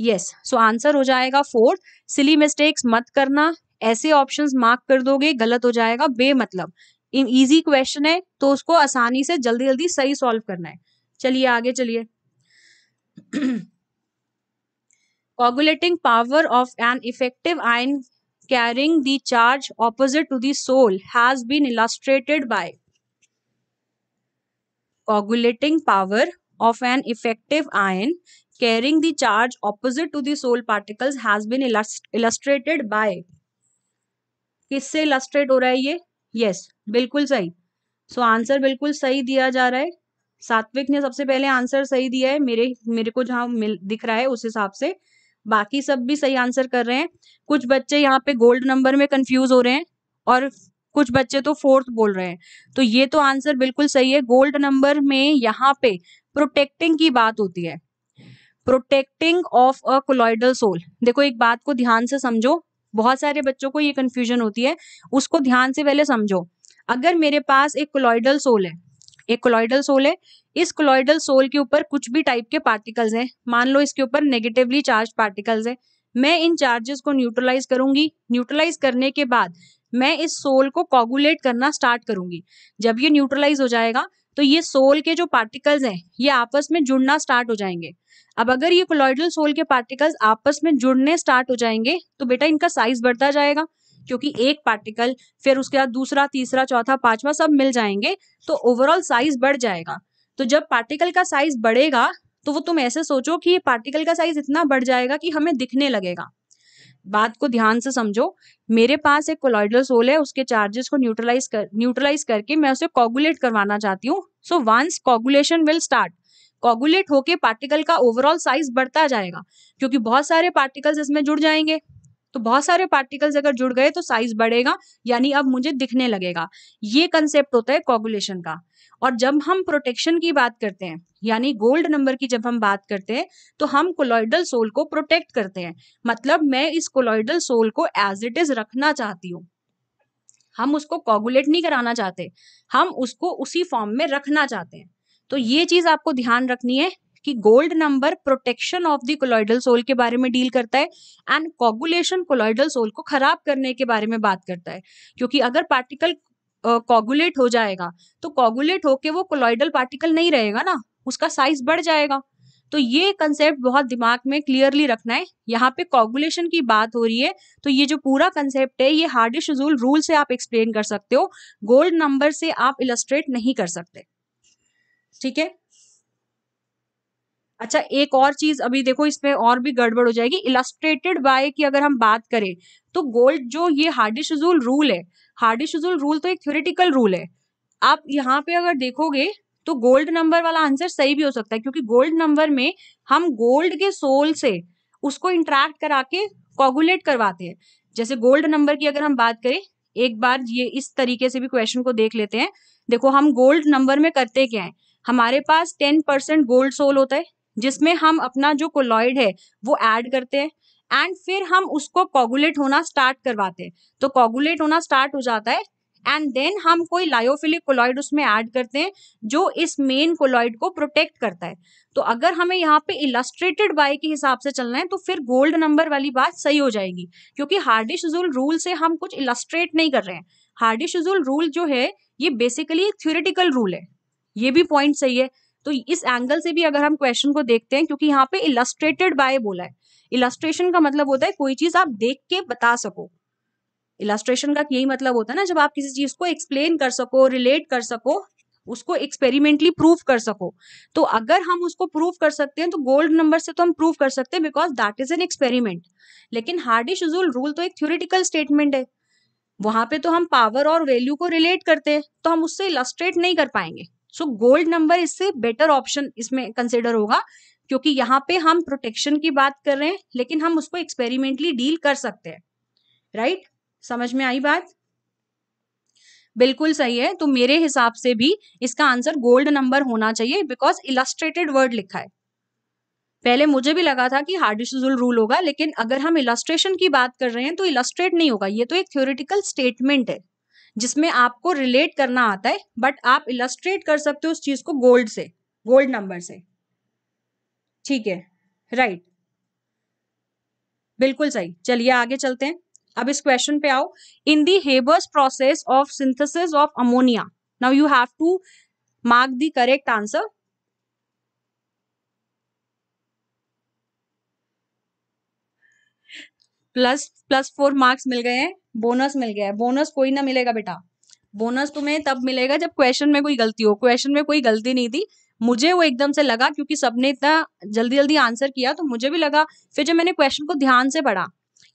यस सो आंसर हो जाएगा फोर सिली मिस्टेक्स मत करना ऐसे ऑप्शंस मार्क कर दोगे गलत हो जाएगा बेमतलब इजी क्वेश्चन है तो उसको आसानी से जल्दी जल्दी सही सॉल्व करना है चलिए आगे चलिए coagulating power of an effective ion carrying the charge opposite to the sol has been illustrated by coagulating power of an effective ion carrying the charge opposite to the sol particles has been illustrated by किससे illustrate हो रहा है ये yes बिल्कुल सही so so, answer बिल्कुल सही दिया जा रहा है सात्विक ने सबसे पहले आंसर सही दिया है मेरे मेरे को जहाँ दिख रहा है उस हिसाब से बाकी सब भी सही आंसर कर रहे हैं कुछ बच्चे यहाँ पे गोल्ड नंबर में कंफ्यूज हो रहे हैं और कुछ बच्चे तो फोर्थ बोल रहे हैं तो ये तो आंसर बिल्कुल सही है गोल्ड नंबर में यहाँ पे प्रोटेक्टिंग की बात होती है protecting of a colloidal sol देखो एक बात को ध्यान से समझो बहुत सारे बच्चों को ये कन्फ्यूजन होती है उसको ध्यान से पहले समझो अगर मेरे पास एक कोलॉइडल सोल है एक कोलॉइडल सोल है इस कोलॉइडल सोल के ऊपर कुछ भी टाइप के पार्टिकल्स हैं मान लो इसके ऊपर नेगेटिवली चार्ज पार्टिकल्स हैं मैं इन चार्जेस को न्यूट्रलाइज करूंगी न्यूट्रलाइज करने के बाद मैं इस सोल को कॉगुलेट करना स्टार्ट करूंगी जब ये न्यूट्रलाइज हो जाएगा तो ये सोल के जो पार्टिकल्स हैं ये आपस में जुड़ना स्टार्ट हो जाएंगे अब अगर ये कोलॉइडल सोल के पार्टिकल्स आपस में जुड़ने स्टार्ट हो जाएंगे तो बेटा इनका साइज बढ़ता जाएगा क्योंकि एक पार्टिकल फिर उसके बाद दूसरा तीसरा चौथा पांचवा सब मिल जाएंगे तो ओवरऑल साइज बढ़ जाएगा तो जब पार्टिकल का साइज बढ़ेगा तो वो तुम ऐसे सोचो कि ये पार्टिकल का साइज इतना बढ़ जाएगा कि हमें दिखने लगेगा बात को ध्यान से समझो मेरे पास एक कोलॉइडल सोल है उसके चार्जेस को न्यूट्रलाइज कर न्यूट्रलाइज करके मैं उसे कॉगुलेट करवाना चाहती हूँ so once coagulation will start coagulate होके पार्टिकल का ओवरऑल साइज बढ़ता जाएगा क्योंकि बहुत सारे पार्टिकल्स इसमें जुड़ जाएंगे तो बहुत सारे पार्टिकल्स अगर जुड़ गए तो साइज बढ़ेगा यानी अब मुझे दिखने लगेगा ये कंसेप्ट होता है कॉगुलेशन का और जब हम प्रोटेक्शन की बात करते हैं यानी गोल्ड नंबर की जब हम बात करते हैं तो हम कोलॉइडल सोल को प्रोटेक्ट करते हैं मतलब मैं इस कोलॉइडल सोल को एज इट इज रखना चाहती हूँ हम उसको कोगुलेट नहीं कराना चाहते हम उसको उसी फॉर्म में रखना चाहते हैं तो ये चीज आपको ध्यान रखनी है कि gold number protection of the colloidal sol के बारे में डील करता है एंड कॉगुलेशन कोलॉइडल सोल को खराब करने के बारे में बात करता है क्योंकि अगर पार्टिकल कॉगुलेट uh, हो जाएगा तो कॉगुलेट होके वो कोलॉइडल पार्टिकल नहीं रहेगा ना उसका साइज बढ़ जाएगा तो ये कंसेप्ट बहुत दिमाग में क्लियरली रखना है यहाँ पे कॉगुलेशन की बात हो रही है तो ये जो पूरा कंसेप्ट है ये हार्डिश जूल रूल से आप एक्सप्लेन कर सकते हो गोल्ड नंबर से आप इलस्ट्रेट नहीं कर सकते ठीक है अच्छा एक और चीज अभी देखो इसमें और भी गड़बड़ हो जाएगी इलास्ट्रेटेड बाय की अगर हम बात करें तो गोल्ड जो ये हार्डिश रूल है हार्डिश रूल तो एक थ्योरेटिकल रूल है आप यहाँ पे अगर देखोगे तो गोल्ड नंबर वाला आंसर सही भी हो सकता है क्योंकि गोल्ड नंबर में हम गोल्ड के सोल से उसको इंट्रैक्ट करा के कॉगुलेट करवाते हैं जैसे गोल्ड नंबर की अगर हम बात करें एक बार ये इस तरीके से भी क्वेश्चन को देख लेते हैं देखो हम गोल्ड नंबर में करते क्या है हमारे पास टेन परसेंट गोल्ड सोल होता है जिसमें हम अपना जो कोलॉइड है वो ऐड करते हैं एंड फिर हम उसको कोगुलेट होना स्टार्ट करवाते हैं तो कोगुलेट होना स्टार्ट हो जाता है एंड देन हम कोई लायोफिलिक कोलॉइड उसमें ऐड करते हैं जो इस मेन कोलॉइड को प्रोटेक्ट करता है तो अगर हमें यहाँ पे इलस्ट्रेटेड बाय के हिसाब से चलना है तो फिर गोल्ड नंबर वाली बात सही हो जाएगी क्योंकि हार्डी शुजूल रूल से हम कुछ इलस्ट्रेट नहीं कर रहे हैं हार्डी शुजूल रूल जो है ये बेसिकली एक थ्योरेटिकल रूल है ये भी पॉइंट सही है तो इस एंगल से भी अगर हम क्वेश्चन को देखते हैं क्योंकि यहाँ पे इलस्ट्रेटेड बाय बोला है इलस्ट्रेशन का मतलब होता है कोई चीज आप देख के बता सको इलस्ट्रेशन का यही मतलब होता है ना जब आप किसी चीज को एक्सप्लेन कर सको रिलेट कर सको उसको एक्सपेरिमेंटली प्रूव कर सको तो अगर हम उसको प्रूव कर सकते हैं तो गोल्ड नंबर से तो हम प्रूफ कर सकते हैं because that is an experiment लेकिन हार्डी शुजूल रूल तो एक थ्योरिटिकल स्टेटमेंट है वहां पे तो हम पावर और वैल्यू को रिलेट करते हैं तो हम उससे इलस्ट्रेट नहीं कर पाएंगे सो गोल्ड नंबर इससे बेटर ऑप्शन इसमें कंसिडर होगा क्योंकि यहाँ पे हम प्रोटेक्शन की बात कर रहे हैं लेकिन हम उसको एक्सपेरिमेंटली डील कर सकते हैं राइट right? समझ में आई बात बिल्कुल सही है तो मेरे हिसाब से भी इसका आंसर गोल्ड नंबर होना चाहिए बिकॉज इलास्ट्रेटेड वर्ड लिखा है पहले मुझे भी लगा था कि हार्डिशुल रूल होगा लेकिन अगर हम इलास्ट्रेशन की बात कर रहे हैं तो इलास्ट्रेट नहीं होगा ये तो एक थ्योरिटिकल स्टेटमेंट है जिसमें आपको रिलेट करना आता है बट आप इलस्ट्रेट कर सकते हो उस चीज को गोल्ड से गोल्ड नंबर से ठीक है राइट बिल्कुल सही चलिए आगे चलते हैं अब इस क्वेश्चन पे आओ in the Haber's process of synthesis of ammonia now you have to mark the correct answer plus plus four marks मिल गए हैं बोनस मिल गया है बोनस कोई ना मिलेगा बेटा बोनस तुम्हें तब मिलेगा जब क्वेश्चन में कोई गलती हो क्वेश्चन में कोई गलती नहीं थी मुझे वो एकदम से लगा क्योंकि सबने इतना जल्दी जल्दी आंसर किया तो मुझे भी लगा फिर जब मैंने क्वेश्चन को ध्यान से पढ़ा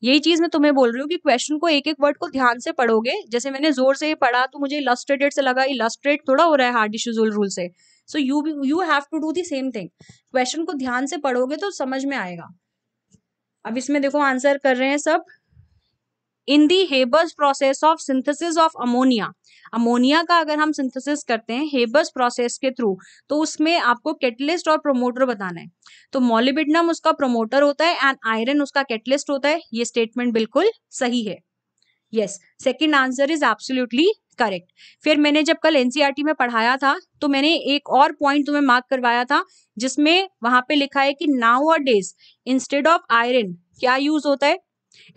यही चीज मैं तुम्हें बोल रही हूँ कि क्वेश्चन को एक एक वर्ड को ध्यान से पढ़ोगे जैसे मैंने जोर से पढ़ा तो मुझे इलस्ट्रेटेड से लगा इलस्ट्रेट थोड़ा हो रहा है हार्ड इश्यूज रूल से so you you have to do the same thing question को ध्यान से पढ़ोगे तो समझ में आएगा अब इसमें देखो आंसर कर रहे हैं सब in the Haber's process of synthesis of ammonia ammonia का अगर हम सिंथेसिस करते हैं हेबर्स प्रोसेस के थ्रू तो उसमें आपको कैटलिस्ट और प्रोमोटर बताना है तो मोलिबिडनम उसका प्रोमोटर होता है एंड आयरन उसका कैटलिस्ट होता है ये स्टेटमेंट बिल्कुल सही है yes second answer is absolutely correct फिर मैंने जब कल एनसीईआरटी e में पढ़ाया था तो मैंने एक और पॉइंट तुम्हें मार्क करवाया था जिसमें वहां पे लिखा है कि nowadays instead of iron क्या यूज होता है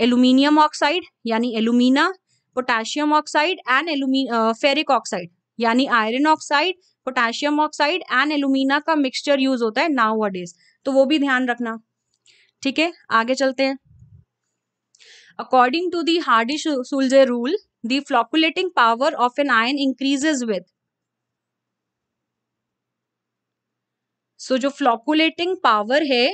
एल्यूमिनियम ऑक्साइड यानी एल्यूमिना पोटेशियम ऑक्साइड एंड एल्यूमी फेरिक ऑक्साइड यानी iron oxide potassium oxide and alumina का मिक्सचर यूज होता है नाउ डेज तो वो भी ध्यान रखना ठीक है आगे चलते हैं according to the Hardy Schulze rule the flocculating power of an ion increases with so जो फ्लॉकुलेटिंग पावर है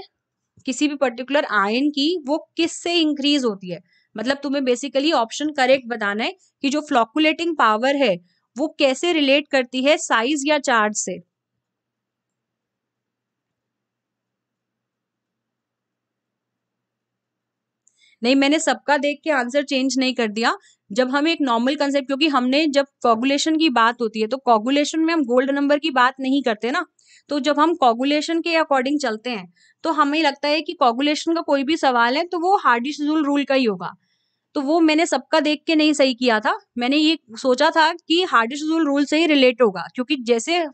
किसी भी पर्टिकुलर आयन की वो किस से इंक्रीज होती है मतलब तुम्हें बेसिकली ऑप्शन करेक्ट बताना है कि जो फ्लॉकुलेटिंग पावर है वो कैसे रिलेट करती है साइज या चार्ज से नहीं मैंने सबका देख के आंसर चेंज नहीं कर दिया जब हम एक नॉर्मल कंसेप्ट क्योंकि हमने जब कॉगुलेशन की बात होती है तो कॉगुलेशन में हम गोल्ड नंबर की बात नहीं करते ना तो जब हम कॉगुलेशन के अकॉर्डिंग चलते हैं तो हमें लगता है कि कॉगुलेशन का कोई भी सवाल है तो वो हार्डिश रूल का ही होगा तो वो मैंने सबका देख के नहीं सही किया था मैंने ये सोचा था कि हार्डिश रूल से ही रिलेट होगा क्योंकि जैसे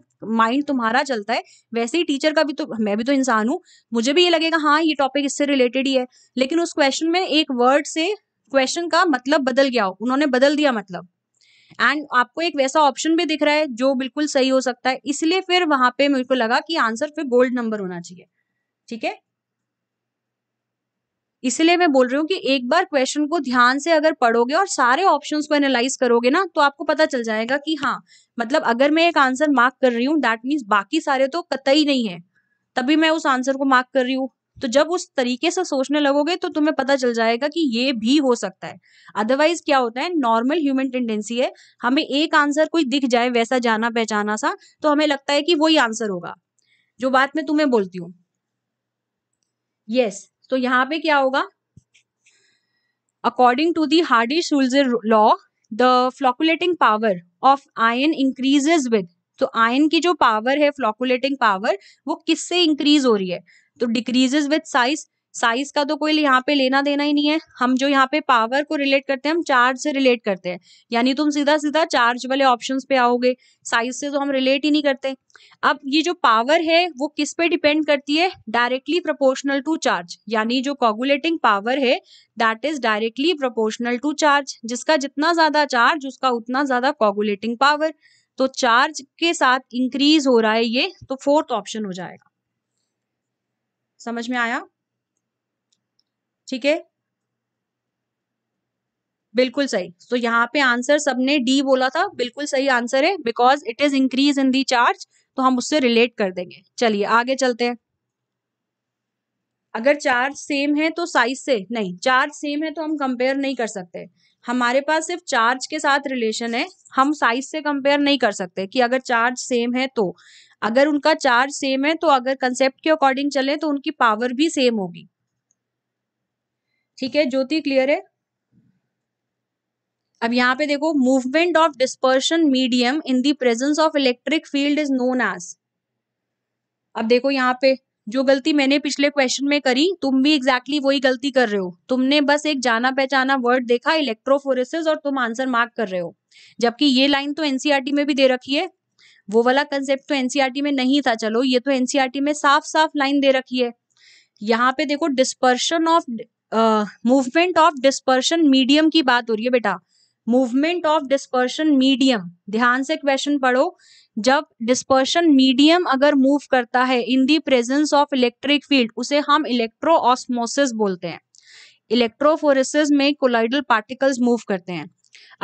माइंड तुम्हारा चलता है वैसे ही टीचर का भी तो मैं भी तो इंसान हूँ मुझे भी ये लगेगा हाँ ये टॉपिक इससे रिलेटेड ही है लेकिन उस क्वेश्चन में एक वर्ड से क्वेश्चन का मतलब बदल गया हो उन्होंने बदल दिया मतलब एंड आपको एक वैसा ऑप्शन भी दिख रहा है जो बिल्कुल सही हो सकता है इसलिए फिर वहां पे मेरे को लगा कि आंसर फिर गोल्ड नंबर होना चाहिए ठीक है इसलिए मैं बोल रही हूँ कि एक बार क्वेश्चन को ध्यान से अगर पढ़ोगे और सारे ऑप्शन को एनालाइज करोगे ना तो आपको पता चल जाएगा कि हाँ मतलब अगर मैं एक आंसर मार्क कर रही हूँ दैट मीन्स बाकी सारे तो कतई नहीं है तभी मैं उस आंसर को मार्क कर रही हूँ तो जब उस तरीके से सोचने लगोगे तो तुम्हें पता चल जाएगा कि ये भी हो सकता है अदरवाइज क्या होता है नॉर्मल ह्यूमन टेंडेंसी है हमें एक आंसर कोई दिख जाए वैसा जाना पहचाना सा तो हमें लगता है कि वही आंसर होगा जो बात मैं तुम्हें बोलती हूँ यस yes, तो यहाँ पे क्या होगा according to the Hardy Schulze law the flocculating power of ion increases with तो आयन की जो पावर है फ्लॉकुलेटिंग पावर वो किससे इंक्रीज हो रही है तो डिक्रीजेज विथ साइज साइज का तो कोई यहाँ पे लेना देना ही नहीं है हम जो यहाँ पे पावर को रिलेट करते हैं हम चार्ज से रिलेट करते हैं यानी तुम सीधा सीधा चार्ज वाले ऑप्शन पे आओगे साइज से तो हम रिलेट ही नहीं करते अब ये जो पावर है वो किस पे डिपेंड करती है डायरेक्टली प्रोपोर्शनल टू चार्ज यानी जो कॉगुलेटिंग पावर है that is directly proportional to charge जिसका जितना ज्यादा चार्ज उसका उतना ज्यादा कॉगुलेटिंग पावर तो चार्ज के साथ इंक्रीज हो रहा है ये तो फोर्थ ऑप्शन हो जाएगा समझ में आया ठीक है बिल्कुल सही तो so, यहाँ पे आंसर सबने डी बोला था बिल्कुल सही आंसर है because it is increase in the charge तो हम उससे रिलेट कर देंगे चलिए आगे चलते हैं अगर चार्ज सेम है तो साइज से नहीं चार्ज सेम है तो हम कंपेयर नहीं कर सकते हमारे पास सिर्फ चार्ज के साथ रिलेशन है हम साइज से कंपेयर नहीं कर सकते कि अगर चार्ज सेम है तो अगर उनका चार्ज सेम है तो अगर कंसेप्ट के अकॉर्डिंग चले तो उनकी पावर भी सेम होगी ठीक है ज्योति क्लियर है अब यहाँ पे देखो movement of dispersion medium in the presence of electric field is known as अब देखो यहाँ पे जो गलती मैंने पिछले क्वेश्चन में करी तुम भी एग्जैक्टली exactly वही गलती कर रहे हो तुमने बस एक जाना पहचाना वर्ड देखा इलेक्ट्रोफोरेसिस और तुम आंसर मार्क कर रहे हो जबकि ये लाइन तो एनसीआरटी e में भी दे रखी है वो वाला कंसेप्ट तो एनसीईआरटी e में नहीं था चलो ये तो एनसीईआरटी e में साफ साफ लाइन दे रखी है यहाँ पे देखो dispersion of movement of dispersion medium की बात हो रही है बेटा मूवमेंट ऑफ डिस्पर्शन मीडियम ध्यान से क्वेश्चन पढ़ो जब डिस्पर्शन मीडियम अगर मूव करता है in the presence of electric field उसे हम इलेक्ट्रो ऑस्मोसिस बोलते हैं इलेक्ट्रोफोरेसिस में कोलाइडल पार्टिकल्स मूव करते हैं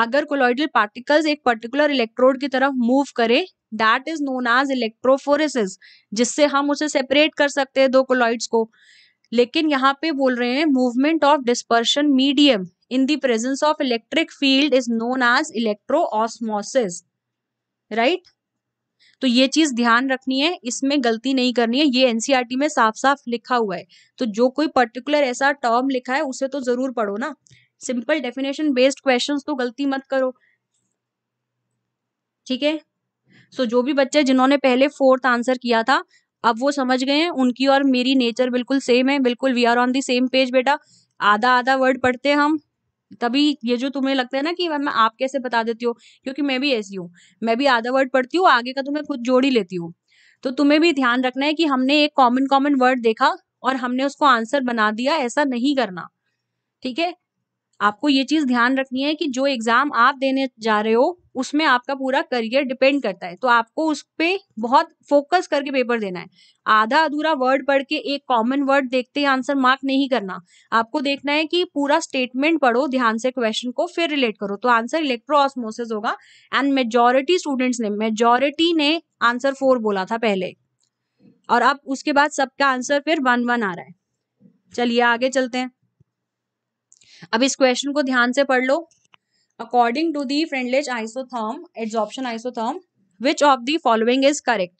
अगर कोलॉइडल पार्टिकल्स एक पर्टिकुलर इलेक्ट्रोड की तरफ मूव करे that is known as electrophoresis जिससे हम उसे सेपरेट कर सकते हैं दो कोलॉइड्स को लेकिन यहाँ पे बोल रहे हैं movement of dispersion medium in the presence of electric field is known as electro osmosis right तो ये चीज ध्यान रखनी है इसमें गलती नहीं करनी है ये एनसीईआरटी e में साफ साफ लिखा हुआ है तो जो कोई पर्टिकुलर ऐसा टर्म लिखा है उसे तो जरूर पढ़ो ना सिंपल डेफिनेशन बेस्ड क्वेश्चन तो गलती मत करो ठीक है सो जो भी बच्चे जिन्होंने पहले फोर्थ आंसर किया था अब वो समझ गए हैं उनकी और मेरी नेचर बिल्कुल सेम है बिल्कुल we are on the same page बेटा आधा आधा वर्ड पढ़ते हैं हम तभी ये जो तुम्हें लगता है ना कि मैं आप कैसे बता देती हूँ क्योंकि मैं भी ऐसी हूँ मैं भी आधा वर्ड पढ़ती हूँ आगे का तो मैं खुद जोड़ ही लेती हूँ तो तुम्हें भी ध्यान रखना है कि हमने एक कॉमन कॉमन वर्ड देखा और हमने उसको आंसर बना दिया ऐसा नहीं करना ठीक है आपको ये चीज ध्यान रखनी है कि जो एग्जाम आप देने जा रहे हो उसमें आपका पूरा करियर डिपेंड करता है तो आपको उस पर बहुत फोकस करके पेपर देना है आधा अधूरा वर्ड पढ़ के एक कॉमन वर्ड देखते ही आंसर मार्क नहीं करना आपको देखना है कि पूरा स्टेटमेंट पढ़ो ध्यान से क्वेश्चन को फिर रिलेट करो तो आंसर इलेक्ट्रो ऑस्मोसिस होगा एंड मेजोरिटी स्टूडेंट्स ने मेजोरिटी ने आंसर फोर बोला था पहले और अब उसके बाद सबका आंसर फिर वन वन आ रहा है चलिए आगे चलते हैं अब इस क्वेश्चन को ध्यान से पढ़ लो according to the Freundlich isotherm adsorption isotherm which of the following is correct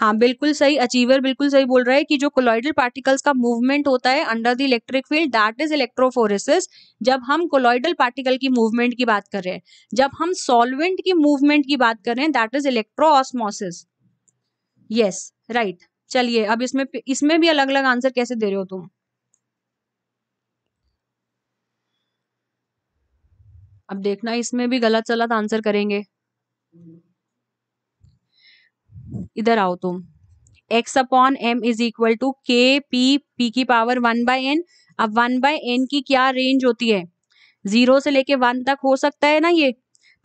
हाँ बिल्कुल सही अचीवर बिल्कुल सही बोल रहा है कि जो कोलॉइडल पार्टिकल्स का मूवमेंट होता है under the electric field that is electrophoresis जब हम कोलॉइडल पार्टिकल की मूवमेंट की बात कर रहे हैं जब हम सॉल्वेंट की मूवमेंट की बात कर रहे हैं that is electro osmosis yes right चलिए अब इसमें इसमें भी अलग अलग आंसर कैसे दे रहे हो तुम अब देखना इसमें भी गलत सलत आंसर करेंगे इधर आओ तुम x upon M is equal to K P P की पावर वन बाय एन अब वन बाय एन की क्या रेंज होती है जीरो से लेके वन तक हो सकता है ना ये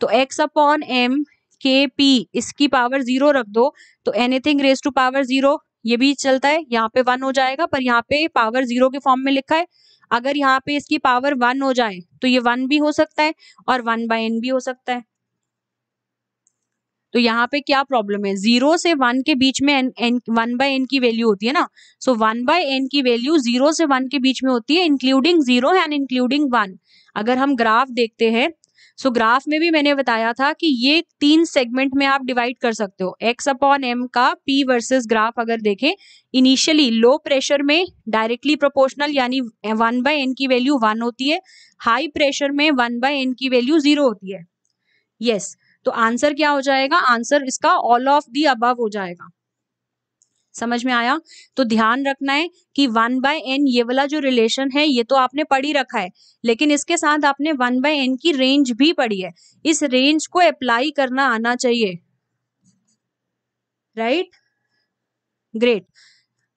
तो x upon M K P इसकी पावर जीरो रख दो तो anything raise to power zero ये भी चलता है यहाँ पे वन हो जाएगा पर यहाँ पे पावर जीरो के फॉर्म में लिखा है अगर यहाँ पे इसकी पावर वन हो जाए तो ये वन भी हो सकता है और वन बाय एन भी हो सकता है तो यहाँ पे क्या प्रॉब्लम है जीरो से वन के बीच में N N one by N की वैल्यू होती है ना सो वन बाय एन की वैल्यू जीरो से वन के बीच में होती है including zero and including one अगर हम ग्राफ देखते हैं सो ग्राफ में भी मैंने बताया था कि ये तीन सेगमेंट में आप डिवाइड कर सकते हो एक्स अपॉन एम का पी वर्सेस ग्राफ अगर देखें इनिशियली लो प्रेशर में डायरेक्टली प्रोपोर्शनल यानी वन बाय एन की वैल्यू वन होती है हाई प्रेशर में वन बाय एन की वैल्यू जीरो होती है यस yes, तो आंसर क्या हो जाएगा आंसर इसका ऑल ऑफ दी अबव हो जाएगा समझ में आया तो ध्यान रखना है कि वन बाय एन ये वाला जो रिलेशन है ये तो आपने पढ़ ही रखा है लेकिन इसके साथ आपने वन बाय एन की रेंज भी पढ़ी है इस रेंज को अप्लाई करना आना चाहिए राइट ग्रेट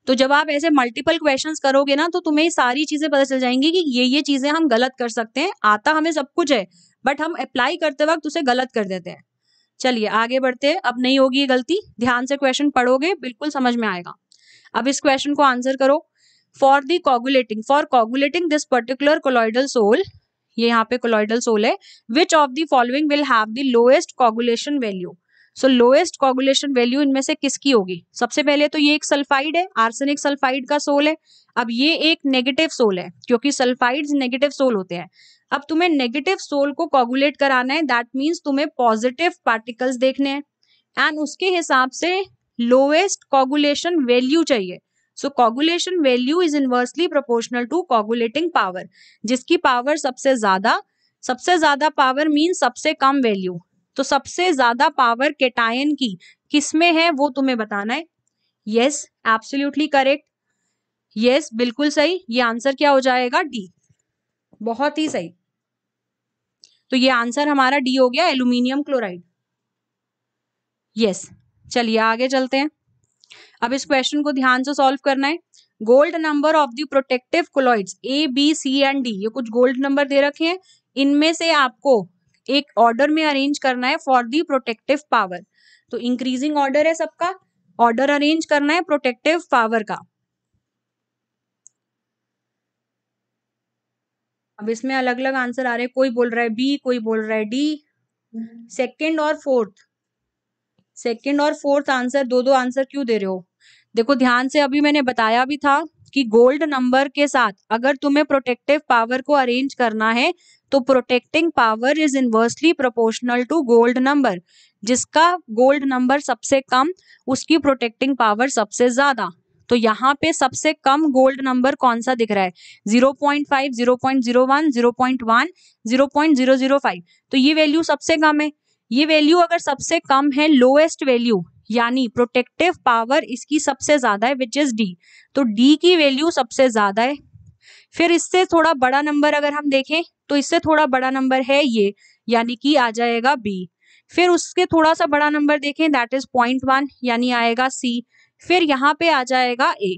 तो जब आप ऐसे मल्टीपल क्वेश्चंस करोगे ना तो तुम्हें सारी चीजें पता चल जाएंगी कि ये ये चीजें हम गलत कर सकते हैं आता हमें सब कुछ है बट हम अप्लाई करते वक्त उसे गलत कर देते हैं चलिए आगे बढ़ते हैं अब नहीं होगी ये गलती ध्यान से क्वेश्चन पढ़ोगे बिल्कुल समझ में आएगा अब इस क्वेश्चन को आंसर करो for the coagulating for coagulating this particular colloidal sol ये यहाँ पे कोलॉइडल सोल है which of the following will have the lowest coagulation value so lowest coagulation value इनमें से किसकी होगी सबसे पहले तो ये एक सल्फाइड है आर्सेनिक सल्फाइड का सोल है अब ये एक नेगेटिव सोल है क्योंकि सल्फाइड नेगेटिव सोल होते हैं अब तुम्हें नेगेटिव सोल को कॉगुलेट कराना है दैट मीन्स तुम्हें पॉजिटिव पार्टिकल्स देखने हैं एंड उसके हिसाब से लोएस्ट कॉगुलेशन वैल्यू चाहिए so coagulation value is inversely proportional to coagulating power जिसकी पावर सबसे ज्यादा सबसे ज्यादा पावर मीन्स सबसे कम वैल्यू तो सबसे ज्यादा पावर केटायन की किसमें है वो तुम्हें बताना है यस एब्सोल्यूटली करेक्ट यस बिल्कुल सही ये आंसर क्या हो जाएगा डी बहुत ही सही तो ये आंसर हमारा डी हो गया एल्यूमिनियम क्लोराइड यस चलिए आगे चलते हैं अब इस क्वेश्चन को ध्यान से सॉल्व करना है gold number of the protective colloids A B C and D ये कुछ गोल्ड नंबर दे रखे हैं इनमें से आपको एक ऑर्डर में अरेंज करना है फॉर दी प्रोटेक्टिव पावर तो इंक्रीजिंग ऑर्डर है सबका ऑर्डर अरेंज करना है प्रोटेक्टिव पावर का अब इसमें अलग अलग आंसर आ रहे हैं कोई बोल रहा है बी कोई बोल रहा है डी सेकेंड और फोर्थ सेकेंड और फोर्थ आंसर दो दो आंसर क्यों दे रहे हो देखो ध्यान से अभी मैंने बताया भी था कि गोल्ड नंबर के साथ अगर तुम्हें प्रोटेक्टिव पावर को अरेंज करना है तो protecting power is inversely proportional to gold number जिसका गोल्ड नंबर सबसे कम उसकी प्रोटेक्टिंग पावर सबसे ज्यादा तो यहाँ पे सबसे कम गोल्ड नंबर कौन सा दिख रहा है zero point five zero point zero one zero point one zero point zero zero five तो ये वैल्यू सबसे कम है ये वैल्यू अगर सबसे कम है लोएस्ट वैल्यू यानी प्रोटेक्टिव पावर इसकी सबसे ज्यादा है विच इज डी तो डी की वैल्यू सबसे ज्यादा है फिर इससे थोड़ा बड़ा नंबर अगर हम देखें तो इससे थोड़ा बड़ा नंबर है ये यानी कि आ जाएगा बी फिर उसके थोड़ा सा बड़ा नंबर देखें दैट इज पॉइंट वन यानी आएगा सी फिर यहाँ पे आ जाएगा ए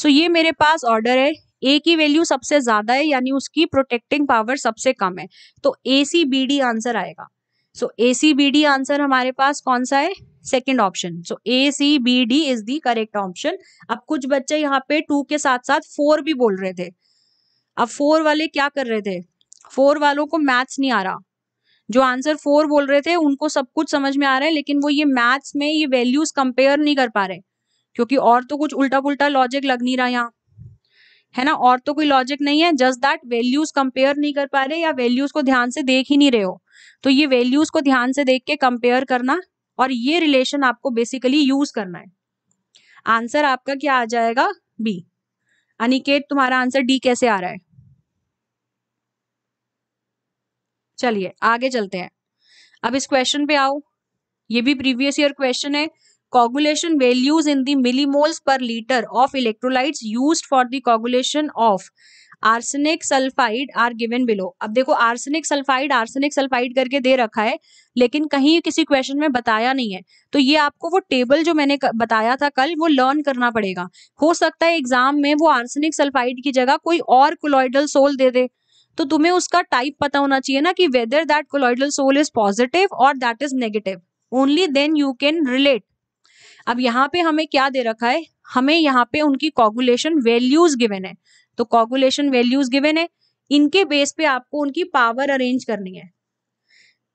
सो ये मेरे पास ऑर्डर है ए की वैल्यू सबसे ज्यादा है यानी उसकी प्रोटेक्टिंग पावर सबसे कम है तो A C B D answer आएगा so A C B D answer हमारे पास कौन सा है second option so A C B D is the correct option अब कुछ बच्चे यहाँ पे टू के साथ साथ फोर भी बोल रहे थे अब फोर वाले क्या कर रहे थे फोर वालों को मैथ्स नहीं आ रहा जो आंसर फोर बोल रहे थे उनको सब कुछ समझ में आ रहा है लेकिन वो ये मैथ्स में ये वैल्यूज कंपेयर नहीं कर पा रहे क्योंकि और तो कुछ उल्टा पुल्टा लॉजिक लग नहीं रहा यहाँ है ना और तो कोई लॉजिक नहीं है जस्ट दैट वैल्यूज कंपेयर नहीं कर पा रहे या वैल्यूज को ध्यान से देख ही नहीं रहे हो तो ये वैल्यूज को ध्यान से देख के कंपेयर करना और ये रिलेशन आपको बेसिकली यूज करना है आंसर आपका क्या आ जाएगा बी अनिकेत तुम्हारा आंसर डी कैसे आ रहा है चलिए आगे चलते हैं अब इस क्वेश्चन पे आओ ये भी प्रीवियस ईयर क्वेश्चन है coagulation values in the millimoles per litre of electrolytes used for the coagulation of arsenic sulphide are given below अब देखो आर्सेनिक सल्फाइड आर्सेनिक सल्फाइड करके दे रखा है लेकिन कहीं किसी क्वेश्चन में बताया नहीं है तो ये आपको वो टेबल जो मैंने बताया था कल वो लर्न करना पड़ेगा हो सकता है एग्जाम में वो आर्सेनिक सल्फाइड की जगह कोई और क्लोइडल सोल दे दे तो तुम्हें उसका टाइप पता होना चाहिए ना कि whether that colloidal sol is positive और that is negative only then you can relate अब यहाँ पे हमें क्या दे रखा है हमें यहाँ पे उनकी कॉगुलेशन वैल्यूज गिवेन है तो कॉगुलेशन वैल्यूज गिवेन है इनके बेस पे आपको उनकी पावर अरेंज करनी है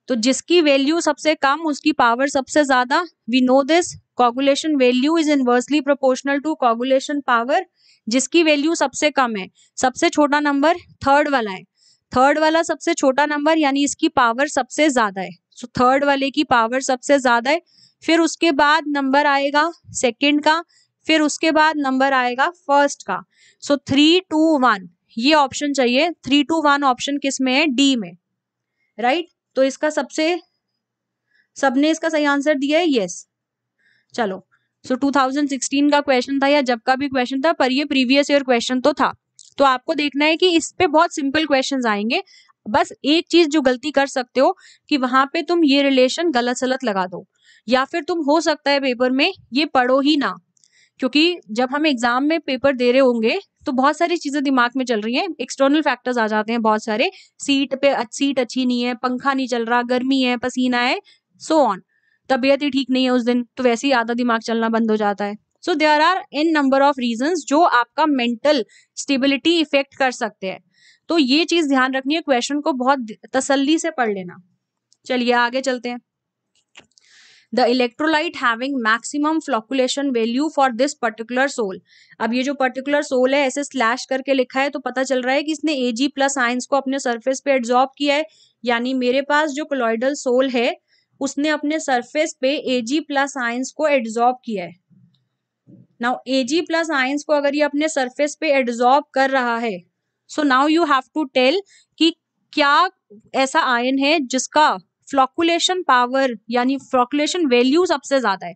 तो जिसकी वैल्यू सबसे कम उसकी पावर सबसे ज्यादा we know this coagulation value is inversely proportional to coagulation power जिसकी वैल्यू सबसे कम है सबसे छोटा नंबर थर्ड वाला है थर्ड वाला सबसे छोटा नंबर यानी इसकी पावर सबसे ज्यादा है सो so, थर्ड वाले की पावर सबसे ज्यादा है फिर उसके बाद नंबर आएगा सेकेंड का फिर उसके बाद नंबर आएगा फर्स्ट का सो थ्री टू वन ये ऑप्शन चाहिए थ्री टू वन ऑप्शन किस में है डी में राइट right? तो इसका सबसे सबने इसका सही आंसर दिया है यस yes. चलो सो so, 2016 का क्वेश्चन था या जब का भी क्वेश्चन था पर ये प्रीवियस ईयर क्वेश्चन तो था तो आपको देखना है कि इस पे बहुत सिंपल क्वेश्चंस आएंगे बस एक चीज जो गलती कर सकते हो कि वहां पे तुम ये रिलेशन गलत सलत लगा दो या फिर तुम हो सकता है पेपर में ये पढ़ो ही ना क्योंकि जब हम एग्जाम में पेपर दे रहे होंगे तो बहुत सारी चीजें दिमाग में चल रही हैं एक्सटर्नल फैक्टर्स आ जाते हैं बहुत सारे सीट पे सीट अच्छी नहीं है पंखा नहीं चल रहा गर्मी है पसीना है सो so ऑन तबीयत ही ठीक नहीं है उस दिन तो वैसे ही आधा दिमाग चलना बंद हो जाता है so there are in number of reason जो आपका मेंटल स्टेबिलिटी इफेक्ट कर सकते हैं तो ये चीज ध्यान रखनी है क्वेश्चन को बहुत तसल्ली से पढ़ लेना चलिए आगे चलते हैं the electrolyte having maximum flocculation value for this particular sol अब ये जो पर्टिकुलर सोल है ऐसे स्लैश करके लिखा है तो पता चल रहा है कि इसने ए जी प्लस आइंस को अपने सरफेस पे एड्जॉर्ब किया है यानी मेरे पास जो कोलॉइडल सोल है उसने अपने सरफेस पे एजी प्लस आइंस को एड्जॉर्ब किया है नाउ एजी प्लस आइंस को अगर ये अपने सरफेस पे एड्जॉर्ब कर रहा है so now you have to tell कि क्या ऐसा आयन है जिसका फ्लॉकुलेशन पावर यानी फ्लॉकुलेशन वैल्यू सबसे ज्यादा है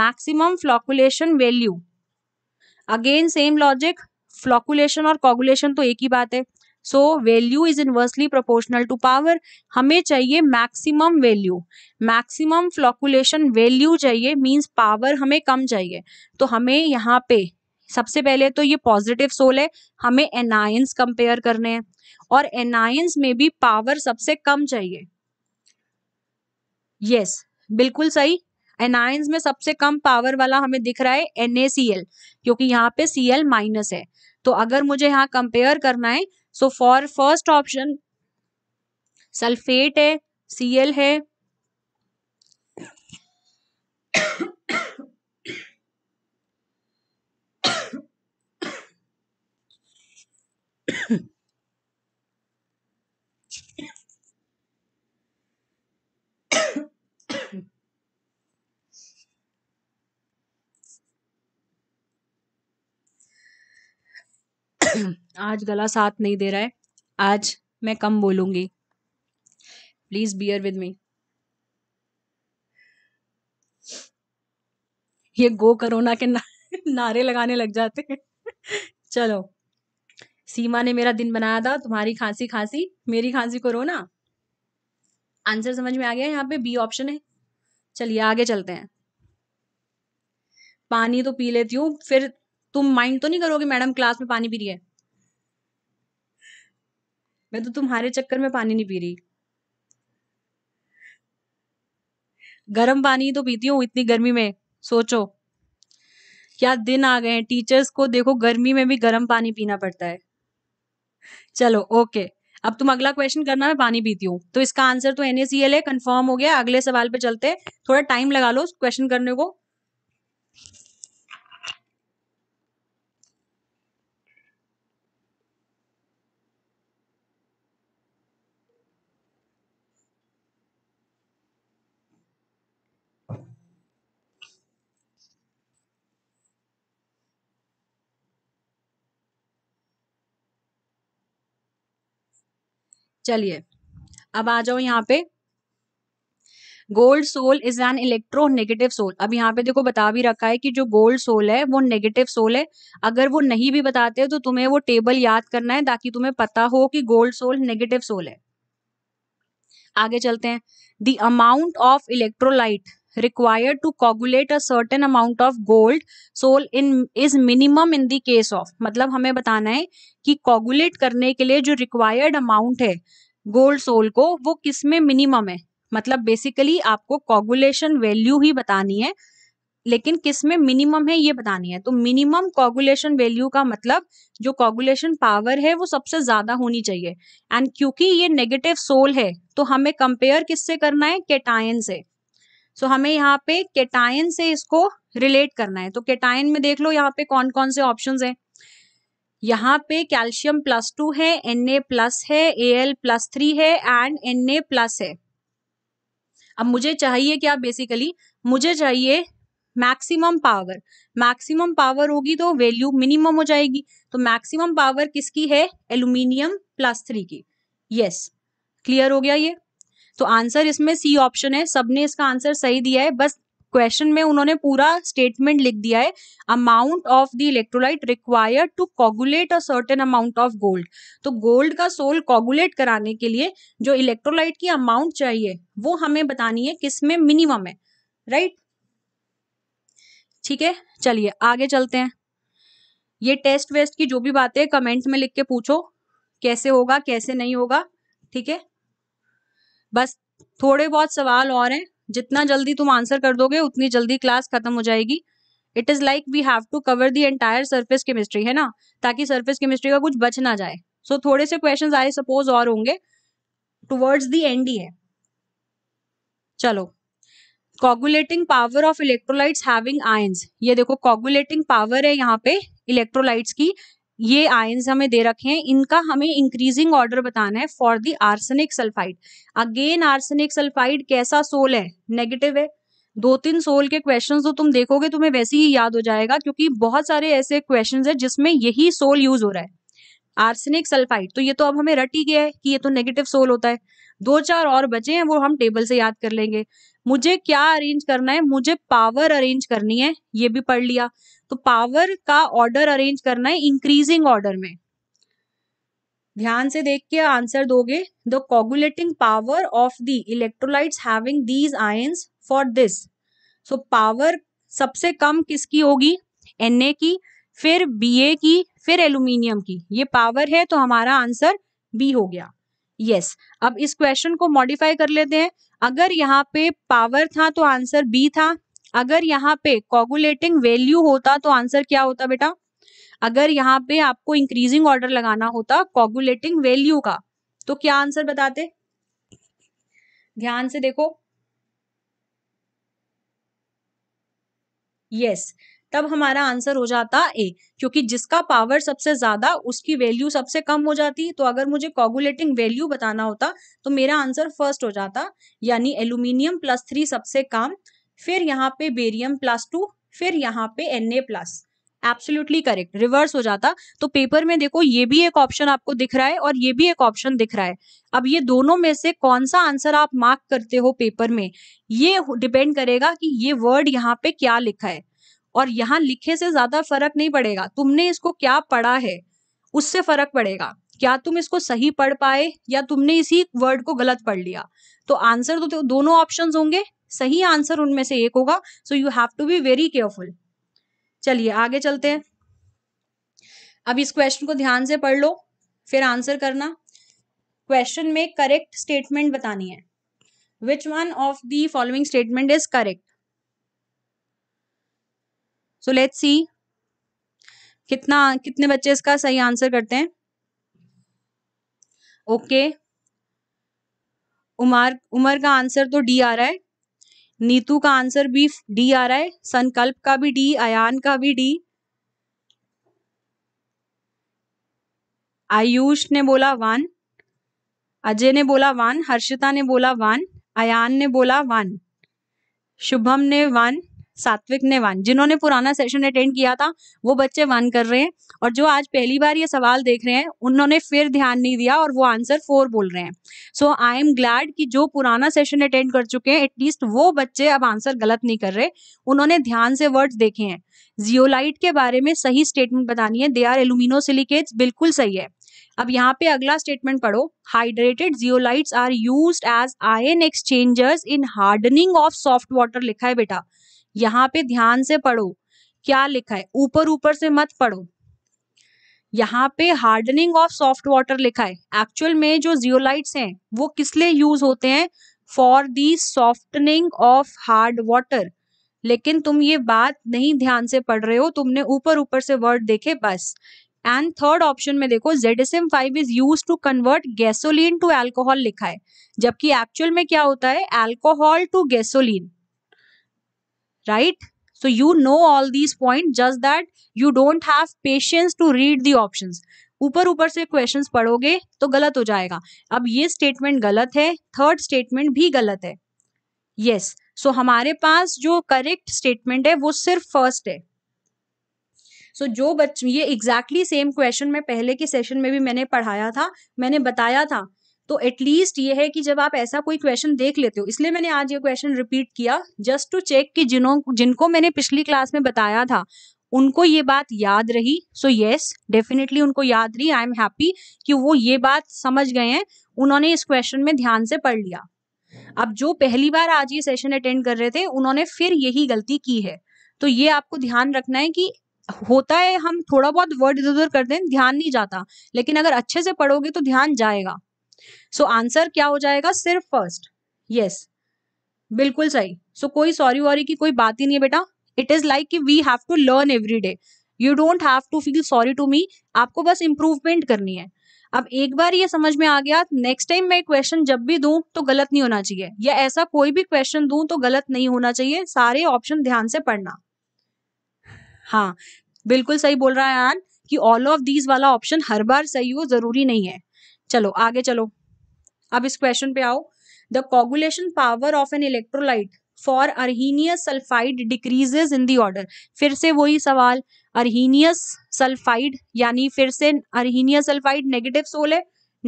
maximum flocculation value again same logic flocculation और कॉगुलेशन तो एक ही बात है so value is inversely proportional to power हमें चाहिए maximum value maximum flocculation value चाहिए मीन्स पावर हमें कम चाहिए तो हमें यहाँ पे सबसे पहले तो ये पॉजिटिव सोल है हमें एनायंस कंपेयर करने हैं और एनायंस में भी पावर सबसे कम चाहिए यस yes, बिल्कुल सही एनायंस में सबसे कम पावर वाला हमें दिख रहा है एन क्योंकि यहाँ पे सी माइनस है तो अगर मुझे यहाँ कंपेयर करना है so for first option sulphate है सीएल है आज गला साथ नहीं दे रहा है आज मैं कम बोलूंगी प्लीज़ बियर विद मी ये गो करोना के नारे लगाने लग जाते हैं चलो सीमा ने मेरा दिन बनाया था तुम्हारी खांसी खांसी मेरी खांसी कोरोना आंसर समझ में आ गया यहाँ पे बी ऑप्शन है चलिए आगे चलते हैं पानी तो पी लेती हूँ फिर तुम माइंड तो नहीं करोगे मैडम क्लास में पानी पी रही है मैं तो तुम्हारे चक्कर में पानी नहीं पी रही गर्म पानी तो पीती हूँ इतनी गर्मी में सोचो क्या दिन आ गए हैं टीचर्स को देखो गर्मी में भी गर्म पानी पीना पड़ता है चलो ओके अब तुम अगला क्वेश्चन करना मैं पानी पीती हूँ तो इसका आंसर तो एनएसीएल है कंफर्म हो गया अगले सवाल पे चलते थोड़ा टाइम लगा लो क्वेश्चन करने को चलिए अब आ जाओ यहाँ पे gold sol is an electronegative sol अब यहाँ पे देखो बता भी रखा है कि जो गोल्ड सोल है वो नेगेटिव सोल है अगर वो नहीं भी बताते तो तुम्हें वो टेबल याद करना है ताकि तुम्हें पता हो कि गोल्ड सोल नेगेटिव सोल है आगे चलते हैं the amount of electrolyte required to coagulate a certain amount of gold sol in is minimum in the case of मतलब हमें बताना है कि कोगुलेट करने के लिए जो रिक्वायर्ड अमाउंट है गोल्ड सोल को वो किस में मिनिमम है मतलब बेसिकली आपको कोगुलेशन वैल्यू ही बतानी है लेकिन किस में मिनिमम है ये बतानी है तो मिनिमम कोगुलेशन वैल्यू का मतलब जो कोगुलेशन पावर है वो सबसे ज्यादा होनी चाहिए एंड क्योंकि ये नेगेटिव सोल है तो हमें कंपेयर किससे करना है केटायन से सो so, हमें यहाँ पे केटायन से इसको रिलेट करना है तो केटायन में देख लो यहाँ पे कौन कौन से ऑप्शन है यहाँ पे कैल्शियम प्लस टू है एन ए प्लस है ए एल प्लस थ्री है एंड एन ए प्लस है अब मुझे चाहिए क्या बेसिकली मुझे चाहिए मैक्सिमम पावर मैक्सिमम पावर होगी तो वैल्यू मिनिमम हो जाएगी तो मैक्सिमम पावर किसकी है एल्यूमिनियम प्लस थ्री की यस yes. क्लियर हो गया ये तो आंसर इसमें सी ऑप्शन है सबने इसका आंसर सही दिया है बस क्वेश्चन में उन्होंने पूरा स्टेटमेंट लिख दिया है amount of the electrolyte required to coagulate a certain amount of gold तो गोल्ड का सोल कॉगुलेट कराने के लिए जो इलेक्ट्रोलाइट की अमाउंट चाहिए वो हमें बतानी है किसमें मिनिमम है राइट ठीक है चलिए आगे चलते हैं ये टेस्ट वेस्ट की जो भी बातें कमेंट्स में लिख के पूछो कैसे होगा कैसे नहीं होगा ठीक है बस थोड़े बहुत सवाल और हैं जितना जल्दी तुम आंसर कर दोगे उतनी जल्दी क्लास खत्म हो जाएगी it is like we have to cover the entire surface chemistry है ना ताकि सर्फेस केमिस्ट्री का कुछ बच ना जाए सो so, थोड़े से क्वेश्चन आए सपोज और होंगे टुवर्ड्स दी एंड ही है चलो coagulating power of electrolytes having ions ये देखो कॉगुलेटिंग पावर है यहाँ पे इलेक्ट्रोलाइट्स की ये आयन्स हमें दे रखे हैं इनका हमें इंक्रीजिंग ऑर्डर बताना है for the arsenic sulphide again arsenic sulphide कैसा सोल है नेगेटिव है दो तीन सोल के क्वेश्चंस जो तो तुम देखोगे तुम्हें वैसे ही याद हो जाएगा क्योंकि बहुत सारे ऐसे क्वेश्चंस है जिसमें यही सोल यूज हो रहा है आर्सेनिक सल्फाइड तो ये तो अब हमें रट ही गया है कि ये तो नेगेटिव सोल होता है दो चार और बचे हैं वो हम टेबल से याद कर लेंगे मुझे क्या अरेंज करना है मुझे पावर अरेंज करनी है ये भी पढ़ लिया तो पावर का ऑर्डर अरेंज करना है इंक्रीजिंग ऑर्डर में ध्यान से देख के आंसर दोगे the coagulating power of the electrolytes having these ions for this so power सबसे कम किसकी होगी एन की फिर बी की फिर एल्यूमिनियम की ये पावर है तो हमारा आंसर बी हो गया यस yes. अब इस क्वेश्चन को मॉडिफाई कर लेते हैं अगर यहाँ पे पावर था तो आंसर बी था अगर यहाँ पे कॉगुलेटिंग वैल्यू होता तो आंसर क्या होता बेटा अगर यहाँ पे आपको इंक्रीजिंग ऑर्डर लगाना होता कॉगुलेटिंग वैल्यू का तो क्या आंसर बताते ध्यान से देखो यस yes. तब हमारा आंसर हो जाता ए क्योंकि जिसका पावर सबसे ज्यादा उसकी वैल्यू सबसे कम हो जाती तो अगर मुझे कॉगुलेटिंग वैल्यू बताना होता तो मेरा आंसर फर्स्ट हो जाता यानी एल्यूमिनियम प्लस थ्री सबसे कम फिर यहाँ पे बेरियम प्लस टू फिर यहाँ पे N A plus absolutely correct reverse हो जाता तो पेपर में देखो ये भी एक ऑप्शन आपको दिख रहा है और ये भी एक ऑप्शन दिख रहा है अब ये दोनों में से कौन सा आंसर आप मार्क करते हो पेपर में ये डिपेंड करेगा कि ये वर्ड यहाँ पे क्या लिखा है और यहाँ लिखे से ज्यादा फर्क नहीं पड़ेगा तुमने इसको क्या पढ़ा है उससे फर्क पड़ेगा क्या तुम इसको सही पढ़ पाए या तुमने इसी वर्ड को गलत पढ़ लिया तो आंसर तो दोनों ऑप्शंस होंगे सही आंसर उनमें से एक होगा so you have to be very careful चलिए आगे चलते हैं अब इस क्वेश्चन को ध्यान से पढ़ लो फिर आंसर करना क्वेश्चन में करेक्ट स्टेटमेंट बतानी है which one of the following statement is correct so let see कितना कितने बच्चे इसका सही आंसर करते हैं ओके okay. उमर उमर का आंसर तो डी आ रहा है नीतू का आंसर भी डी आ रहा है संकल्प का भी डी अयान का भी डी आयुष ने बोला वन अजय ने बोला वन हर्षिता ने बोला वन अयान ने बोला वन शुभम ने वन सात्विक ने वन जिन्होंने पुराना सेशन अटेंड किया था वो बच्चे वन कर रहे हैं और जो आज पहली बार ये सवाल देख रहे हैं उन्होंने फिर ध्यान नहीं दिया और वो आंसर फोर बोल रहे हैं सो आई एम ग्लैड कि जो पुराना सेशन अटेंड कर चुके हैं एटलीस्ट वो बच्चे अब आंसर गलत नहीं कर रहे उन्होंने ध्यान से वर्ड देखे हैं जियोलाइट के बारे में सही स्टेटमेंट बतानी है दे आर एल्यूमिनो सिलिकेट बिल्कुल सही है अब यहाँ पे अगला स्टेटमेंट पढ़ो hydrated zeolites are use as ion exchangers in hardening of soft water लिखा है बेटा यहाँ पे ध्यान से पढ़ो क्या लिखा है ऊपर ऊपर से मत पढ़ो यहाँ पे हार्डनिंग ऑफ सॉफ्ट वाटर लिखा है एक्चुअल में जो जियोलाइट्स हैं वो किस लिए यूज होते हैं for the softening of hard water लेकिन तुम ये बात नहीं ध्यान से पढ़ रहे हो तुमने ऊपर ऊपर से वर्ड देखे बस एंड थर्ड ऑप्शन में देखो M five is use to convert gasoline to alcohol लिखा है जबकि एक्चुअल में क्या होता है alcohol to gasoline right so you know all these point just that you don't have patience to read the option ऊपर ऊपर से क्वेश्चन पढ़ोगे तो गलत हो जाएगा अब ये स्टेटमेंट गलत है थर्ड स्टेटमेंट भी गलत है यस yes. सो so, हमारे पास जो करेक्ट स्टेटमेंट है वो सिर्फ फर्स्ट है सो so, जो बच्चे ये एग्जैक्टली सेम क्वेश्चन मैं पहले के सेशन में भी मैंने पढ़ाया था मैंने बताया था तो एटलीस्ट ये है कि जब आप ऐसा कोई क्वेश्चन देख लेते हो इसलिए मैंने आज ये क्वेश्चन रिपीट किया जस्ट टू चेक कि जिनों जिनको मैंने पिछली क्लास में बताया था उनको ये बात याद रही सो यस डेफिनेटली उनको याद रही आई एम हैप्पी कि वो ये बात समझ गए हैं उन्होंने इस क्वेश्चन में ध्यान से पढ़ लिया अब जो पहली बार आज ये सेशन अटेंड कर रहे थे उन्होंने फिर यही गलती की है तो ये आपको ध्यान रखना है कि होता है हम थोड़ा बहुत वर्ड इधर उधर कर दें ध्यान नहीं जाता लेकिन अगर अच्छे से पढ़ोगे तो ध्यान जाएगा सो so, आंसर क्या हो जाएगा सिर्फ फर्स्ट यस बिल्कुल सही सो so, कोई सॉरी वॉरी की कोई बात ही नहीं है बेटा इट इज लाइक कि we have to learn every day you don't have to feel sorry to me आपको बस इम्प्रूवमेंट करनी है अब एक बार ये समझ में आ गया नेक्स्ट टाइम मैं क्वेश्चन जब भी दूं तो गलत नहीं होना चाहिए या ऐसा कोई भी क्वेश्चन दूं तो गलत नहीं होना चाहिए सारे ऑप्शन ध्यान से पढ़ना हाँ बिल्कुल सही बोल रहा है यान कि ऑल ऑफ दीज वाला ऑप्शन हर बार सही हो जरूरी नहीं है चलो आगे चलो अब इस क्वेश्चन पे आओ the coagulation power of an electrolyte for arsenious sulphide decreases in the order फिर से वही सवाल अर्नियस सल्फाइड यानी फिर से अर्नियस सल्फाइड नेगेटिव सोल है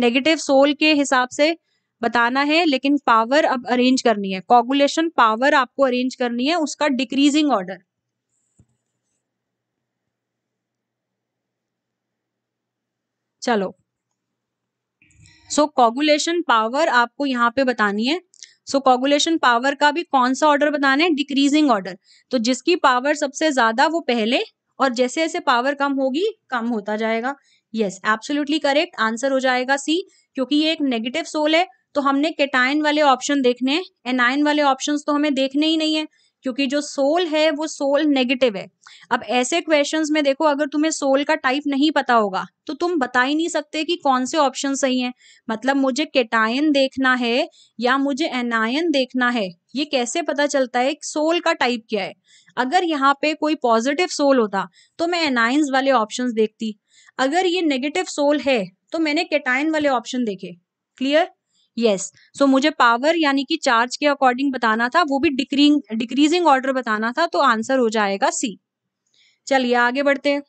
नेगेटिव सोल के हिसाब से बताना है लेकिन पावर अब अरेंज करनी है कॉगुलेशन पावर आपको अरेंज करनी है उसका डिक्रीजिंग ऑर्डर चलो सो कॉगुलेशन पावर आपको यहाँ पे बतानी है सो कॉगुलेशन पावर का भी कौन सा ऑर्डर बताना है डिक्रीजिंग ऑर्डर तो जिसकी पावर सबसे ज्यादा वो पहले और जैसे जैसे पावर कम होगी कम होता जाएगा यस एब्सोल्युटली करेक्ट आंसर हो जाएगा सी क्योंकि ये एक नेगेटिव सोल है तो हमने केटाइन वाले ऑप्शन देखने हैं एनाइन वाले ऑप्शन तो हमें देखने ही नहीं है क्योंकि जो सोल है वो सोल नेगेटिव है अब ऐसे क्वेश्चंस में देखो अगर तुम्हें सोल का टाइप नहीं पता होगा तो तुम बता ही नहीं सकते कि कौन से ऑप्शन सही हैं मतलब मुझे केटायन देखना है या मुझे एनायन देखना है ये कैसे पता चलता है सोल का टाइप क्या है अगर यहाँ पे कोई पॉजिटिव सोल होता तो मैं एनायंस वाले ऑप्शन देखती अगर ये नेगेटिव सोल है तो मैंने केटायन वाले ऑप्शन देखे clear yes yes. So so, मुझे पावर यानी कि चार्ज के अकॉर्डिंग बताना था वो भी डिक्रींग डिक्रीजिंग ऑर्डर बताना था तो आंसर हो जाएगा सी चलिए आगे बढ़ते हैं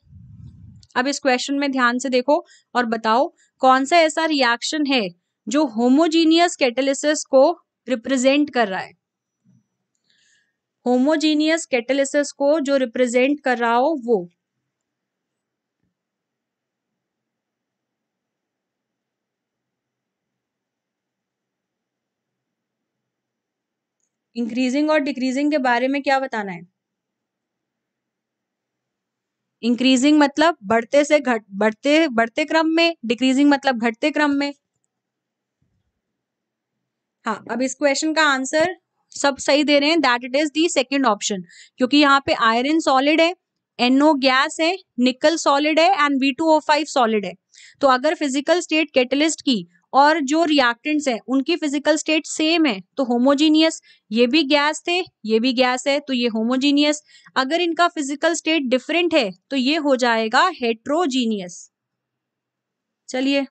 अब इस क्वेश्चन में ध्यान से देखो और बताओ कौन सा ऐसा रिएक्शन है जो होमोजीनियस कैटेलिसिस को रिप्रेजेंट कर रहा है होमोजीनियस कैटेलिसिस को जो रिप्रेजेंट कर रहा हो वो इंक्रीजिंग और डिक्रीजिंग के बारे में क्या बताना है इंक्रीजिंग मतलब बढ़ते से घट बढ़ते बढ़ते क्रम में डिक्रीजिंग मतलब घटते क्रम में हाँ अब इस क्वेश्चन का आंसर सब सही दे रहे हैं that it is the second option क्योंकि यहाँ पे आयरन सॉलिड है एनओ गैस है निकल सॉलिड है and B two O five solid है तो अगर फिजिकल स्टेट कैटलिस्ट की और जो रिएक्टेंट्स हैं उनकी फिजिकल स्टेट सेम है तो होमोजीनियस ये भी गैस थे ये भी गैस है तो ये होमोजीनियस अगर इनका फिजिकल स्टेट डिफरेंट है तो ये हो जाएगा हेट्रोजीनियस चलिए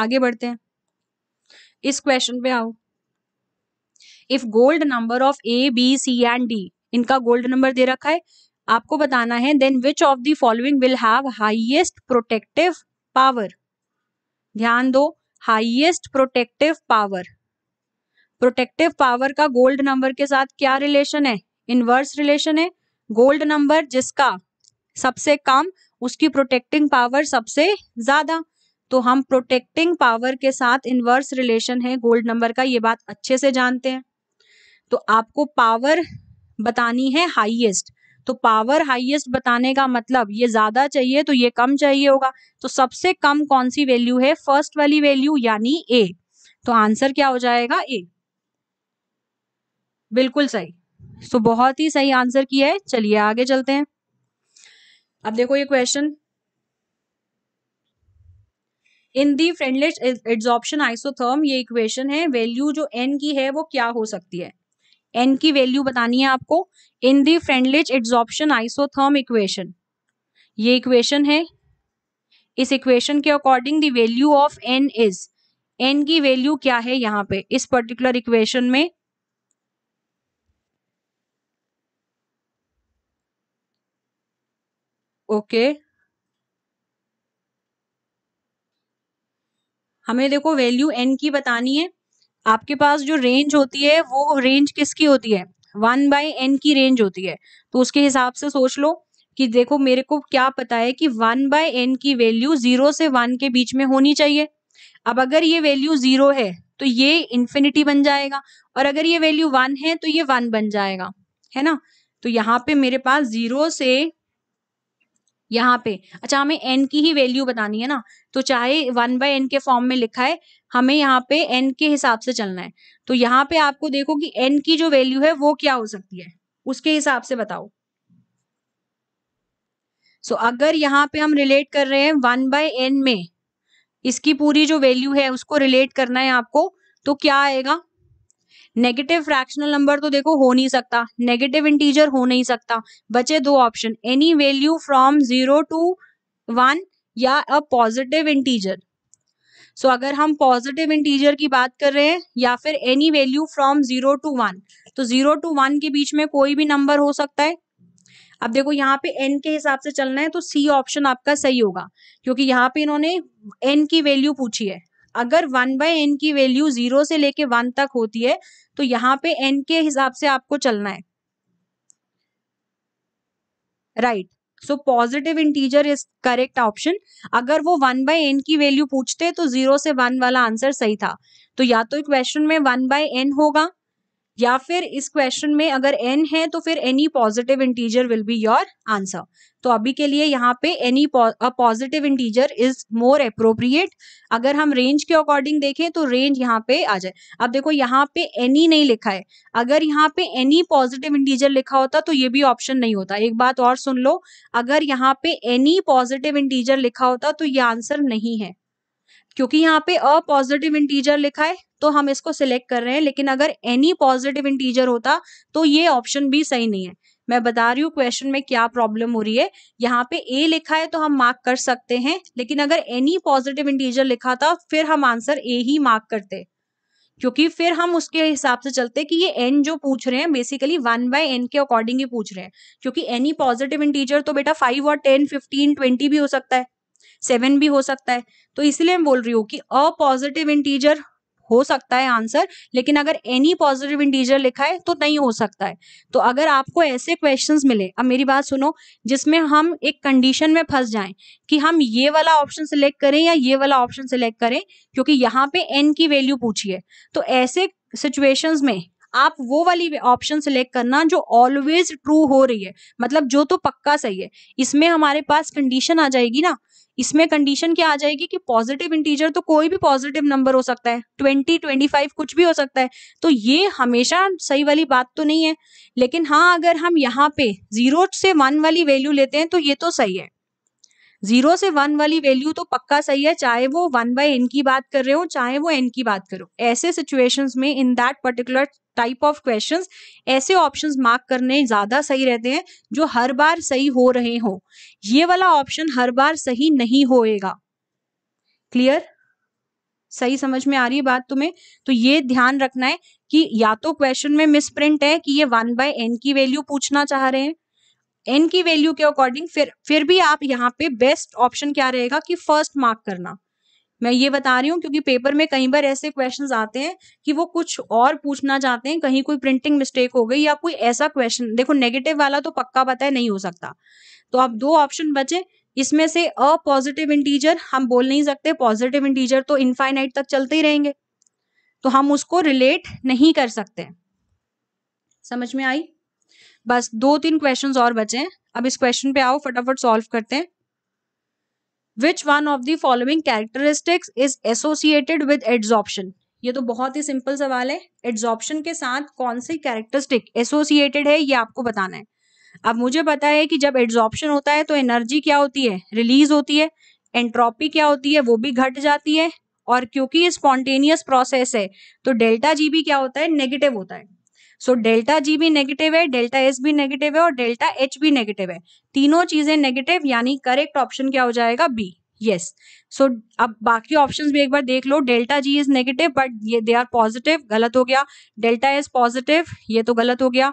आगे बढ़ते हैं इस क्वेश्चन पे आओ if gold number of A B C and D इनका गोल्ड नंबर दे रखा है आपको बताना है then which of the following will have highest protective power ध्यान दो highest protective power protective power का गोल्ड नंबर के साथ क्या रिलेशन है इनवर्स रिलेशन है गोल्ड नंबर जिसका सबसे कम उसकी प्रोटेक्टिंग पावर सबसे ज्यादा तो हम प्रोटेक्टिंग पावर के साथ इनवर्स रिलेशन है गोल्ड नंबर का ये बात अच्छे से जानते हैं तो आपको पावर बतानी है हाईएस्ट तो पावर हाईएस्ट बताने का मतलब ये ज्यादा चाहिए तो ये कम चाहिए होगा तो सबसे कम कौन सी वैल्यू है फर्स्ट वाली वैल्यू यानी ए तो आंसर क्या हो जाएगा ए बिल्कुल सही सो तो so, बहुत ही सही आंसर किया है चलिए आगे चलते हैं अब देखो ये question in the Freundlich adsorption isotherm ये इक्वेशन है वैल्यू जो एन की है वो क्या हो सकती है एन की वैल्यू बतानी है आपको in the Freundlich adsorption isotherm equation ये इक्वेशन है इस इक्वेशन के according the value of n is n की वैल्यू क्या है यहाँ पे इस पर्टिकुलर इक्वेशन में ओके okay. हमें देखो वैल्यू एन की बतानी है आपके पास जो रेंज होती है वो रेंज किसकी होती है वन बाई एन की रेंज होती है तो उसके हिसाब से सोच लो कि देखो मेरे को क्या पता है कि वन बाय एन की वैल्यू जीरो से वन के बीच में होनी चाहिए अब अगर ये वैल्यू जीरो है तो ये इन्फिनिटी बन जाएगा और अगर ये वैल्यू वन है तो ये वन बन जाएगा है ना तो यहाँ पे मेरे पास जीरो से यहाँ पे अच्छा हमें एन की ही वैल्यू बतानी है ना तो चाहे वन बाय एन के फॉर्म में लिखा है हमें यहाँ पे एन के हिसाब से चलना है तो यहाँ पे आपको देखो कि एन की जो वैल्यू है वो क्या हो सकती है उसके हिसाब से बताओ सो so, अगर यहाँ पे हम रिलेट कर रहे हैं वन बाय एन में इसकी पूरी जो वैल्यू है उसको रिलेट करना है आपको तो क्या आएगा नेगेटिव फ्रैक्शनल नंबर तो देखो हो नहीं सकता नेगेटिव इंटीजर हो नहीं सकता बचे दो option any value from zero to one या अ पॉजिटिव इंटीजर सो अगर हम पॉजिटिव इंटीजर की बात कर रहे हैं या फिर any value from zero to one तो जीरो टू वन के बीच में कोई भी नंबर हो सकता है अब देखो यहाँ पे एन के हिसाब से चलना है तो सी ऑप्शन आपका सही होगा क्योंकि यहाँ पे इन्होंने एन की वैल्यू पूछी है अगर वन बाय एन की वैल्यू जीरो से लेके वन तक होती है तो यहां पे एन के हिसाब से आपको चलना है right so positive integer is correct option अगर वो वन बाय एन की वैल्यू पूछते तो जीरो से वन वाला आंसर सही था तो या तो क्वेश्चन में वन बाय एन होगा या फिर इस क्वेश्चन में अगर एन है तो फिर any positive integer will be your answer तो अभी के लिए यहाँ पे any positive integer is more appropriate अगर हम रेंज के अकॉर्डिंग देखें तो रेंज यहाँ पे आ जाए अब देखो यहाँ पे एनी नहीं लिखा है अगर यहाँ पे एनी पॉजिटिव इंटीजर लिखा होता तो ये भी ऑप्शन नहीं होता एक बात और सुन लो अगर यहाँ पे एनी पॉजिटिव इंटीजर लिखा होता तो ये आंसर नहीं है क्योंकि यहाँ पे अ पॉजिटिव इंटीजर लिखा है तो हम इसको सिलेक्ट कर रहे हैं लेकिन अगर एनी पॉजिटिव इंटीजर होता तो ये ऑप्शन भी सही नहीं है मैं बता रही हूँ क्वेश्चन में क्या प्रॉब्लम हो रही है यहाँ पे ए लिखा है तो हम मार्क कर सकते हैं लेकिन अगर एनी पॉजिटिव इंटीजर लिखा था फिर हम आंसर ए ही मार्क करते क्योंकि फिर हम उसके हिसाब से चलते कि ये एन जो पूछ रहे हैं बेसिकली वन बाय एन के अकॉर्डिंग ही पूछ रहे हैं क्योंकि एनी पॉजिटिव इंटीजर तो बेटा फाइव और टेन फिफ्टीन ट्वेंटी भी हो सकता है सेवन भी हो सकता है तो इसलिए मैं बोल रही हूँ कि अ पॉजिटिव इंटीजर हो सकता है आंसर लेकिन अगर एनी पॉजिटिव इंटीजर लिखा है तो नहीं हो सकता है तो अगर आपको ऐसे क्वेश्चंस मिले अब मेरी बात सुनो जिसमें हम एक कंडीशन में फंस जाएं कि हम ये वाला ऑप्शन सिलेक्ट करें या ये वाला ऑप्शन सिलेक्ट करें क्योंकि यहाँ पे एन की वैल्यू पूछी है तो ऐसे सिचुएशन में आप वो वाली ऑप्शन सिलेक्ट करना जो ऑलवेज ट्रू हो रही है मतलब जो तो पक्का सही है इसमें हमारे पास कंडीशन आ जाएगी ना इसमें कंडीशन क्या आ जाएगी कि पॉजिटिव इंटीजर तो कोई भी पॉजिटिव नंबर हो सकता है ट्वेंटी ट्वेंटी फाइव कुछ भी हो सकता है तो ये हमेशा सही वाली बात तो नहीं है लेकिन हाँ अगर हम यहाँ पे जीरो से वन वाली वैल्यू लेते हैं तो ये तो सही है जीरो से वन वाली वैल्यू तो पक्का सही है चाहे वो वन बाय एन की बात कर रहे हो चाहे वो एन की बात करो ऐसे सिचुएशंस में in that particular type of questions ऐसे ऑप्शंस मार्क करने ज्यादा सही रहते हैं जो हर बार सही हो रहे हो ये वाला ऑप्शन हर बार सही नहीं होएगा क्लियर सही समझ में आ रही बात तुम्हें तो ये ध्यान रखना है कि या तो क्वेश्चन में मिस प्रिंट है कि ये वन बाय एन की वैल्यू पूछना चाह रहे हैं एन की वैल्यू के अकॉर्डिंग फिर फिर भी आप यहाँ पे बेस्ट ऑप्शन क्या रहेगा कि फर्स्ट मार्क करना मैं ये बता रही हूँ क्योंकि पेपर में कई बार ऐसे क्वेश्चन आते हैं कि वो कुछ और पूछना चाहते हैं कहीं कोई प्रिंटिंग मिस्टेक हो गई या कोई ऐसा क्वेश्चन देखो नेगेटिव वाला तो पक्का पता है नहीं हो सकता तो आप दो ऑप्शन बचे इसमें से अ पॉजिटिव इंटीजर हम बोल नहीं सकते पॉजिटिव इंटीजर तो इनफाइनाइट तक चलते ही रहेंगे तो हम उसको रिलेट नहीं कर सकते समझ में आई बस दो तीन क्वेश्चंस और बचे हैं अब इस क्वेश्चन पे आओ फटाफट सॉल्व करते हैं which one of the following characteristics is associated with adsorption ये तो बहुत ही सिंपल सवाल है एड्सॉप्शन के साथ कौन सी कैरेक्टरिस्टिक एसोसिएटेड है ये आपको बताना है अब मुझे पता है कि जब एड्सॉप्शन होता है तो एनर्जी क्या होती है रिलीज होती है एंट्रोपी क्या होती है वो भी घट जाती है और क्योंकि ये स्पॉन्टेनियस प्रोसेस है तो डेल्टा जी भी क्या होता है नेगेटिव होता है सो डेल्टा जी भी नेगेटिव है डेल्टा एस भी नेगेटिव है और डेल्टा एच भी नेगेटिव है तीनों चीजें नेगेटिव यानी करेक्ट ऑप्शन क्या हो जाएगा बी यस सो अब बाकी ऑप्शंस भी एक बार देख लो delta G is negative but ये दे आर पॉजिटिव गलत हो गया डेल्टा एस पॉजिटिव ये तो गलत हो गया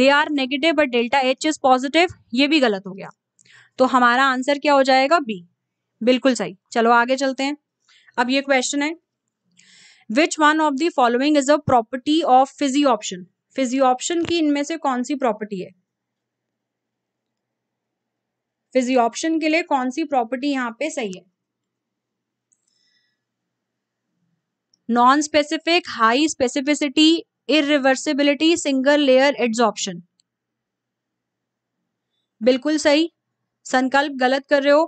they are negative but delta H is positive ये भी गलत हो गया तो हमारा आंसर क्या हो जाएगा बी बिल्कुल सही चलो आगे चलते हैं अब ये क्वेश्चन है which one of the following is a property of physisorption physisorption की इनमें से कौन सी प्रॉपर्टी है फिजियोप्शन के लिए कौन सी प्रॉपर्टी यहां पे सही है non specific high specificity irreversibility single layer adsorption बिल्कुल सही संकल्प गलत कर रहे हो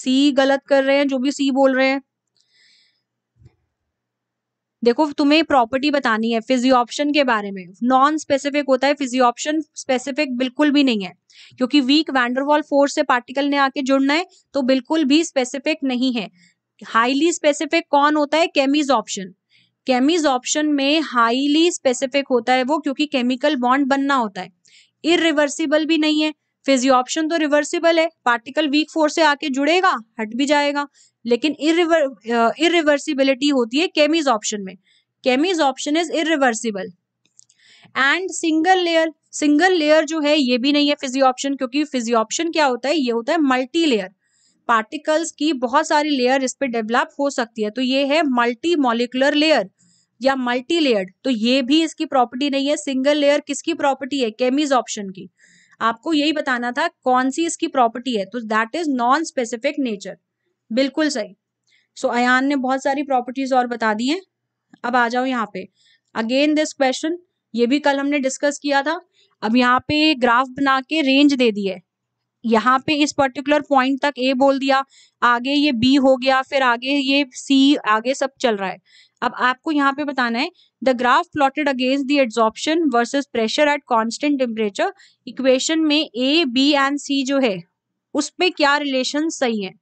सी गलत कर रहे हैं जो भी सी बोल रहे हैं देखो तुम्हें प्रॉपर्टी बतानी है फिजियो ऑप्शन के बारे में नॉन स्पेसिफिक होता है फिजियो ऑप्शन स्पेसिफिक बिल्कुल भी नहीं है क्योंकि वीक वैंडरवॉल फोर्स से पार्टिकल ने आके जुड़ना है तो बिल्कुल भी स्पेसिफिक नहीं है हाईली स्पेसिफिक कौन होता है केमीज ऑप्शन केमीज ऑप्शन में हाईली स्पेसिफिक होता है वो क्योंकि केमिकल बॉन्ड बनना होता है इरिवर्सिबल भी नहीं है फिजियो ऑप्शन तो रिवर्सिबल है पार्टिकल वीक फोर्स से आके जुड़ेगा हट भी जाएगा लेकिन इरिवर इरिवर्सिबिलिटी होती है केमीज ऑप्शन में chemisorption is irreversible and single layer single layer जो है ये भी नहीं है फिजियो ऑप्शन क्योंकि फिजियो ऑप्शन क्या होता है ये होता है मल्टी लेयर पार्टिकल्स की बहुत सारी लेयर इस पर डेवलप हो सकती है तो ये है मल्टी मोलिकुलर लेयर या मल्टी लेयर्ड तो ये भी इसकी प्रॉपर्टी नहीं है सिंगल लेयर किसकी प्रॉपर्टी है केमीज ऑप्शन की आपको यही बताना था कौन सी इसकी प्रॉपर्टी है तो that is non specific nature बिल्कुल सही सो so, अयान ने बहुत सारी प्रॉपर्टीज और बता दी हैं अब आ जाओ यहाँ पे अगेन दिस क्वेश्चन ये भी कल हमने डिस्कस किया था अब यहाँ पे ग्राफ बना के रेंज दे दी है यहाँ पे इस पर्टिकुलर पॉइंट तक ए बोल दिया आगे ये बी हो गया फिर आगे ये सी आगे सब चल रहा है अब आपको यहाँ पे बताना है the graph plotted against the adsorption versus pressure at constant temperature equation में ए बी एंड सी जो है उस क्या रिलेशन सही है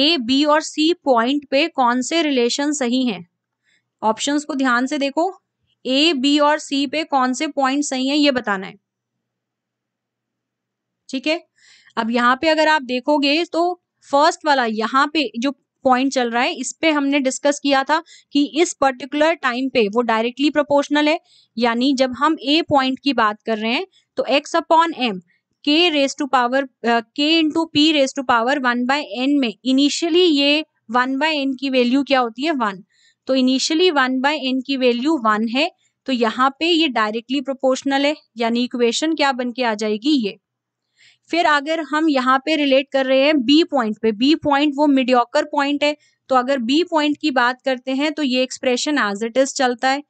ए बी और सी पॉइंट पे कौन से रिलेशन सही हैं ऑप्शंस को ध्यान से देखो ए बी और सी पे कौन से पॉइंट सही हैं ये बताना है ठीक है अब यहाँ पे अगर आप देखोगे तो फर्स्ट वाला यहाँ पे जो पॉइंट चल रहा है इस पे हमने डिस्कस किया था कि इस पर्टिकुलर टाइम पे वो डायरेक्टली प्रोपोर्शनल है यानी जब हम ए पॉइंट की बात कर रहे हैं तो एक्स अपॉन एम के raise to power K into P raise to power one by N में इनिशियली ये वन बाय एन की वैल्यू क्या होती है वन तो इनिशियली वन बाय एन की वैल्यू वन है तो यहाँ पे ये डायरेक्टली प्रोपोर्शनल है यानी इक्वेशन क्या बन के आ जाएगी ये फिर अगर हम यहाँ पे रिलेट कर रहे हैं बी पॉइंट पे बी पॉइंट वो मिडियोकर पॉइंट है तो अगर बी पॉइंट की बात करते हैं तो ये एक्सप्रेशन एज इट इज चलता है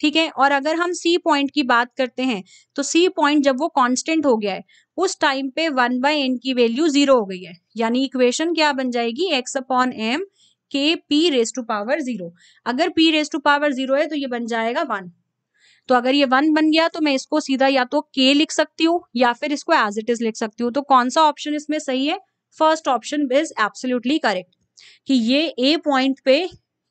ठीक है और अगर हम सी पॉइंट की बात करते हैं तो सी पॉइंट जब वो कांस्टेंट हो गया है उस टाइम पे वन बाय एन की वैल्यू जीरो हो गई है यानी इक्वेशन क्या बन जाएगी x upon M K P raise to power zero अगर P raise to power zero है तो ये बन जाएगा वन तो अगर ये वन बन गया तो मैं इसको सीधा या तो के लिख सकती हूँ या फिर इसको एज इट इज लिख सकती हूँ तो कौन सा ऑप्शन इसमें सही है first option is absolutely correct कि ये ए पॉइंट पे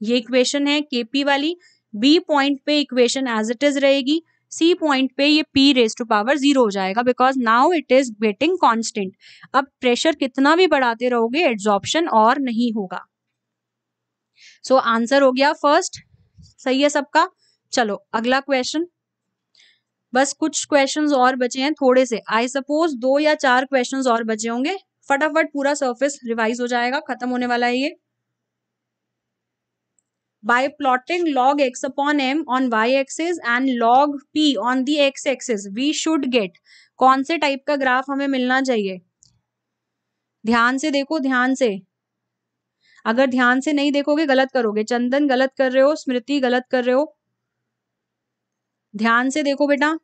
ये इक्वेशन है केपी वाली बी पॉइंट पे इक्वेशन एज इट इज रहेगी सी पॉइंट पे ये P raise to power zero हो जाएगा because now it is getting constant अब प्रेशर कितना भी बढ़ाते रहोगे एड्जॉर्प्शन और नहीं होगा सो so, आंसर हो गया फर्स्ट सही है सबका चलो अगला क्वेश्चन बस कुछ क्वेश्चंस और बचे हैं थोड़े से आई सपोज दो या चार क्वेश्चंस और बचे होंगे फटाफट पूरा सरफेस रिवाइज हो जाएगा खत्म होने वाला है ये by plotting log x upon m on y axis and log p on the x axis we should get कौन से टाइप का ग्राफ हमें मिलना चाहिए ध्यान से देखो ध्यान से अगर ध्यान से नहीं देखोगे गलत करोगे चंदन गलत कर रहे हो स्मृति गलत कर रहे हो ध्यान से देखो बेटा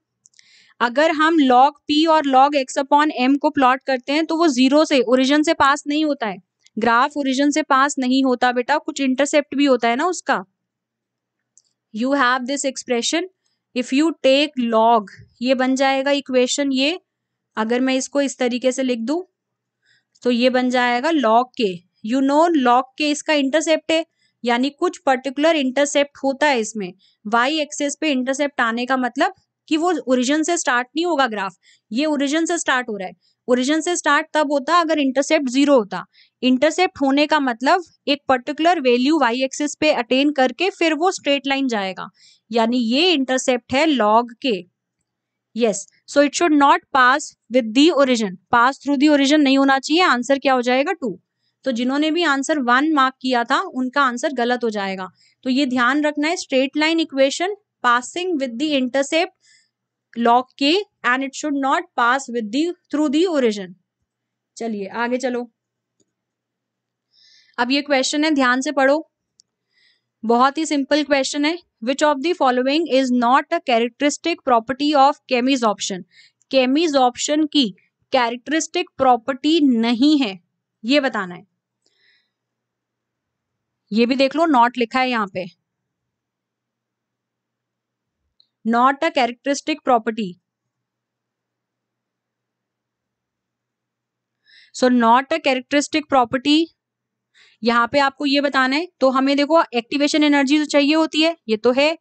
अगर हम log p और log x अपॉन m को प्लॉट करते हैं तो वो जीरो से ओरिजिन से पास नहीं होता है ग्राफ ओरिजिन से पास नहीं होता बेटा कुछ इंटरसेप्ट भी होता है ना उसका you have this expression if you take log ये बन जाएगा इक्वेशन ये अगर मैं इसको इस तरीके से लिख दू तो ये बन जाएगा लॉग के यू नो लॉग के इसका इंटरसेप्ट है यानी कुछ पर्टिकुलर इंटरसेप्ट होता है इसमें वाई एक्सेस पे इंटरसेप्ट आने का मतलब कि वो ओरिजिन से स्टार्ट नहीं होगा ग्राफ ये ओरिजिन से स्टार्ट हो रहा है ओरिजिन से स्टार्ट तब होता अगर इंटरसेप्ट जीरो होता इंटरसेप्ट होने का मतलब एक पर्टिकुलर वैल्यू वाई एक्सिस पे अटेन करके फिर वो स्ट्रेट लाइन जाएगा यानी ये इंटरसेप्ट है log K yes so it should not pass with the origin pass through the origin नहीं होना चाहिए आंसर क्या हो जाएगा टू तो जिन्होंने भी आंसर वन मार्क किया था उनका आंसर गलत हो जाएगा तो ये ध्यान रखना है straight line equation passing with the intercept log K and it should not pass with the through the origin चलिए आगे चलो अब ये क्वेश्चन है ध्यान से पढ़ो बहुत ही सिंपल क्वेश्चन है which of the following is not a characteristic property of chemisorption chemisorption की कैरेक्टरिस्टिक प्रॉपर्टी नहीं है ये बताना है ये भी देख लो नॉट लिखा है यहां पे not a characteristic property so not a characteristic property यहां पे आपको ये बताना है तो हमें देखो एक्टिवेशन एनर्जी जो चाहिए होती है ये तो है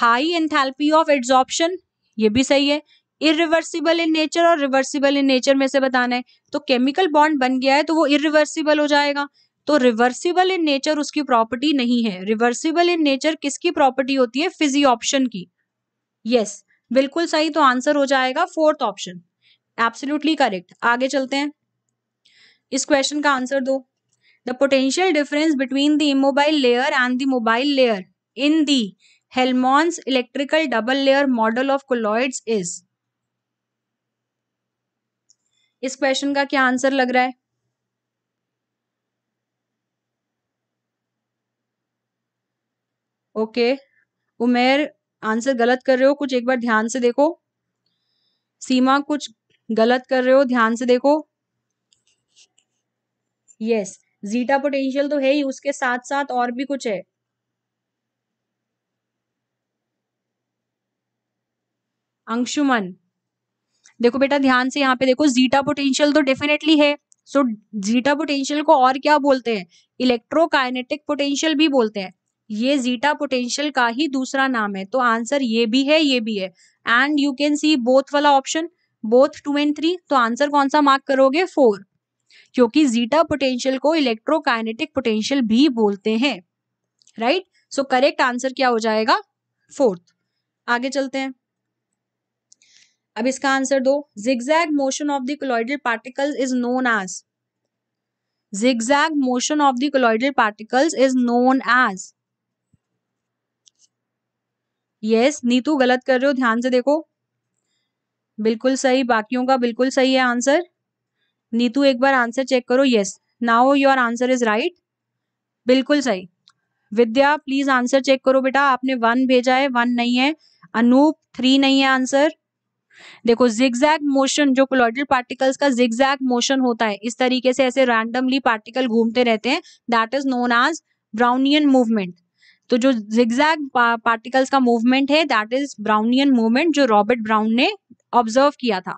हाई एंथैल्पी ऑफ एड्सॉर्प्शन ये भी सही है इरिवर्सिबल इन नेचर और रिवर्सिबल इन नेचर में से बताना है तो केमिकल बॉन्ड बन गया है तो वो इरिवर्सिबल हो जाएगा तो रिवर्सिबल इन नेचर उसकी प्रॉपर्टी नहीं है रिवर्सिबल इन नेचर किसकी प्रॉपर्टी होती है फिजी ऑप्शन की यस yes, बिल्कुल सही तो आंसर हो जाएगा फोर्थ ऑप्शन एब्सोल्युटली करेक्ट आगे चलते हैं इस क्वेश्चन का आंसर दो the potential difference between the immobile layer and the mobile layer in the Helmholtz electrical double layer model of colloids is इस क्वेश्चन का क्या आंसर लग रहा है ओके उमेर आंसर गलत कर रहे हो कुछ एक बार ध्यान से देखो सीमा कुछ गलत कर रहे हो ध्यान से देखो यस जीटा पोटेंशियल तो है ही उसके साथ साथ और भी कुछ है अंशुमन देखो बेटा ध्यान से यहाँ पे देखो जीटा पोटेंशियल तो डेफिनेटली है सो जीटा पोटेंशियल को और क्या बोलते हैं इलेक्ट्रोकाइनेटिक पोटेंशियल भी बोलते हैं ये जीटा पोटेंशियल का ही दूसरा नाम है तो आंसर ये भी है ये भी है and you can see both वाला option both two and three तो आंसर कौन सा मार्क करोगे फोर क्योंकि जीटा पोटेंशियल को इलेक्ट्रोकाइनेटिक पोटेंशियल भी बोलते हैं राइट सो करेक्ट आंसर क्या हो जाएगा फोर्थ आगे चलते हैं अब इसका आंसर दो zigzag motion of the particle is known as zigzag motion of the colloidal is known as yes Neetu गलत कर रहे हो ध्यान से देखो बिल्कुल सही बाकियों का बिल्कुल सही है आंसर नीतू एक बार आंसर चेक करो yes now your answer is right बिल्कुल सही विद्या प्लीज आंसर चेक करो बेटा आपने वन भेजा है वन नहीं है अनूप थ्री नहीं है आंसर देखो जिग्जैग मोशन जो क्लोडल पार्टिकल्स का जिग्जैग मोशन होता है इस तरीके से ऐसे रैंडमली पार्टिकल घूमते रहते हैं that is known as Brownian movement तो जो जिग्जैग पार्टिकल्स का मूवमेंट है दैट इज ब्राउनियन मूवमेंट जो रॉबर्ट ब्राउन ने ऑब्जर्व किया था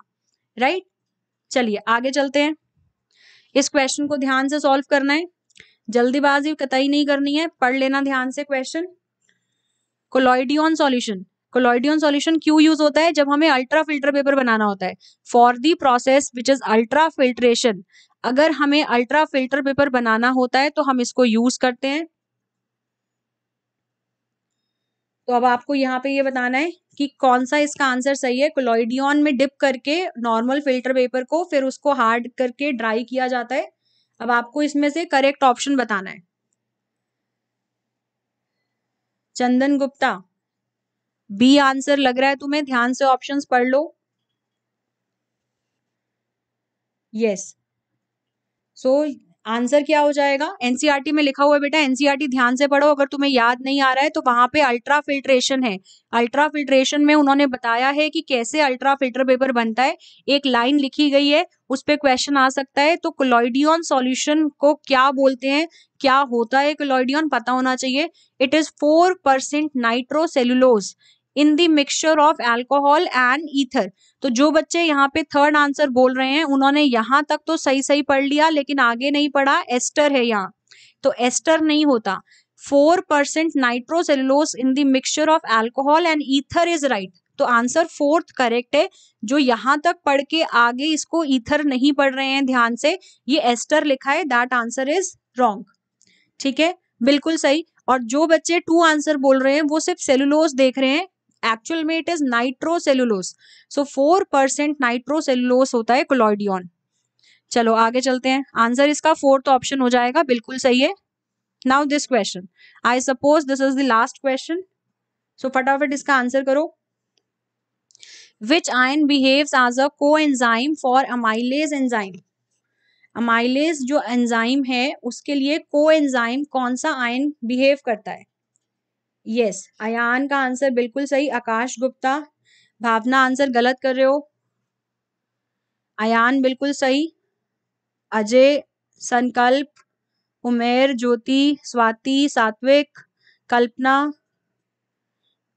राइट right? चलिए आगे चलते हैं इस क्वेश्चन को ध्यान से सॉल्व करना है जल्दीबाजी कतई नहीं करनी है पढ़ लेना ध्यान से question collodion solution collodion solution क्यों यूज होता है जब हमें अल्ट्रा फिल्टर पेपर बनाना होता है for the process which is ultra filtration अगर हमें अल्ट्रा फिल्टर पेपर बनाना होता है तो हम इसको यूज करते हैं तो अब आपको यहाँ पे ये बताना है कि कौन सा इसका आंसर सही है क्लोइडियन में डिप करके नॉर्मल फिल्टर पेपर को फिर उसको हार्ड करके ड्राई किया जाता है अब आपको इसमें से करेक्ट ऑप्शन बताना है चंदन गुप्ता बी आंसर लग रहा है तुम्हें ध्यान से ऑप्शंस पढ़ लो यस सो so, आंसर क्या हो जाएगा एनसीईआरटी e में लिखा हुआ है बेटा एनसीईआरटी e ध्यान से पढ़ो अगर तुम्हें याद नहीं आ रहा है तो वहां पे अल्ट्रा फिल्ट्रेशन है अल्ट्रा फिल्ट्रेशन में उन्होंने बताया है कि कैसे अल्ट्रा फिल्टर पेपर बनता है एक लाइन लिखी गई है उस पर क्वेश्चन आ सकता है तो क्लोइडियन सोल्यूशन को क्या बोलते हैं क्या होता है क्लोइडियन पता होना चाहिए it is four percent nitrocellulose in the mixture of alcohol and ether तो जो बच्चे यहाँ पे थर्ड आंसर बोल रहे हैं उन्होंने यहाँ तक तो सही सही पढ़ लिया लेकिन आगे नहीं पढ़ा एस्टर है यहाँ तो एस्टर नहीं होता four percent nitrocellulose in the mixture of alcohol and ether is right तो आंसर फोर्थ करेक्ट है जो यहां तक पढ़ के आगे इसको ईथर नहीं पढ़ रहे हैं ध्यान से ये एस्टर लिखा है दैट आंसर इज रॉन्ग ठीक है बिल्कुल सही और जो बच्चे टू आंसर बोल रहे हैं वो सिर्फ सेलुलोज देख रहे हैं एक्चुअल में it is nitrocellulose so four percent nitrocellulose होता है क्लोइडियन चलो आगे चलते हैं आंसर इसका फोर्थ ऑप्शन हो जाएगा बिल्कुल सही है now this question I suppose this is the last question so फटाफट इसका आंसर करो which ion behaves as a coenzyme for amylase enzyme amylase जो एंजाइम है उसके लिए को एंजाइम कौन सा आयन बिहेव करता है यस अयान का आंसर बिल्कुल सही आकाश गुप्ता भावना आंसर गलत कर रहे हो अयान बिल्कुल सही अजय संकल्प उमेर ज्योति स्वाति सात्विक कल्पना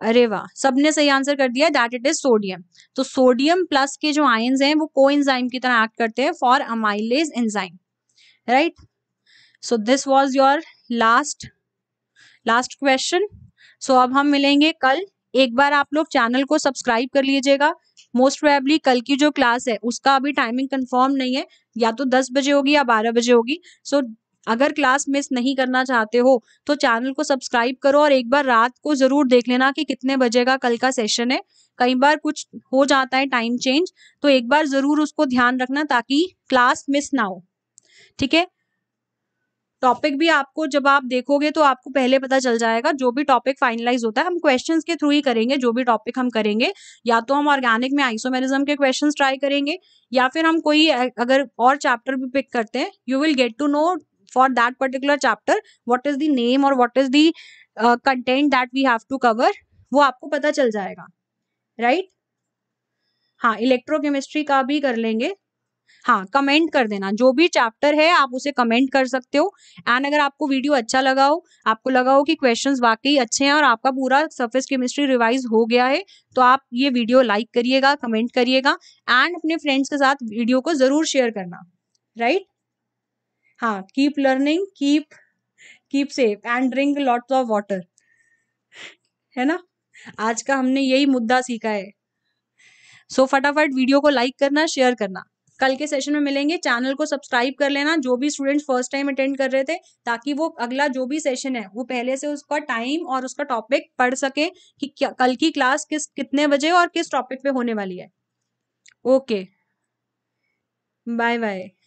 अरे वाह सबने सही आंसर कर दिया दैट इट इज सोडियम तो सोडियम प्लस के जो आयन्स हैं वो को इंजाइम की तरह एक्ट करते हैं for amylase enzyme right so this was your last last question so अब हम मिलेंगे कल एक बार आप लोग चैनल को सब्सक्राइब कर लीजिएगा मोस्ट प्रोबेबली कल की जो क्लास है उसका अभी टाइमिंग कंफर्म नहीं है या तो दस बजे होगी या बारह बजे होगी सो so, अगर क्लास मिस नहीं करना चाहते हो तो चैनल को सब्सक्राइब करो और एक बार रात को जरूर देख लेना कि कितने बजे का कल का सेशन है कई बार कुछ हो जाता है टाइम चेंज तो एक बार जरूर उसको ध्यान रखना ताकि क्लास मिस ना हो ठीक है टॉपिक भी आपको जब आप देखोगे तो आपको पहले पता चल जाएगा जो भी टॉपिक फाइनलाइज होता है हम क्वेश्चंस के थ्रू ही करेंगे जो भी टॉपिक हम करेंगे या तो हम ऑर्गेनिक में आइसोमेरिज्म के क्वेश्चंस ट्राई करेंगे या फिर हम कोई अगर और चैप्टर भी पिक करते हैं you will get to know for that particular chapter what is the name और what is the content that we have to cover वो आपको पता चल जाएगा राइट right? हाँ इलेक्ट्रोकेमिस्ट्री का भी कर लेंगे हाँ कमेंट कर देना जो भी चैप्टर है आप उसे कमेंट कर सकते हो एंड अगर आपको वीडियो अच्छा लगा हो आपको लगा हो कि क्वेश्चन वाकई अच्छे हैं और आपका पूरा सरफेस केमिस्ट्री रिवाइज हो गया है तो आप ये वीडियो लाइक करिएगा कमेंट करिएगा एंड अपने फ्रेंड्स के साथ वीडियो को जरूर शेयर करना राइट हाँ keep learning keep keep safe and drink lots of water है ना आज का हमने यही मुद्दा सीखा है सो so, फटाफट वीडियो को लाइक करना शेयर करना कल के सेशन में मिलेंगे चैनल को सब्सक्राइब कर लेना जो भी स्टूडेंट्स फर्स्ट टाइम अटेंड कर रहे थे ताकि वो अगला जो भी सेशन है वो पहले से उसका टाइम और उसका टॉपिक पढ़ सके कि कल की क्लास किस कितने बजे और किस टॉपिक पे होने वाली है ओके बाय बाय